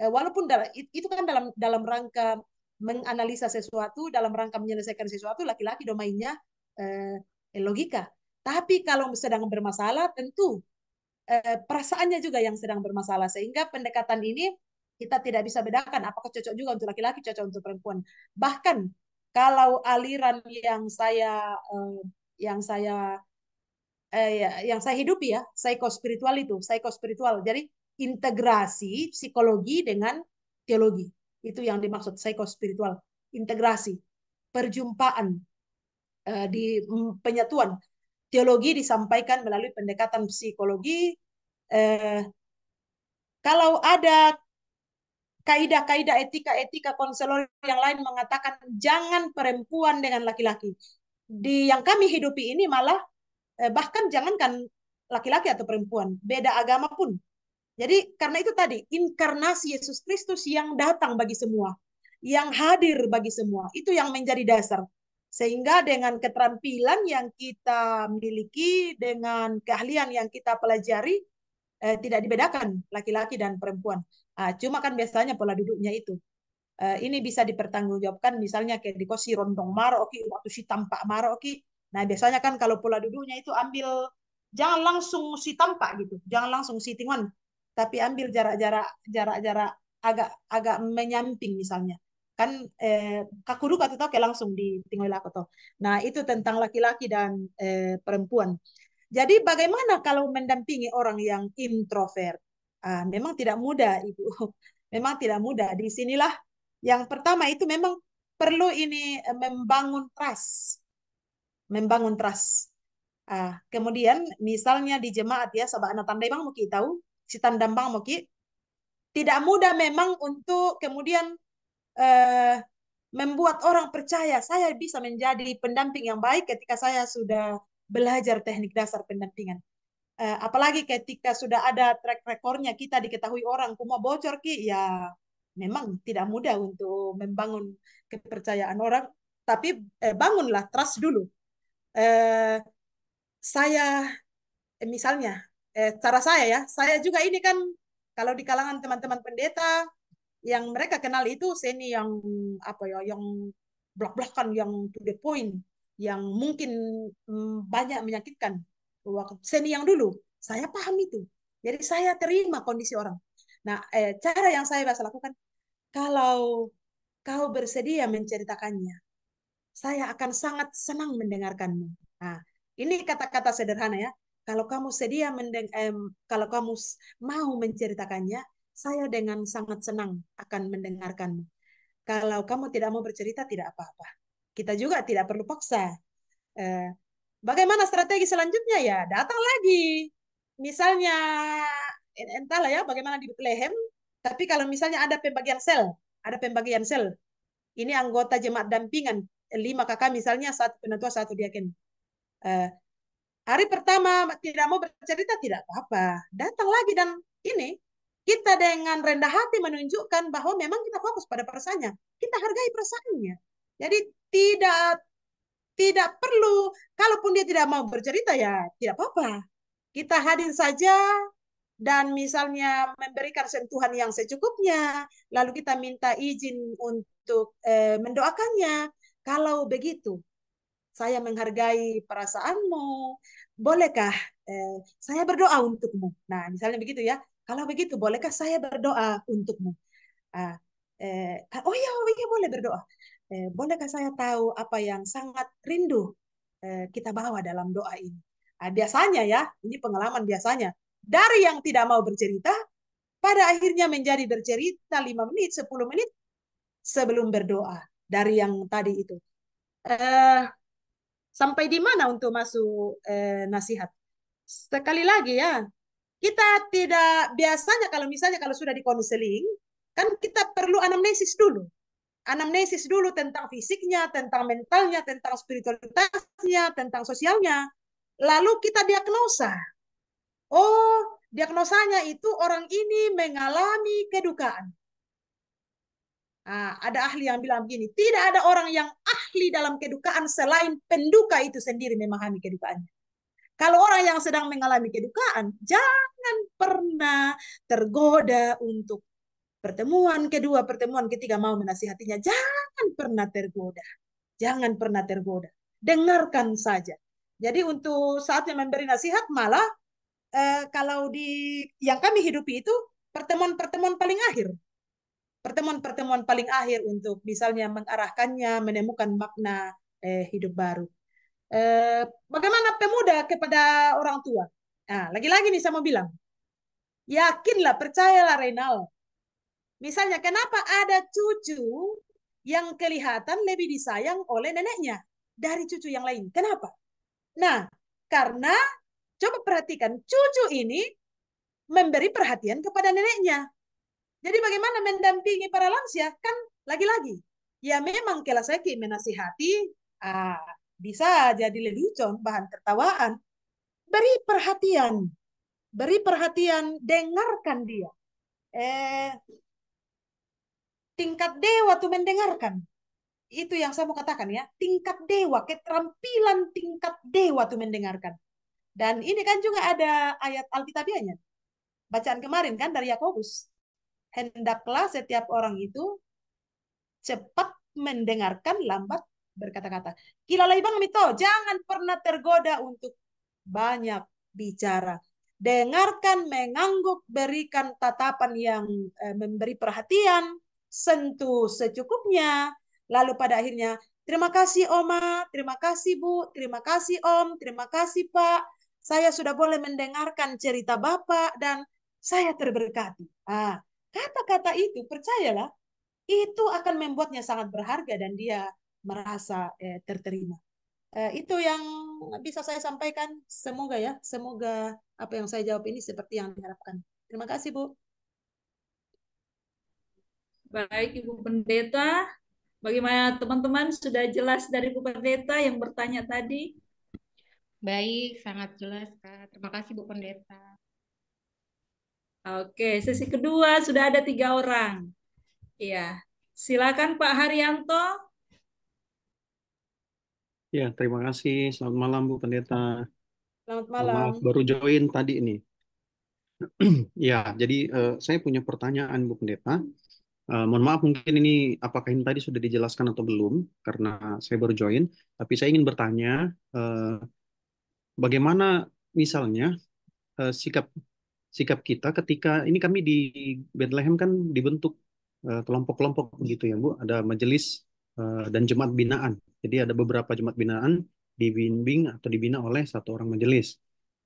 eh, walaupun itu kan dalam dalam rangka menganalisa sesuatu, dalam rangka menyelesaikan sesuatu, laki-laki domainnya eh, eh, logika. Tapi kalau sedang bermasalah, tentu Eh, perasaannya juga yang sedang bermasalah sehingga pendekatan ini kita tidak bisa bedakan apakah cocok juga untuk laki-laki cocok untuk perempuan bahkan kalau aliran yang saya eh, yang saya eh, ya, yang saya hidupi ya psikospiritual itu psikospiritual jadi integrasi psikologi dengan teologi itu yang dimaksud psikospiritual integrasi perjumpaan eh, di mm, penyatuan teologi disampaikan melalui pendekatan psikologi. Eh, kalau ada kaidah-kaidah etika-etika konselor yang lain mengatakan jangan perempuan dengan laki-laki. Di yang kami hidupi ini malah eh, bahkan jangankan laki-laki atau perempuan, beda agama pun. Jadi karena itu tadi inkarnasi Yesus Kristus yang datang bagi semua, yang hadir bagi semua, itu yang menjadi dasar. Sehingga dengan keterampilan yang kita miliki, dengan keahlian yang kita pelajari, eh, tidak dibedakan laki-laki dan perempuan. Ah, cuma kan biasanya pola duduknya itu. Eh, ini bisa dipertanggungjawabkan misalnya kayak di kosi rondong maroki, waktu si tampak maroki. Nah biasanya kan kalau pola duduknya itu ambil, jangan langsung si tampak gitu, jangan langsung si one tapi ambil jarak-jarak jarak-jarak agak agak menyamping misalnya kan eh, kakuru kata tau langsung di tinggal aku tau. Nah itu tentang laki-laki dan eh, perempuan. Jadi bagaimana kalau mendampingi orang yang introvert? Ah, memang tidak mudah ibu. *laughs* Memang tidak mudah. Di sinilah yang pertama itu memang perlu ini eh, membangun trust, membangun trust. Ah, kemudian misalnya di jemaat ya, sahabat anak tanda bang mau tahu, si tanda bang mau tidak mudah memang untuk kemudian uh, membuat orang percaya saya bisa menjadi pendamping yang baik ketika saya sudah belajar teknik dasar pendampingan. Uh, apalagi ketika sudah ada track recordnya kita diketahui orang kuma bocor ki ya memang tidak mudah untuk membangun kepercayaan orang tapi eh, bangunlah trust dulu eh, saya eh, misalnya eh, cara saya ya saya juga ini kan kalau di kalangan teman-teman pendeta yang mereka kenal itu seni yang apa ya yang blak-blakan yang to the point yang mungkin mm, banyak menyakitkan seni yang dulu saya paham itu jadi saya terima kondisi orang nah eh, cara yang saya bisa lakukan kalau kau bersedia menceritakannya saya akan sangat senang mendengarkanmu nah ini kata-kata sederhana ya kalau kamu sedia mendeng eh, kalau kamu mau menceritakannya saya dengan sangat senang akan mendengarkanmu. Kalau kamu tidak mau bercerita, tidak apa-apa. Kita juga tidak perlu paksa. Eh, bagaimana strategi selanjutnya ya? Datang lagi. Misalnya, entahlah ya bagaimana di Bethlehem, tapi kalau misalnya ada pembagian sel, ada pembagian sel. Ini anggota jemaat dampingan, lima kakak misalnya, satu penatua, satu diaken. Eh, hari pertama tidak mau bercerita, tidak apa-apa. Datang lagi dan ini kita dengan rendah hati menunjukkan bahwa memang kita fokus pada perasaannya. Kita hargai perasaannya. Jadi tidak tidak perlu, kalaupun dia tidak mau bercerita ya tidak apa-apa. Kita hadir saja dan misalnya memberikan sentuhan yang secukupnya, lalu kita minta izin untuk eh, mendoakannya. Kalau begitu, saya menghargai perasaanmu. Bolehkah eh, saya berdoa untukmu? Nah, misalnya begitu ya. Kalau begitu, bolehkah saya berdoa untukmu? Ah, eh, oh ya, oh iya, boleh berdoa. Eh, bolehkah saya tahu apa yang sangat rindu eh, kita bawa dalam doa ini? Ah, biasanya ya, ini pengalaman biasanya. Dari yang tidak mau bercerita, pada akhirnya menjadi bercerita 5 menit, 10 menit sebelum berdoa. Dari yang tadi itu. sampai di mana untuk masuk nasihat? Sekali lagi ya, kita tidak biasanya kalau misalnya kalau sudah di konseling, kan kita perlu anamnesis dulu. Anamnesis dulu tentang fisiknya, tentang mentalnya, tentang spiritualitasnya, tentang sosialnya. Lalu kita diagnosa. Oh, diagnosanya itu orang ini mengalami kedukaan. Nah, ada ahli yang bilang begini, tidak ada orang yang ahli dalam kedukaan selain penduka itu sendiri memahami kedukaannya. Kalau orang yang sedang mengalami kedukaan, jangan pernah tergoda untuk pertemuan kedua, pertemuan ketiga mau menasihatinya. Jangan pernah tergoda. Jangan pernah tergoda. Dengarkan saja. Jadi untuk saatnya memberi nasihat malah eh, kalau di yang kami hidupi itu pertemuan-pertemuan paling akhir. Pertemuan-pertemuan paling akhir untuk misalnya mengarahkannya menemukan makna eh, hidup baru. Eh, bagaimana pemuda kepada orang tua? lagi nah, lagi-lagi nih saya mau bilang, yakinlah, percayalah Renal. Misalnya, kenapa ada cucu yang kelihatan lebih disayang oleh neneknya dari cucu yang lain? Kenapa? Nah, karena coba perhatikan, cucu ini memberi perhatian kepada neneknya. Jadi bagaimana mendampingi para lansia? Kan lagi-lagi, ya memang kelas saya menasihati, ah, bisa jadi lelucon, bahan tertawaan. Beri perhatian, beri perhatian, dengarkan dia. Eh, tingkat dewa tuh mendengarkan. Itu yang saya mau katakan ya, tingkat dewa, keterampilan tingkat dewa tuh mendengarkan. Dan ini kan juga ada ayat Alkitabianya, Bacaan kemarin kan dari Yakobus. Hendaklah setiap orang itu cepat mendengarkan, lambat berkata-kata. Kilalai bang mito, jangan pernah tergoda untuk banyak bicara. Dengarkan, mengangguk, berikan tatapan yang eh, memberi perhatian, sentuh secukupnya. Lalu pada akhirnya, terima kasih Oma, terima kasih Bu, terima kasih Om, terima kasih Pak. Saya sudah boleh mendengarkan cerita Bapak dan saya terberkati. Ah, kata-kata itu, percayalah, itu akan membuatnya sangat berharga dan dia merasa eh, terterima. Eh, itu yang bisa saya sampaikan. Semoga ya, semoga apa yang saya jawab ini seperti yang diharapkan. Terima kasih, Bu. Baik, Ibu Pendeta. Bagaimana teman-teman sudah jelas dari Bu Pendeta yang bertanya tadi? Baik, sangat jelas, Kak. Terima kasih, Bu Pendeta. Oke, sesi kedua sudah ada tiga orang. Iya, silakan Pak Haryanto. Ya, terima kasih. Selamat malam, Bu Pendeta. Selamat malam. Maaf, baru join tadi ini. *clears throat* ya, jadi uh, saya punya pertanyaan, Bu Pendeta. Uh, mohon maaf mungkin ini apakah ini tadi sudah dijelaskan atau belum karena saya baru join. Tapi saya ingin bertanya uh, bagaimana misalnya uh, sikap sikap kita ketika ini kami di Bethlehem kan dibentuk kelompok-kelompok uh, begitu ya Bu. Ada majelis Eh, dan jemaat binaan. Jadi ada beberapa jemaat binaan dibimbing atau dibina oleh satu orang majelis.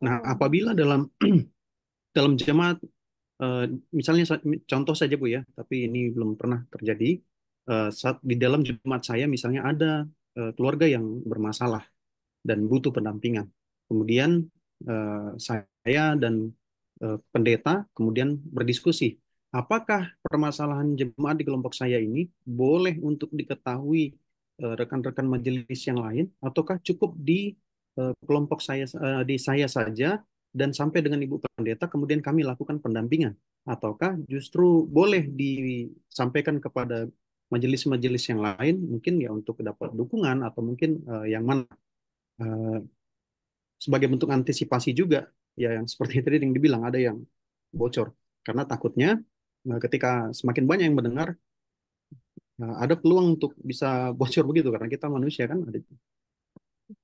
Nah, hmm. apabila dalam *clears throat* dalam jemaat eh, misalnya contoh saja Bu ya, tapi ini belum pernah terjadi eh, saat di dalam jemaat saya misalnya ada keluarga yang bermasalah dan butuh pendampingan. Kemudian saya dan pendeta kemudian berdiskusi apakah permasalahan jemaat di kelompok saya ini boleh untuk diketahui eh, rekan-rekan majelis yang lain ataukah cukup di eh, kelompok saya eh, di saya saja dan sampai dengan Ibu Pendeta kemudian kami lakukan pendampingan ataukah justru boleh disampaikan kepada majelis-majelis yang lain mungkin ya untuk dapat dukungan atau mungkin yang mana sebagai bentuk antisipasi juga ya yang seperti *laughs* tadi yang dibilang ada yang bocor karena takutnya Nah, ketika semakin banyak yang mendengar nah, ada peluang untuk bisa *laughs* bocor begitu karena kita manusia kan ada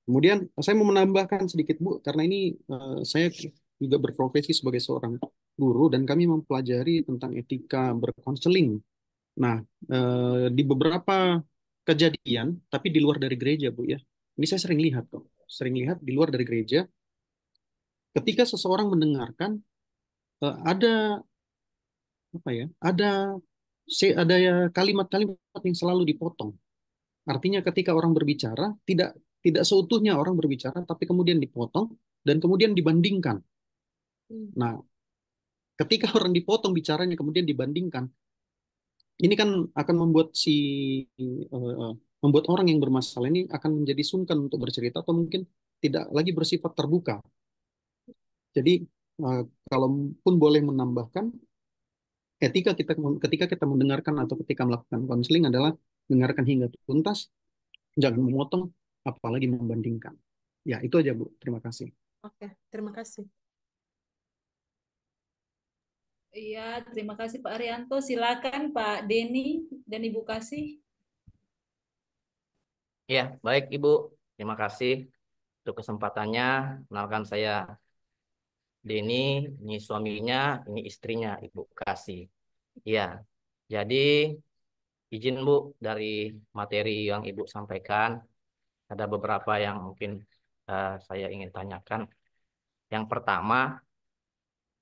kemudian saya mau menambahkan sedikit bu karena ini eh, saya juga berprofesi sebagai seorang guru dan kami mempelajari tentang etika berkonseling nah eh, di beberapa kejadian tapi di luar dari gereja bu ya ini saya sering lihat kok sering lihat di luar dari gereja ketika seseorang mendengarkan eh, ada apa ya? Ada ada ya kalimat-kalimat yang selalu dipotong. Artinya ketika orang berbicara tidak tidak seutuhnya orang berbicara tapi kemudian dipotong dan kemudian dibandingkan. Hmm. Nah, ketika orang dipotong bicaranya kemudian dibandingkan, ini kan akan membuat si uh, membuat orang yang bermasalah ini akan menjadi sungkan untuk bercerita atau mungkin tidak lagi bersifat terbuka. Jadi uh, eh, kalaupun boleh menambahkan ketika kita ketika kita mendengarkan atau ketika melakukan konseling adalah dengarkan hingga tuntas, jangan memotong, apalagi membandingkan. Ya, itu aja Bu. Terima kasih. Oke, terima kasih. Iya, terima kasih Pak Arianto. Silakan Pak Denny dan Ibu Kasih. Iya, baik Ibu. Terima kasih untuk kesempatannya. Kenalkan saya Deni, ini suaminya, ini istrinya, Ibu Kasih. Ya, Jadi izin Bu dari materi yang Ibu sampaikan ada beberapa yang mungkin uh, saya ingin tanyakan. Yang pertama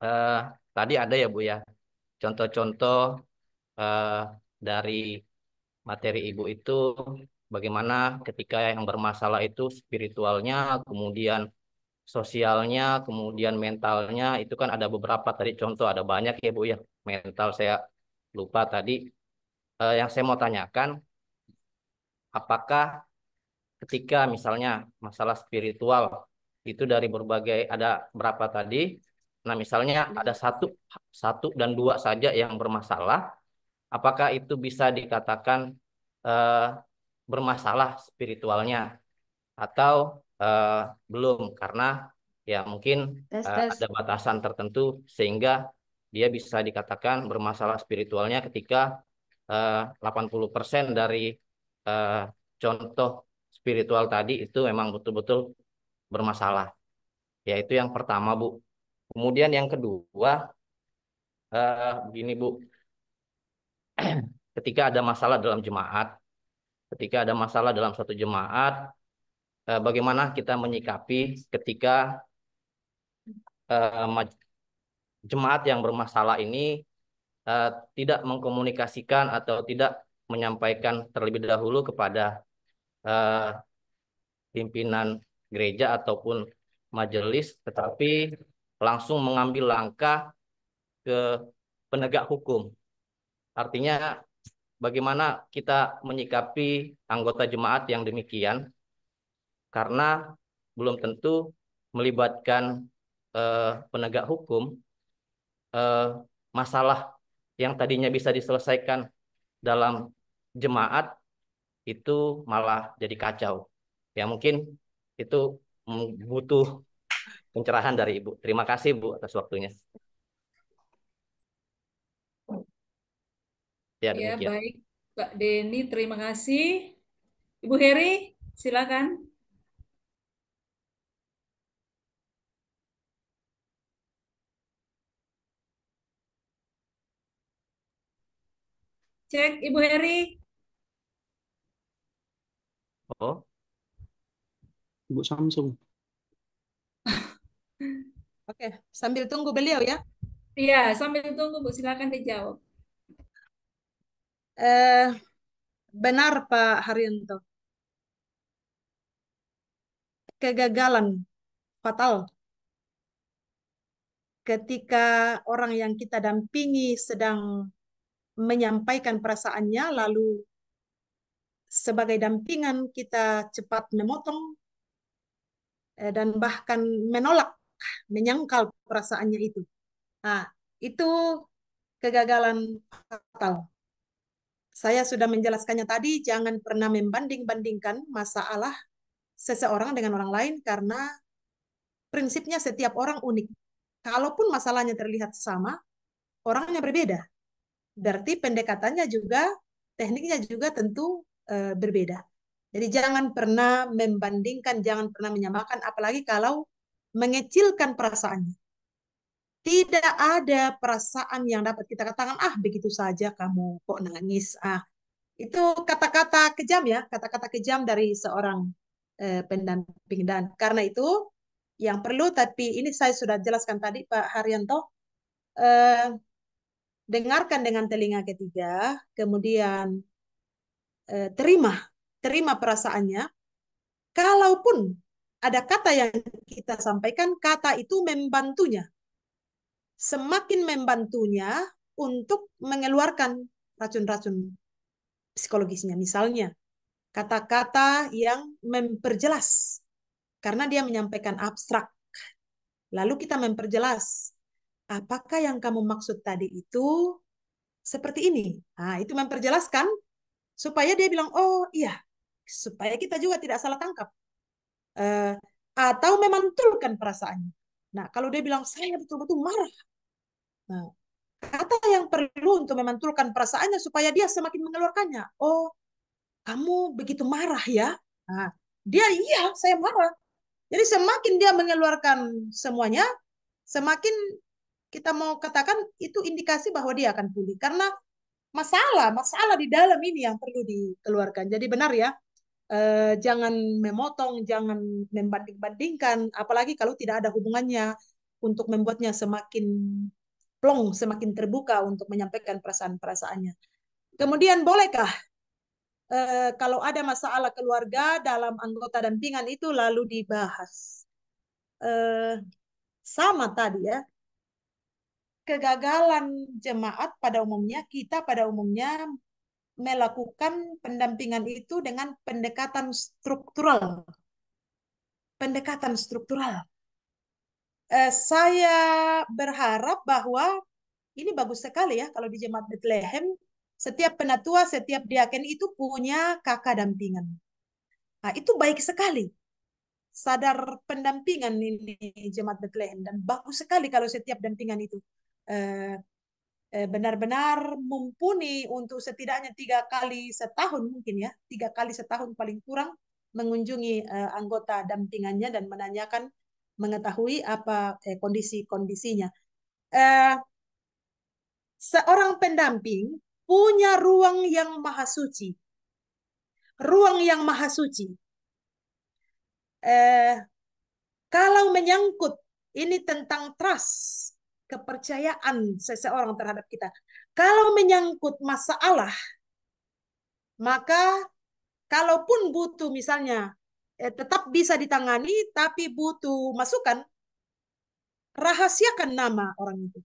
uh, tadi ada ya Bu ya contoh-contoh uh, dari materi Ibu itu bagaimana ketika yang bermasalah itu spiritualnya kemudian sosialnya, kemudian mentalnya, itu kan ada beberapa tadi contoh, ada banyak ya Bu ya, mental saya lupa tadi. Eh, yang saya mau tanyakan, apakah ketika misalnya masalah spiritual itu dari berbagai, ada berapa tadi, nah misalnya ada satu, satu dan dua saja yang bermasalah, apakah itu bisa dikatakan eh, bermasalah spiritualnya? Atau uh, belum karena ya mungkin uh, ada batasan tertentu sehingga dia bisa dikatakan bermasalah spiritualnya ketika eh, uh, 80% dari uh, contoh spiritual tadi itu memang betul-betul bermasalah. Yaitu yang pertama, Bu. Kemudian yang kedua, uh, begini, Bu. *clears throat* ketika ada masalah dalam jemaat, ketika ada masalah dalam satu jemaat, uh, bagaimana kita menyikapi ketika uh, jemaat yang bermasalah ini uh, tidak mengkomunikasikan atau tidak menyampaikan terlebih dahulu kepada uh, pimpinan gereja ataupun majelis, tetapi langsung mengambil langkah ke penegak hukum. Artinya bagaimana kita menyikapi anggota jemaat yang demikian karena belum tentu melibatkan eh, penegak hukum eh, masalah yang tadinya bisa diselesaikan dalam jemaat itu malah jadi kacau. Ya mungkin itu butuh pencerahan dari Ibu. Terima kasih Bu atas waktunya. Ya, ya baik Pak Denny, terima kasih. Ibu Heri, silakan. Cek Ibu Heri. Oh. Ibu Samsung. *laughs* Oke, sambil tunggu beliau ya. Iya, sambil tunggu Bu, silakan dijawab. Eh, benar Pak Haryanto. Kegagalan fatal ketika orang yang kita dampingi sedang menyampaikan perasaannya, lalu sebagai dampingan kita cepat memotong eh, dan bahkan menolak, menyangkal perasaannya itu. Nah, itu kegagalan fatal. Saya sudah menjelaskannya tadi, jangan pernah membanding-bandingkan masalah seseorang dengan orang lain karena prinsipnya setiap orang unik. Kalaupun masalahnya terlihat sama, orangnya berbeda berarti pendekatannya juga tekniknya juga tentu uh, berbeda. Jadi jangan pernah membandingkan, jangan pernah menyamakan, apalagi kalau mengecilkan perasaannya. Tidak ada perasaan yang dapat kita katakan, ah begitu saja kamu kok nangis, ah. Itu kata-kata kejam ya, kata-kata kejam dari seorang eh, pendamping. Dan karena itu yang perlu, tapi ini saya sudah jelaskan tadi Pak Haryanto, eh, dengarkan dengan telinga ketiga, kemudian eh, terima, terima perasaannya. Kalaupun ada kata yang kita sampaikan, kata itu membantunya. Semakin membantunya untuk mengeluarkan racun-racun psikologisnya. Misalnya, kata-kata yang memperjelas. Karena dia menyampaikan abstrak. Lalu kita memperjelas apakah yang kamu maksud tadi itu seperti ini? Nah, itu memperjelaskan supaya dia bilang, oh iya, supaya kita juga tidak salah tangkap. Uh, atau memantulkan perasaannya. Nah, kalau dia bilang, saya betul-betul marah. Nah, kata yang perlu untuk memantulkan perasaannya supaya dia semakin mengeluarkannya. Oh, kamu begitu marah ya? Nah, dia, iya, saya marah. Jadi semakin dia mengeluarkan semuanya, semakin kita mau katakan itu indikasi bahwa dia akan pulih karena masalah masalah di dalam ini yang perlu dikeluarkan. Jadi benar ya, eh, jangan memotong, jangan membanding-bandingkan, apalagi kalau tidak ada hubungannya untuk membuatnya semakin plong, semakin terbuka untuk menyampaikan perasaan-perasaannya. Kemudian bolehkah eh, kalau ada masalah keluarga dalam anggota dampingan itu lalu dibahas? Eh, sama tadi ya, kegagalan jemaat pada umumnya, kita pada umumnya melakukan pendampingan itu dengan pendekatan struktural. Pendekatan struktural. Eh, saya berharap bahwa ini bagus sekali ya kalau di jemaat Bethlehem setiap penatua, setiap diaken itu punya kakak dampingan. Nah, itu baik sekali. Sadar pendampingan ini jemaat Bethlehem dan bagus sekali kalau setiap dampingan itu. Eh, eh, benar-benar mumpuni untuk setidaknya tiga kali setahun mungkin ya tiga kali setahun paling kurang mengunjungi eh, anggota dampingannya dan menanyakan mengetahui apa kondisi-kondisinya. seorang pendamping punya ruang yang maha suci, ruang yang maha suci. kalau menyangkut ini tentang trust kepercayaan seseorang terhadap kita. Kalau menyangkut masalah, maka kalaupun butuh misalnya eh, tetap bisa ditangani, tapi butuh masukan, rahasiakan nama orang itu.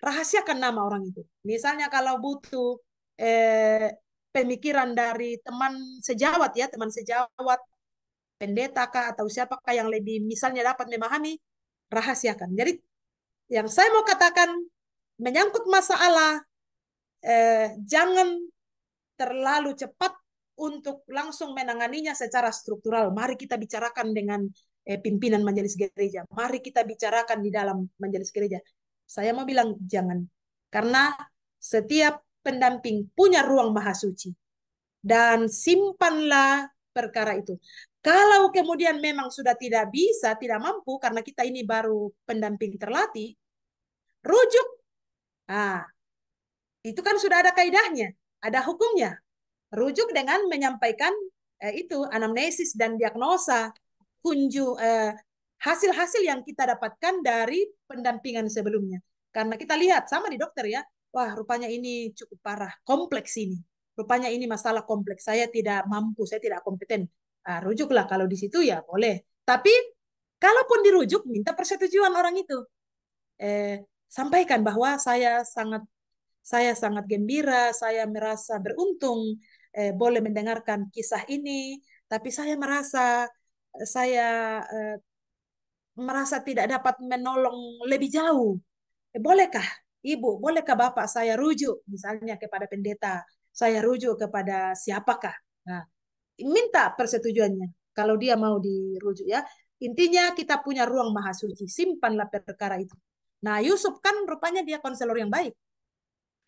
Rahasiakan nama orang itu. Misalnya kalau butuh eh, pemikiran dari teman sejawat ya, teman sejawat pendeta kah atau siapakah yang lebih misalnya dapat memahami rahasiakan. Jadi yang saya mau katakan menyangkut masalah eh, jangan terlalu cepat untuk langsung menanganinya secara struktural. Mari kita bicarakan dengan eh, pimpinan majelis gereja. Mari kita bicarakan di dalam majelis gereja. Saya mau bilang jangan. Karena setiap pendamping punya ruang mahasuci Dan simpanlah perkara itu. Kalau kemudian memang sudah tidak bisa, tidak mampu karena kita ini baru pendamping terlatih, rujuk. Ah, itu kan sudah ada kaidahnya, ada hukumnya. Rujuk dengan menyampaikan eh, itu anamnesis dan diagnosa kunjung eh, hasil-hasil yang kita dapatkan dari pendampingan sebelumnya. Karena kita lihat sama di dokter ya, wah rupanya ini cukup parah, kompleks ini. Rupanya ini masalah kompleks, saya tidak mampu, saya tidak kompeten uh, rujuklah kalau di situ ya boleh. Tapi kalaupun dirujuk minta persetujuan orang itu. Eh, sampaikan bahwa saya sangat saya sangat gembira, saya merasa beruntung eh, boleh mendengarkan kisah ini, tapi saya merasa eh, saya eh, merasa tidak dapat menolong lebih jauh. Eh, bolehkah Ibu, bolehkah Bapak saya rujuk misalnya kepada pendeta, saya rujuk kepada siapakah? Nah, minta persetujuannya kalau dia mau dirujuk ya. Intinya kita punya ruang maha suci, simpanlah perkara itu. Nah, Yusuf kan rupanya dia konselor yang baik.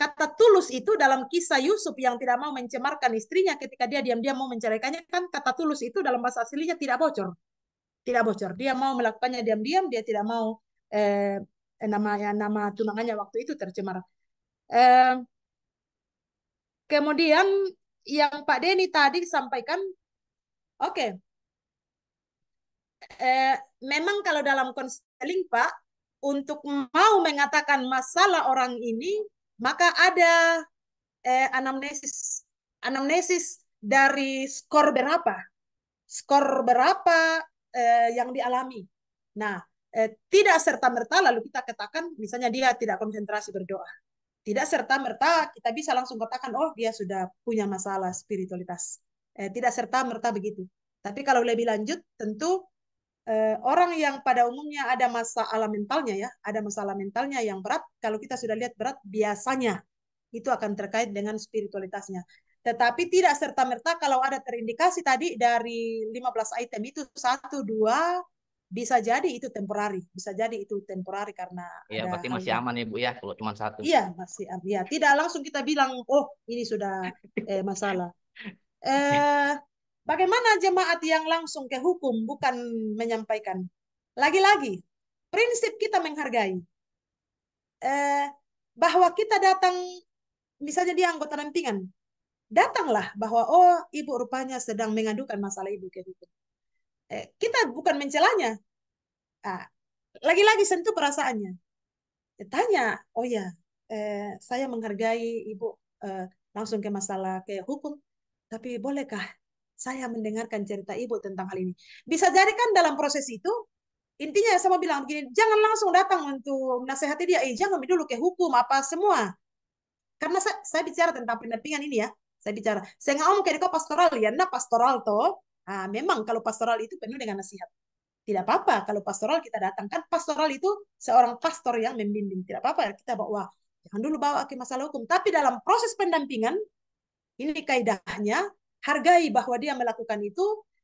Kata tulus itu dalam kisah Yusuf yang tidak mau mencemarkan istrinya ketika dia diam-diam mau menceraikannya kan kata tulus itu dalam bahasa aslinya tidak bocor. Tidak bocor. Dia mau melakukannya diam-diam, dia tidak mau eh, eh namanya nama tunangannya waktu itu tercemar. Eh, kemudian yang Pak Denny tadi sampaikan, oke, okay. eh, memang kalau dalam konseling Pak, untuk mau mengatakan masalah orang ini, maka ada eh, anamnesis, anamnesis dari skor berapa, skor berapa eh, yang dialami. Nah, eh, tidak serta merta lalu kita katakan misalnya dia tidak konsentrasi berdoa. Tidak serta-merta kita bisa langsung katakan, oh dia sudah punya masalah spiritualitas. Eh, tidak serta-merta begitu. Tapi kalau lebih lanjut, tentu eh, orang yang pada umumnya ada masalah mentalnya ya, ada masalah mentalnya yang berat, kalau kita sudah lihat berat, biasanya itu akan terkait dengan spiritualitasnya. Tetapi tidak serta-merta kalau ada terindikasi tadi dari 15 item itu satu dua bisa jadi itu temporari, bisa jadi itu temporari karena Iya, berarti masih aman ya, Bu ya kalau cuma satu. Iya, masih ya, tidak langsung kita bilang oh, ini sudah eh, masalah. *laughs* Eh bagaimana jemaat yang langsung ke hukum bukan menyampaikan? Lagi-lagi, prinsip kita menghargai. Eh bahwa kita datang misalnya dia anggota rampingan. Datanglah bahwa oh, ibu rupanya sedang mengadukan masalah ibu ke hukum Eh, kita bukan mencelanya. Ah, lagi-lagi sentuh perasaannya. Ya, tanya, oh ya, saya menghargai ibu eh, langsung ke masalah ke hukum, tapi bolehkah saya mendengarkan cerita ibu tentang hal ini? Bisa jadi kan dalam proses itu intinya saya mau bilang begini, jangan langsung datang untuk menasehati dia, eh jangan dulu ke hukum apa semua. Karena saya, saya bicara tentang pendampingan ini ya, saya bicara. Saya ngomong kayak pastoral ya, nah pastoral toh, Nah, memang kalau pastoral itu penuh dengan nasihat. Tidak apa-apa kalau pastoral kita datang kan Pastoral itu seorang pastor yang membimbing. Tidak apa-apa kita bawa, jangan dulu bawa ke masalah hukum. Tapi dalam proses pendampingan, ini kaidahnya, hargai bahwa dia melakukan itu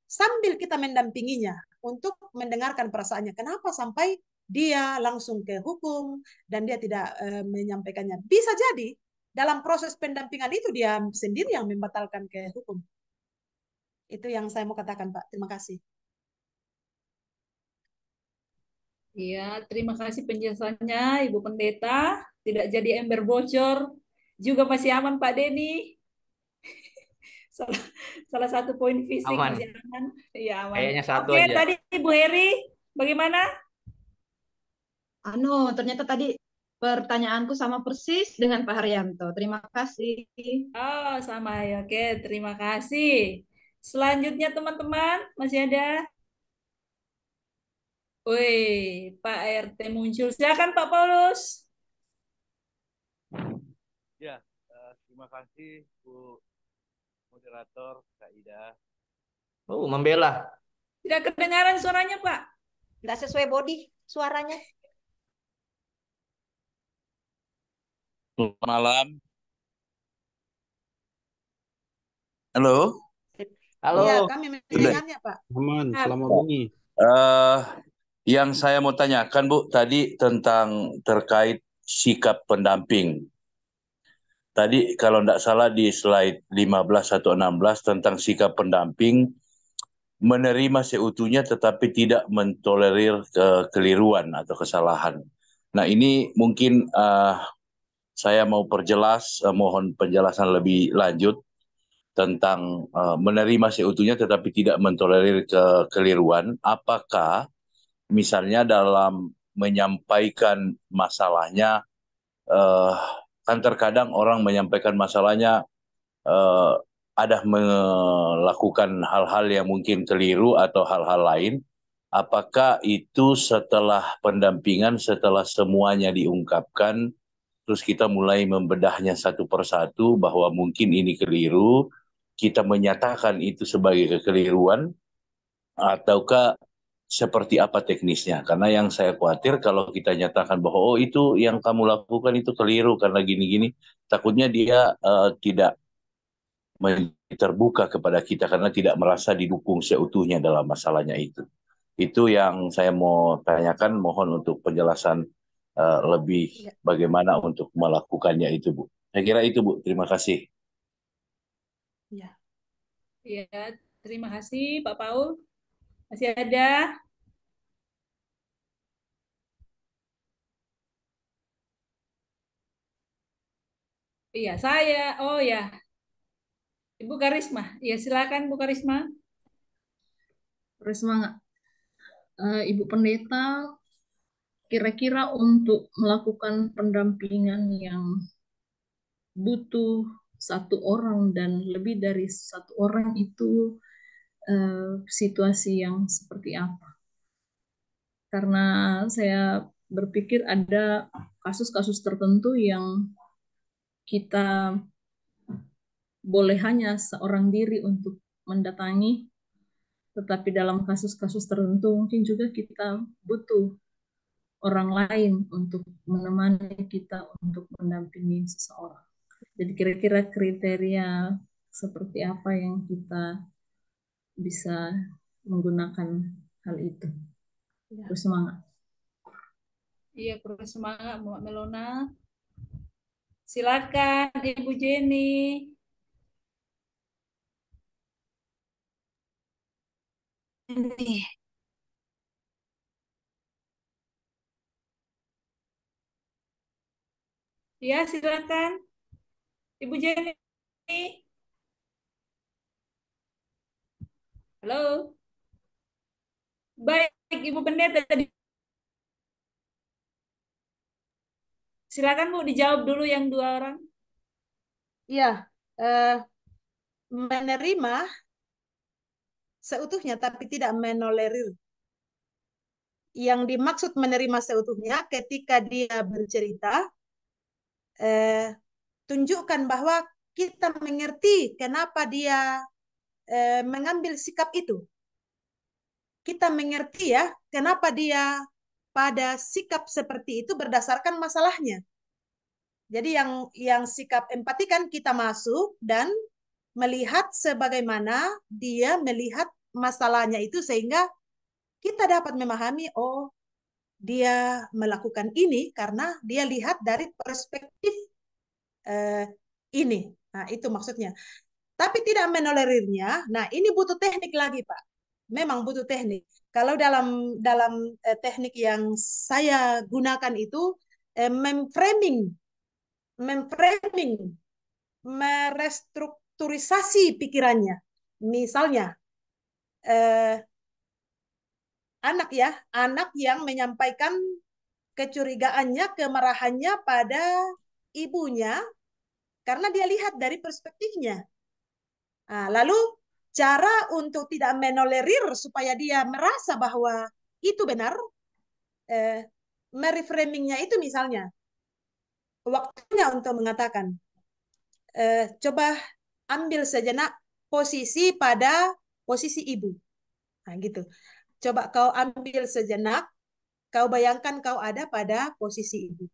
sambil kita mendampinginya untuk mendengarkan perasaannya. Kenapa sampai dia langsung ke hukum dan dia tidak e, menyampaikannya. Bisa jadi dalam proses pendampingan itu dia sendiri yang membatalkan ke hukum. Itu yang saya mau katakan, Pak. Terima kasih. Iya, terima kasih penjelasannya, Ibu Pendeta. Tidak jadi ember bocor, juga masih aman Pak Denny. *laughs* salah, salah satu poin fisik aman. masih aman. Iya aman. Kayaknya satu Oke, aja. tadi Ibu Heri, bagaimana? Anu, ternyata tadi pertanyaanku sama persis dengan Pak Haryanto. Terima kasih. Oh, sama ya. Oke, terima kasih. Selanjutnya teman-teman, masih ada? Woi, Pak RT muncul. Silakan Pak Paulus. Ya, eh, terima kasih Bu moderator Kak Ida. Oh, membela. Tidak kedengaran suaranya, Pak. Tidak sesuai body suaranya. Selamat malam. Halo. Halo. Ya, kami mendengarnya, Pak. Aman, selamat pagi. Uh, yang saya mau tanyakan, Bu, tadi tentang terkait sikap pendamping. Tadi kalau tidak salah di slide 15 atau 16 tentang sikap pendamping menerima seutuhnya tetapi tidak mentolerir kekeliruan atau kesalahan. Nah ini mungkin uh, saya mau perjelas, uh, mohon penjelasan lebih lanjut tentang uh, menerima seutuhnya tetapi tidak mentolerir kekeliruan, apakah misalnya dalam menyampaikan masalahnya uh, kan terkadang orang menyampaikan masalahnya uh, ada melakukan hal-hal yang mungkin keliru atau hal-hal lain apakah itu setelah pendampingan setelah semuanya diungkapkan terus kita mulai membedahnya satu persatu bahwa mungkin ini keliru kita menyatakan itu sebagai kekeliruan ataukah seperti apa teknisnya karena yang saya khawatir kalau kita nyatakan bahwa oh itu yang kamu lakukan itu keliru karena gini-gini takutnya dia uh, tidak terbuka kepada kita karena tidak merasa didukung seutuhnya dalam masalahnya itu itu yang saya mau tanyakan mohon untuk penjelasan uh, lebih ya. bagaimana untuk melakukannya itu Bu saya kira itu Bu terima kasih Iya, terima kasih Pak Paul. Masih ada? Iya, saya. Oh ya. Ibu Karisma. Iya, silakan Ibu Karisma. Karisma, nggak? Eh, Ibu Pendeta, kira-kira untuk melakukan pendampingan yang butuh satu orang dan lebih dari satu orang itu uh, situasi yang seperti apa. Karena saya berpikir ada kasus-kasus tertentu yang kita boleh hanya seorang diri untuk mendatangi, tetapi dalam kasus-kasus tertentu mungkin juga kita butuh orang lain untuk menemani kita untuk mendampingi seseorang. Jadi kira-kira kriteria seperti apa yang kita bisa menggunakan hal itu. Ya. Terus semangat. Iya, terus semangat Mbak Melona. Silakan Ibu Jenny. Ini. Ya, silakan. Ibu Jenny. Halo. Baik, Ibu Pendeta tadi. Silakan Bu dijawab dulu yang dua orang. Iya, eh, menerima seutuhnya tapi tidak menolerir. Yang dimaksud menerima seutuhnya ketika dia bercerita eh, tunjukkan bahwa kita mengerti kenapa dia eh, mengambil sikap itu. Kita mengerti ya kenapa dia pada sikap seperti itu berdasarkan masalahnya. Jadi yang yang sikap empati kan kita masuk dan melihat sebagaimana dia melihat masalahnya itu sehingga kita dapat memahami oh dia melakukan ini karena dia lihat dari perspektif eh, ini. Nah, itu maksudnya. Tapi tidak menolerirnya. Nah, ini butuh teknik lagi, Pak. Memang butuh teknik. Kalau dalam dalam eh, teknik yang saya gunakan itu eh, memframing memframing merestrukturisasi pikirannya. Misalnya eh, anak ya, anak yang menyampaikan kecurigaannya, kemarahannya pada ibunya karena dia lihat dari perspektifnya. Nah, lalu cara untuk tidak menolerir supaya dia merasa bahwa itu benar, eh, mereframingnya itu misalnya waktunya untuk mengatakan, eh, coba ambil sejenak posisi pada posisi ibu. Nah, gitu. Coba kau ambil sejenak, kau bayangkan kau ada pada posisi ibu.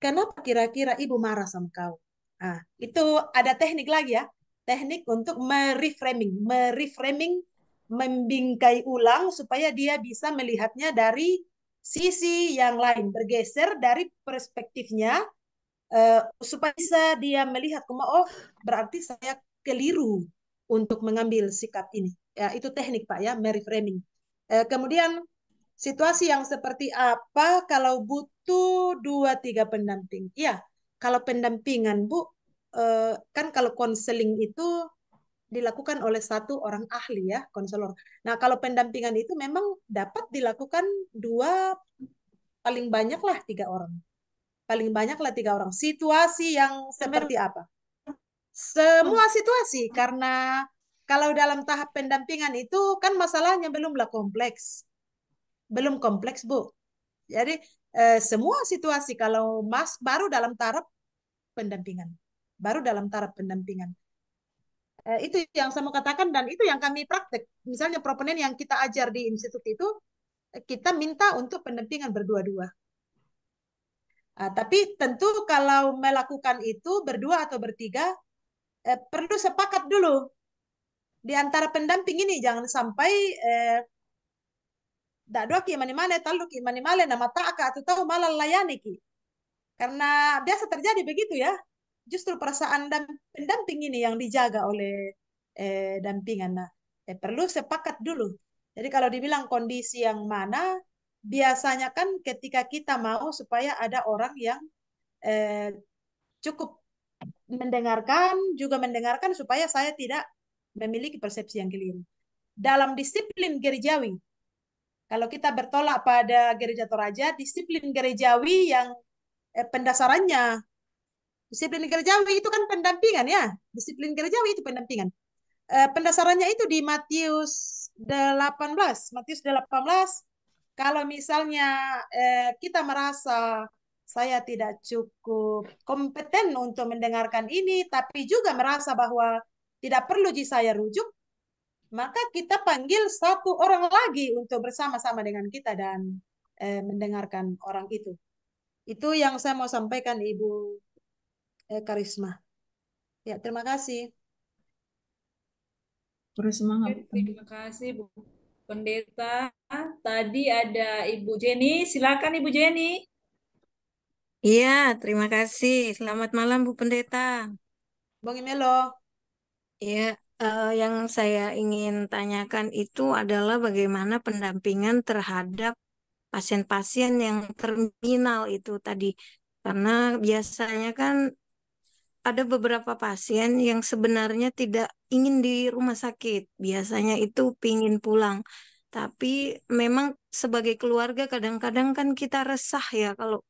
Kenapa kira-kira ibu marah sama kau? Ah, itu ada teknik lagi ya. Teknik untuk mereframing, mereframing membingkai ulang supaya dia bisa melihatnya dari sisi yang lain, bergeser dari perspektifnya uh, supaya bisa dia melihat oh berarti saya keliru untuk mengambil sikap ini. Ya, itu teknik Pak ya, mereframing. Uh, kemudian Situasi yang seperti apa kalau butuh dua tiga pendamping? Ya, kalau pendampingan Bu, eh, kan kalau konseling itu dilakukan oleh satu orang ahli ya, konselor. Nah kalau pendampingan itu memang dapat dilakukan dua paling banyak lah tiga orang. Paling banyak lah tiga orang. Situasi yang seperti apa? Semua situasi karena kalau dalam tahap pendampingan itu kan masalahnya belumlah kompleks belum kompleks Bu. Jadi eh, semua situasi kalau Mas baru dalam taraf pendampingan, baru dalam taraf pendampingan. Eh, itu yang saya mau katakan dan itu yang kami praktek. Misalnya proponen yang kita ajar di institut itu kita minta untuk pendampingan berdua-dua. Nah, tapi tentu kalau melakukan itu berdua atau bertiga eh, perlu sepakat dulu di antara pendamping ini jangan sampai eh, da doki mani male ki mani male nama ta'aka atau tahu layani ki, Karena biasa terjadi begitu ya. Justru perasaan dan pendamping ini yang dijaga oleh eh, dampingan. Nah, eh, perlu sepakat dulu. Jadi kalau dibilang kondisi yang mana, biasanya kan ketika kita mau supaya ada orang yang eh, cukup mendengarkan, juga mendengarkan supaya saya tidak memiliki persepsi yang keliru. Dalam disiplin gerejawi, kalau kita bertolak pada gereja Toraja, disiplin gerejawi yang eh, pendasarannya disiplin gerejawi itu kan pendampingan ya. Disiplin gerejawi itu pendampingan. Eh, pendasarannya itu di Matius 18, Matius 18. Kalau misalnya eh, kita merasa saya tidak cukup kompeten untuk mendengarkan ini, tapi juga merasa bahwa tidak perlu saya rujuk, maka kita panggil satu orang lagi untuk bersama-sama dengan kita dan eh, mendengarkan orang itu. Itu yang saya mau sampaikan Ibu eh, Karisma. Ya, terima kasih. Terus Terima kasih Bu Pendeta. Tadi ada Ibu Jenny, silakan Ibu Jenny. Iya, terima kasih. Selamat malam Bu Pendeta. Bang melo Iya, Uh, yang saya ingin tanyakan itu adalah bagaimana pendampingan terhadap pasien-pasien yang terminal itu tadi. Karena biasanya kan ada beberapa pasien yang sebenarnya tidak ingin di rumah sakit. Biasanya itu pingin pulang. Tapi memang sebagai keluarga kadang-kadang kan kita resah ya kalau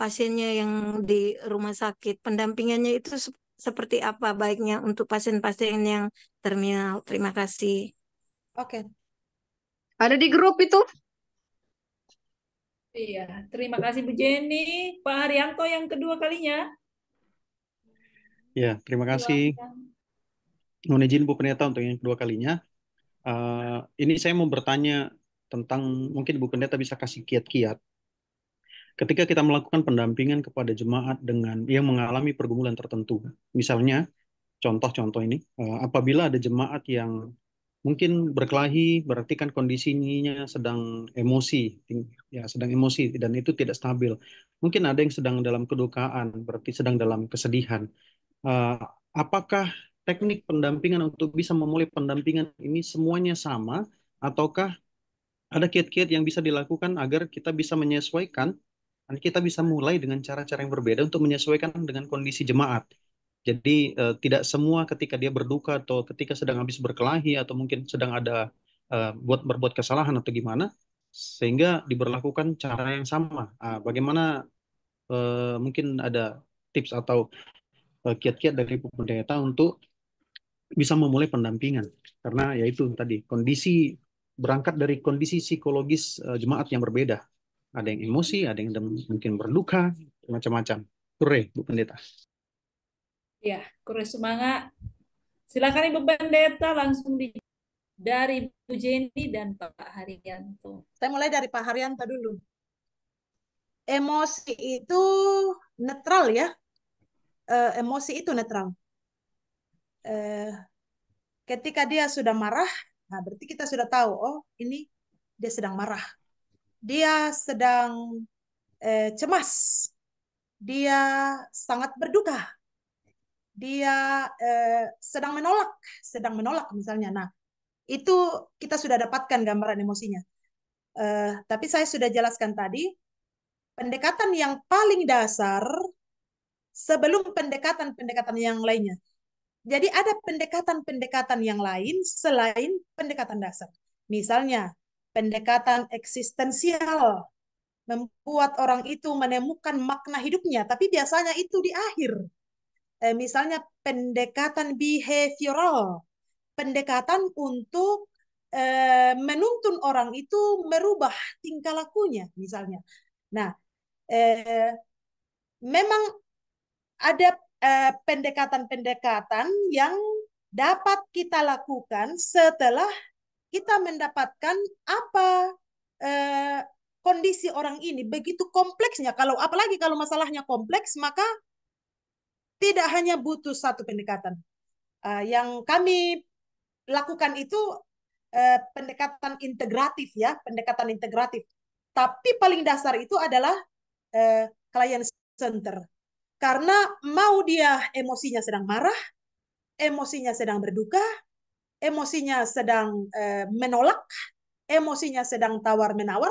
pasiennya yang di rumah sakit. Pendampingannya itu seperti apa baiknya untuk pasien-pasien yang terminal. Terima kasih. Oke. Okay. Ada di grup itu? Iya, terima kasih Bu Jenny. Pak Haryanto yang kedua kalinya. Ya, terima kasih. Mohon izin Bu Pendeta untuk yang kedua kalinya. Uh, ini saya mau bertanya tentang mungkin Bu Pendeta bisa kasih kiat-kiat ketika kita melakukan pendampingan kepada jemaat dengan yang mengalami pergumulan tertentu. Misalnya, contoh-contoh ini, eh, apabila ada jemaat yang mungkin berkelahi, berarti kan kondisinya sedang emosi, ya sedang emosi dan itu tidak stabil. Mungkin ada yang sedang dalam kedukaan, berarti sedang dalam kesedihan. Eh, apakah teknik pendampingan untuk bisa memulai pendampingan ini semuanya sama ataukah ada kiat-kiat yang bisa dilakukan agar kita bisa menyesuaikan Nanti kita bisa mulai dengan cara-cara yang berbeda untuk menyesuaikan dengan kondisi jemaat. Jadi eh, tidak semua ketika dia berduka atau ketika sedang habis berkelahi atau mungkin sedang ada eh, buat berbuat kesalahan atau gimana, sehingga diberlakukan cara yang sama. Ah, bagaimana eh, mungkin ada tips atau eh, kiat-kiat dari pemerintah untuk bisa memulai pendampingan karena yaitu tadi kondisi berangkat dari kondisi psikologis uh, jemaat yang berbeda ada yang emosi, ada yang mungkin berduka, macam-macam. Kure, Bu Pendeta. Ya, kure semangat. Silakan Ibu Pendeta langsung di dari Bu Jenny dan Pak Haryanto. Saya mulai dari Pak Haryanto dulu. Emosi itu netral ya. Eh, emosi itu netral. E, ketika dia sudah marah, nah berarti kita sudah tahu, oh ini dia sedang marah dia sedang eh, cemas, dia sangat berduka, dia eh, sedang menolak, sedang menolak misalnya. Nah, itu kita sudah dapatkan gambaran emosinya. Eh, tapi saya sudah jelaskan tadi, pendekatan yang paling dasar sebelum pendekatan-pendekatan yang lainnya. Jadi ada pendekatan-pendekatan yang lain selain pendekatan dasar. Misalnya, pendekatan eksistensial membuat orang itu menemukan makna hidupnya, tapi biasanya itu di akhir. Eh, misalnya pendekatan behavioral, pendekatan untuk eh, menuntun orang itu merubah tingkah lakunya, misalnya. Nah, eh, memang ada eh, pendekatan-pendekatan eh, pendekatan -pendekatan yang dapat kita lakukan setelah kita mendapatkan apa eh, kondisi orang ini begitu kompleksnya. Kalau apalagi kalau masalahnya kompleks, maka tidak hanya butuh satu pendekatan. eh, yang kami lakukan itu eh, pendekatan integratif ya, pendekatan integratif. Tapi paling dasar itu adalah eh, client center. Karena mau dia emosinya sedang marah, emosinya sedang berduka, emosinya sedang eh, menolak, emosinya sedang tawar menawar,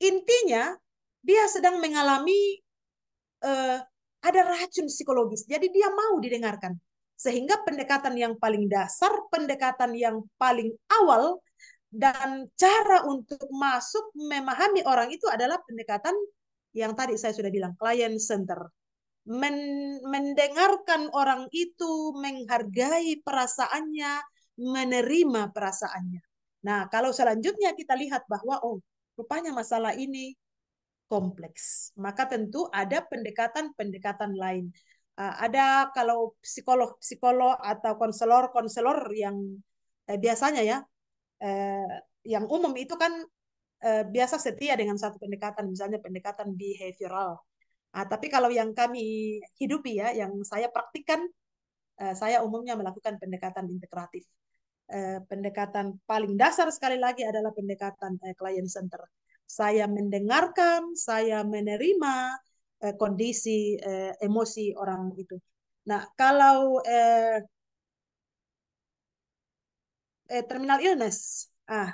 intinya dia sedang mengalami eh, ada racun psikologis. Jadi dia mau didengarkan. Sehingga pendekatan yang paling dasar, pendekatan yang paling awal, dan cara untuk masuk memahami orang itu adalah pendekatan yang tadi saya sudah bilang, client center. Men mendengarkan orang itu, menghargai perasaannya, menerima perasaannya. Nah, kalau selanjutnya kita lihat bahwa oh, rupanya masalah ini kompleks. Maka tentu ada pendekatan-pendekatan lain. Ah, ada kalau psikolog-psikolog atau konselor-konselor yang eh, biasanya ya eh, yang umum itu kan eh, biasa setia dengan satu pendekatan, misalnya pendekatan behavioral. Nah, tapi kalau yang kami hidupi ya, yang saya praktikkan, eh, saya umumnya melakukan pendekatan integratif. Eh, pendekatan paling dasar sekali lagi adalah pendekatan eh, client center. Saya mendengarkan, saya menerima eh, kondisi eh, emosi orang itu. Nah, kalau eh, eh, terminal illness, ah,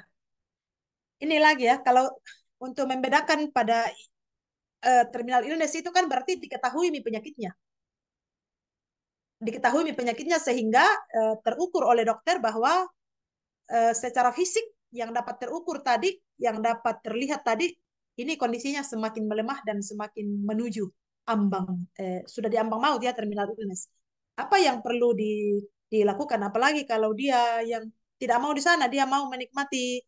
ini lagi ya, kalau untuk membedakan pada eh, terminal illness itu kan berarti diketahui penyakitnya diketahui penyakitnya sehingga eh, terukur oleh dokter bahwa eh, secara fisik yang dapat terukur tadi, yang dapat terlihat tadi, ini kondisinya semakin melemah dan semakin menuju ambang eh, sudah di ambang maut ya terminal illness. Apa yang perlu di, dilakukan? Apalagi kalau dia yang tidak mau di sana, dia mau menikmati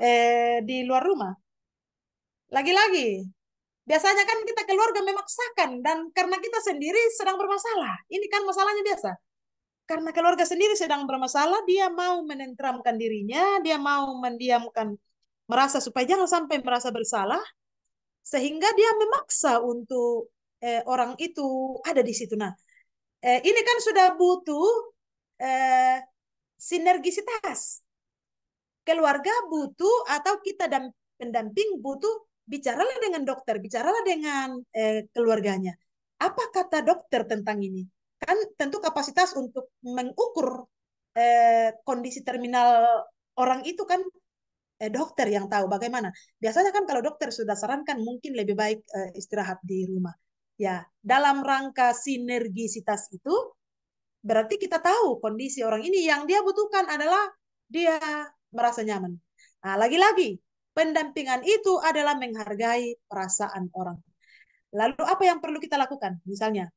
eh, di luar rumah. Lagi-lagi Biasanya kan kita keluarga memaksakan dan karena kita sendiri sedang bermasalah. Ini kan masalahnya biasa. Karena keluarga sendiri sedang bermasalah, dia mau menentramkan dirinya, dia mau mendiamkan merasa supaya jangan sampai merasa bersalah sehingga dia memaksa untuk eh, orang itu ada di situ. Nah, eh, ini kan sudah butuh eh, sinergisitas. Keluarga butuh atau kita dan pendamping butuh bicaralah dengan dokter, bicaralah dengan eh, keluarganya. Apa kata dokter tentang ini? Kan tentu kapasitas untuk mengukur eh, kondisi terminal orang itu kan eh, dokter yang tahu bagaimana. Biasanya kan kalau dokter sudah sarankan mungkin lebih baik eh, istirahat di rumah. Ya, dalam rangka sinergisitas itu berarti kita tahu kondisi orang ini yang dia butuhkan adalah dia merasa nyaman. Nah, lagi-lagi Pendampingan itu adalah menghargai perasaan orang. Lalu apa yang perlu kita lakukan? Misalnya,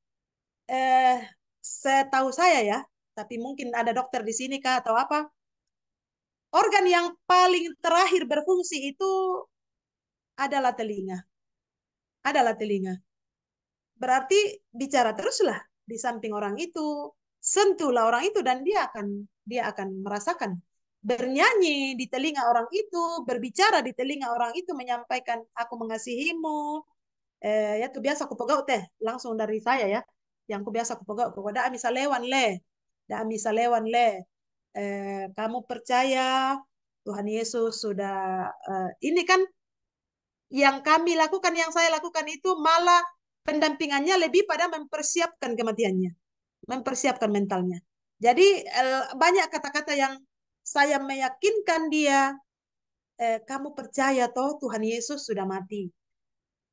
eh, setahu saya ya, tapi mungkin ada dokter di sini kah atau apa, organ yang paling terakhir berfungsi itu adalah telinga. Adalah telinga. Berarti bicara teruslah di samping orang itu, sentuhlah orang itu dan dia akan dia akan merasakan bernyanyi di telinga orang itu, berbicara di telinga orang itu, menyampaikan aku mengasihimu. Eh, ya tuh biasa aku pegau teh langsung dari saya ya. Yang aku biasa aku pegau kepada amisa lewan le. Da amisa lewan le. Eh, kamu percaya Tuhan Yesus sudah eh, ini kan yang kami lakukan, yang saya lakukan itu malah pendampingannya lebih pada mempersiapkan kematiannya, mempersiapkan mentalnya. Jadi eh, banyak kata-kata yang saya meyakinkan dia, eh, kamu percaya toh Tuhan Yesus sudah mati.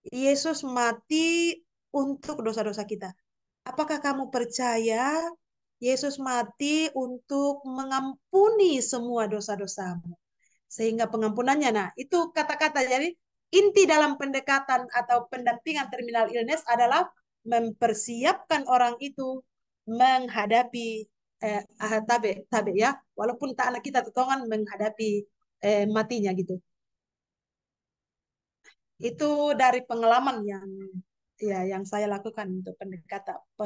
Yesus mati untuk dosa-dosa kita. Apakah kamu percaya Yesus mati untuk mengampuni semua dosa-dosamu? Sehingga pengampunannya, nah itu kata-kata. Jadi inti dalam pendekatan atau pendampingan terminal illness adalah mempersiapkan orang itu menghadapi eh, ah, tabe tabe ya walaupun tak anak kita tetongan menghadapi eh, matinya gitu itu dari pengalaman yang ya yang saya lakukan untuk pendekatan pe,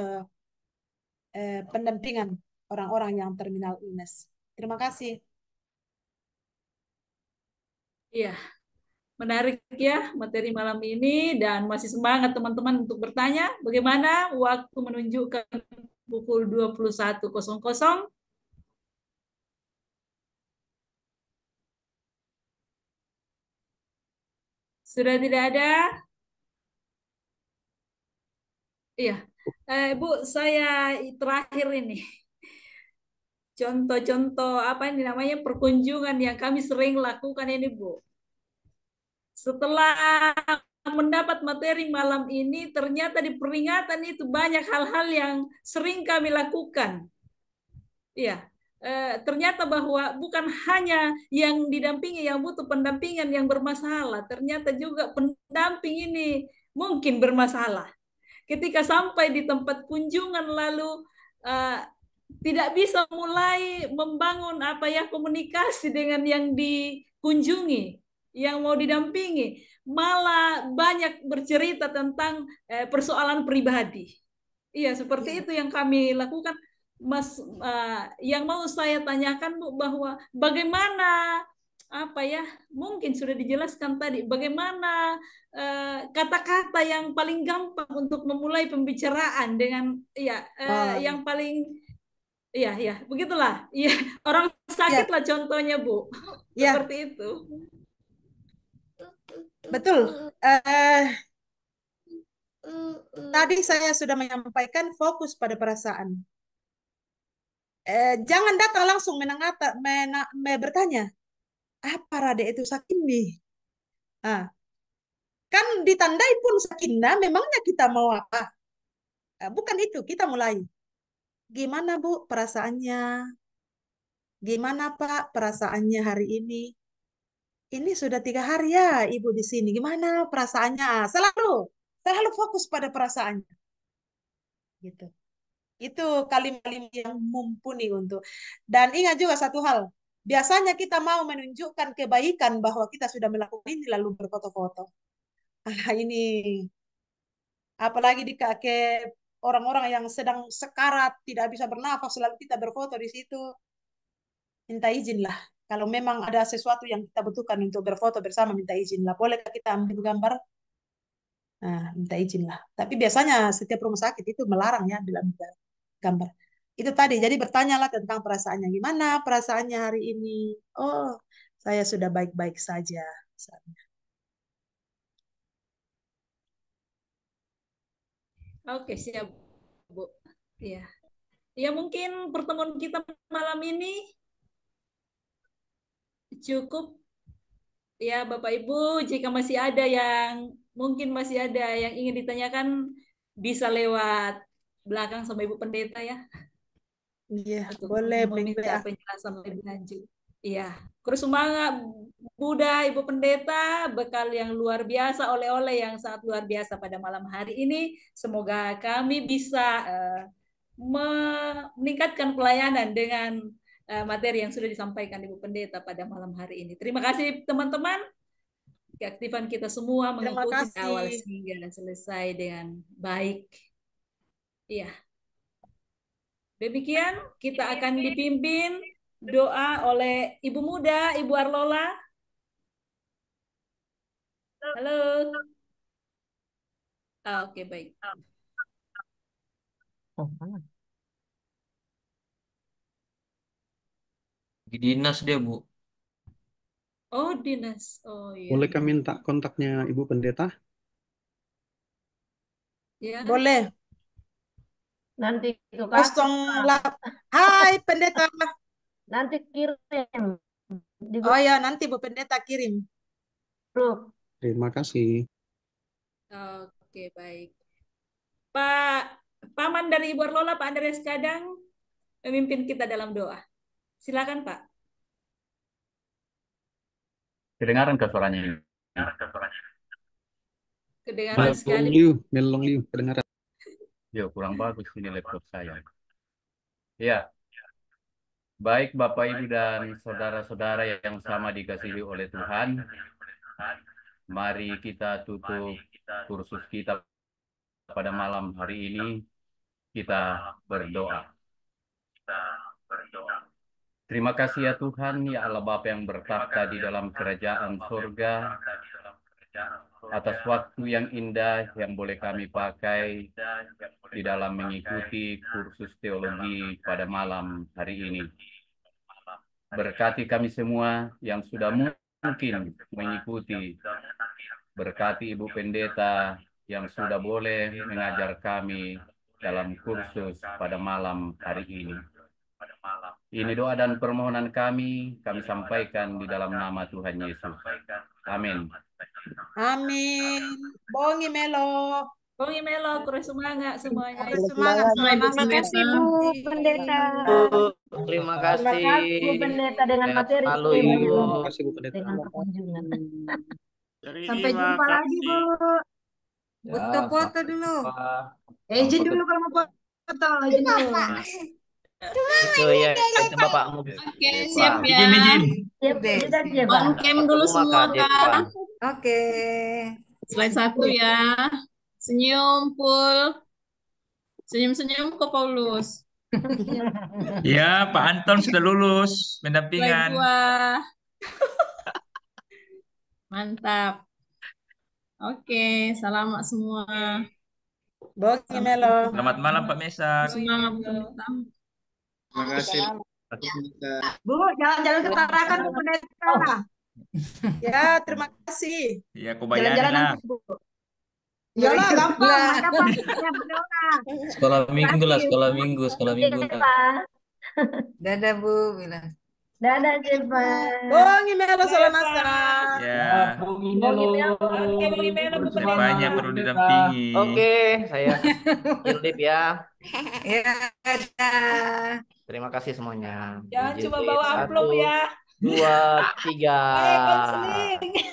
eh, pendampingan orang-orang yang terminal illness terima kasih iya menarik ya materi malam ini dan masih semangat teman-teman untuk bertanya bagaimana waktu menunjukkan pukul 21.00 Sudah tidak ada? Iya. Eh, Bu, saya terakhir ini. Contoh-contoh apa ini namanya perkunjungan yang kami sering lakukan ini, Bu. Setelah mendapat materi malam ini ternyata di peringatan itu banyak hal-hal yang sering kami lakukan. Iya, e, ternyata bahwa bukan hanya yang didampingi yang butuh pendampingan yang bermasalah, ternyata juga pendamping ini mungkin bermasalah. Ketika sampai di tempat kunjungan lalu e, tidak bisa mulai membangun apa ya komunikasi dengan yang dikunjungi, yang mau didampingi malah banyak bercerita tentang eh, persoalan pribadi. Iya, seperti ya. itu yang kami lakukan. Mas, uh, yang mau saya tanyakan Bu bahwa bagaimana apa ya mungkin sudah dijelaskan tadi bagaimana eh, kata-kata uh, yang paling gampang untuk memulai pembicaraan dengan ya uh, oh. yang paling Iya, ya, begitulah. Iya, orang iya. sakit ya. lah contohnya, Bu. Ya. Seperti itu. Betul. Uh, tadi saya sudah menyampaikan fokus pada perasaan. Uh, jangan datang langsung menangata, mena, me, bertanya, apa Rade itu sakini? Ah. Kan ditandai pun sakina, nah, memangnya kita mau apa? Uh, bukan itu, kita mulai. Gimana Bu perasaannya? Gimana Pak perasaannya hari ini? ini sudah tiga hari ya ibu di sini. Gimana perasaannya? Selalu, selalu fokus pada perasaannya. Gitu. Itu kalimat-kalimat yang mumpuni untuk. Dan ingat juga satu hal. Biasanya kita mau menunjukkan kebaikan bahwa kita sudah melakukan ini lalu berfoto-foto. Ah, ini apalagi di kakek orang-orang yang sedang sekarat tidak bisa bernafas selalu kita berfoto di situ minta izinlah kalau memang ada sesuatu yang kita butuhkan untuk berfoto bersama minta izin lah boleh kita ambil gambar nah minta izin lah tapi biasanya setiap rumah sakit itu melarang ya dalam gambar itu tadi jadi bertanyalah tentang perasaannya gimana perasaannya hari ini oh saya sudah baik-baik saja misalnya. Oke, siap, Bu. Ya. Ya, mungkin pertemuan kita malam ini cukup ya Bapak Ibu jika masih ada yang mungkin masih ada yang ingin ditanyakan bisa lewat belakang sama Ibu Pendeta ya. Iya, boleh meminta penjelasan lebih lanjut. Iya, terus semangat Buddha, Ibu Pendeta, bekal yang luar biasa, oleh-oleh yang sangat luar biasa pada malam hari ini. Semoga kami bisa uh, meningkatkan pelayanan dengan Eh, materi yang sudah disampaikan Ibu Pendeta pada malam hari ini. Terima kasih teman-teman keaktifan kita semua mengikuti awal sehingga selesai dengan baik. Iya. Demikian kita akan dipimpin doa oleh Ibu Muda, Ibu Arlola. Halo. Ah, Oke, okay, baik. Oh, lagi dinas dia Bu. Oh, dinas. Oh, iya. Boleh iya. kami minta kontaknya Ibu Pendeta? Ya. Boleh. Nanti kosong Hai Pendeta. Nanti kirim. Di oh ya, nanti Bu Pendeta kirim. Bro. Terima kasih. Oke, baik. Pak Paman dari Ibu arlola Pak Andreas Kadang, memimpin kita dalam doa. Silakan Pak. Kedengaran ke suaranya? Kedengaran sekali. Liu, melong liu, kedengaran. Ya, kurang bagus ini laptop saya. Ya, Baik Bapak Ibu dan saudara-saudara yang sama dikasihi oleh Tuhan, mari kita tutup kursus kita pada malam hari ini. Kita berdoa. Kita berdoa. Terima kasih ya Tuhan, ya Allah Bapa yang bertakhta ya di dalam kerajaan surga, atas waktu yang indah yang boleh kami pakai di dalam mengikuti kursus teologi pada malam hari ini. Berkati kami semua yang sudah mungkin mengikuti. Berkati Ibu Pendeta yang sudah boleh mengajar kami dalam kursus pada malam hari ini. Ini doa dan permohonan kami, kami sampaikan di dalam nama Tuhan Yesus. Amin. Amin. Bongi Melo. Bongi Melo, terus semangat semuanya. Semangat semuanya. Terima kasih Bu Pendeta. Terima kasih. Terima kasih Bu Pendeta dengan materi. Halo Ibu. Terima kasih Bu Pendeta. dengan Sampai jumpa lagi Bu. Ya, Foto-foto dulu. Izin eh, dulu kalau mau foto. Izin dulu itu ya itu bapak oke okay, siap ya izin izin siap on cam dulu semua kan oke okay. slide satu ya senyum full senyum senyum kok Paulus *laughs* ya Pak Anton sudah lulus pendampingan mantap oke okay, selamat semua Bos, Selamat malam Pak Mesa. Selamat malam. Terima kasih. Bu, jalan-jalan ke Tarakan ke Pendeta. Oh. Ya, terima kasih. Iya, bayar. Jalan-jalan nanti, Bu. Iyalah, iya. gampang. sekolah minggu lah, sekolah minggu, sekolah minggu. Lah. Dadah, Bu. Bilang. Dadah, Jepa. Bung ini Salamasa. Ya. Bung Oke, Bung Imelo. Banyak perlu didampingi. Oke, saya *laughs* Yildip ya. Ya, dadah. Terima kasih semuanya. Jangan cuma bawa amplop ya. Dua, tiga. *laughs*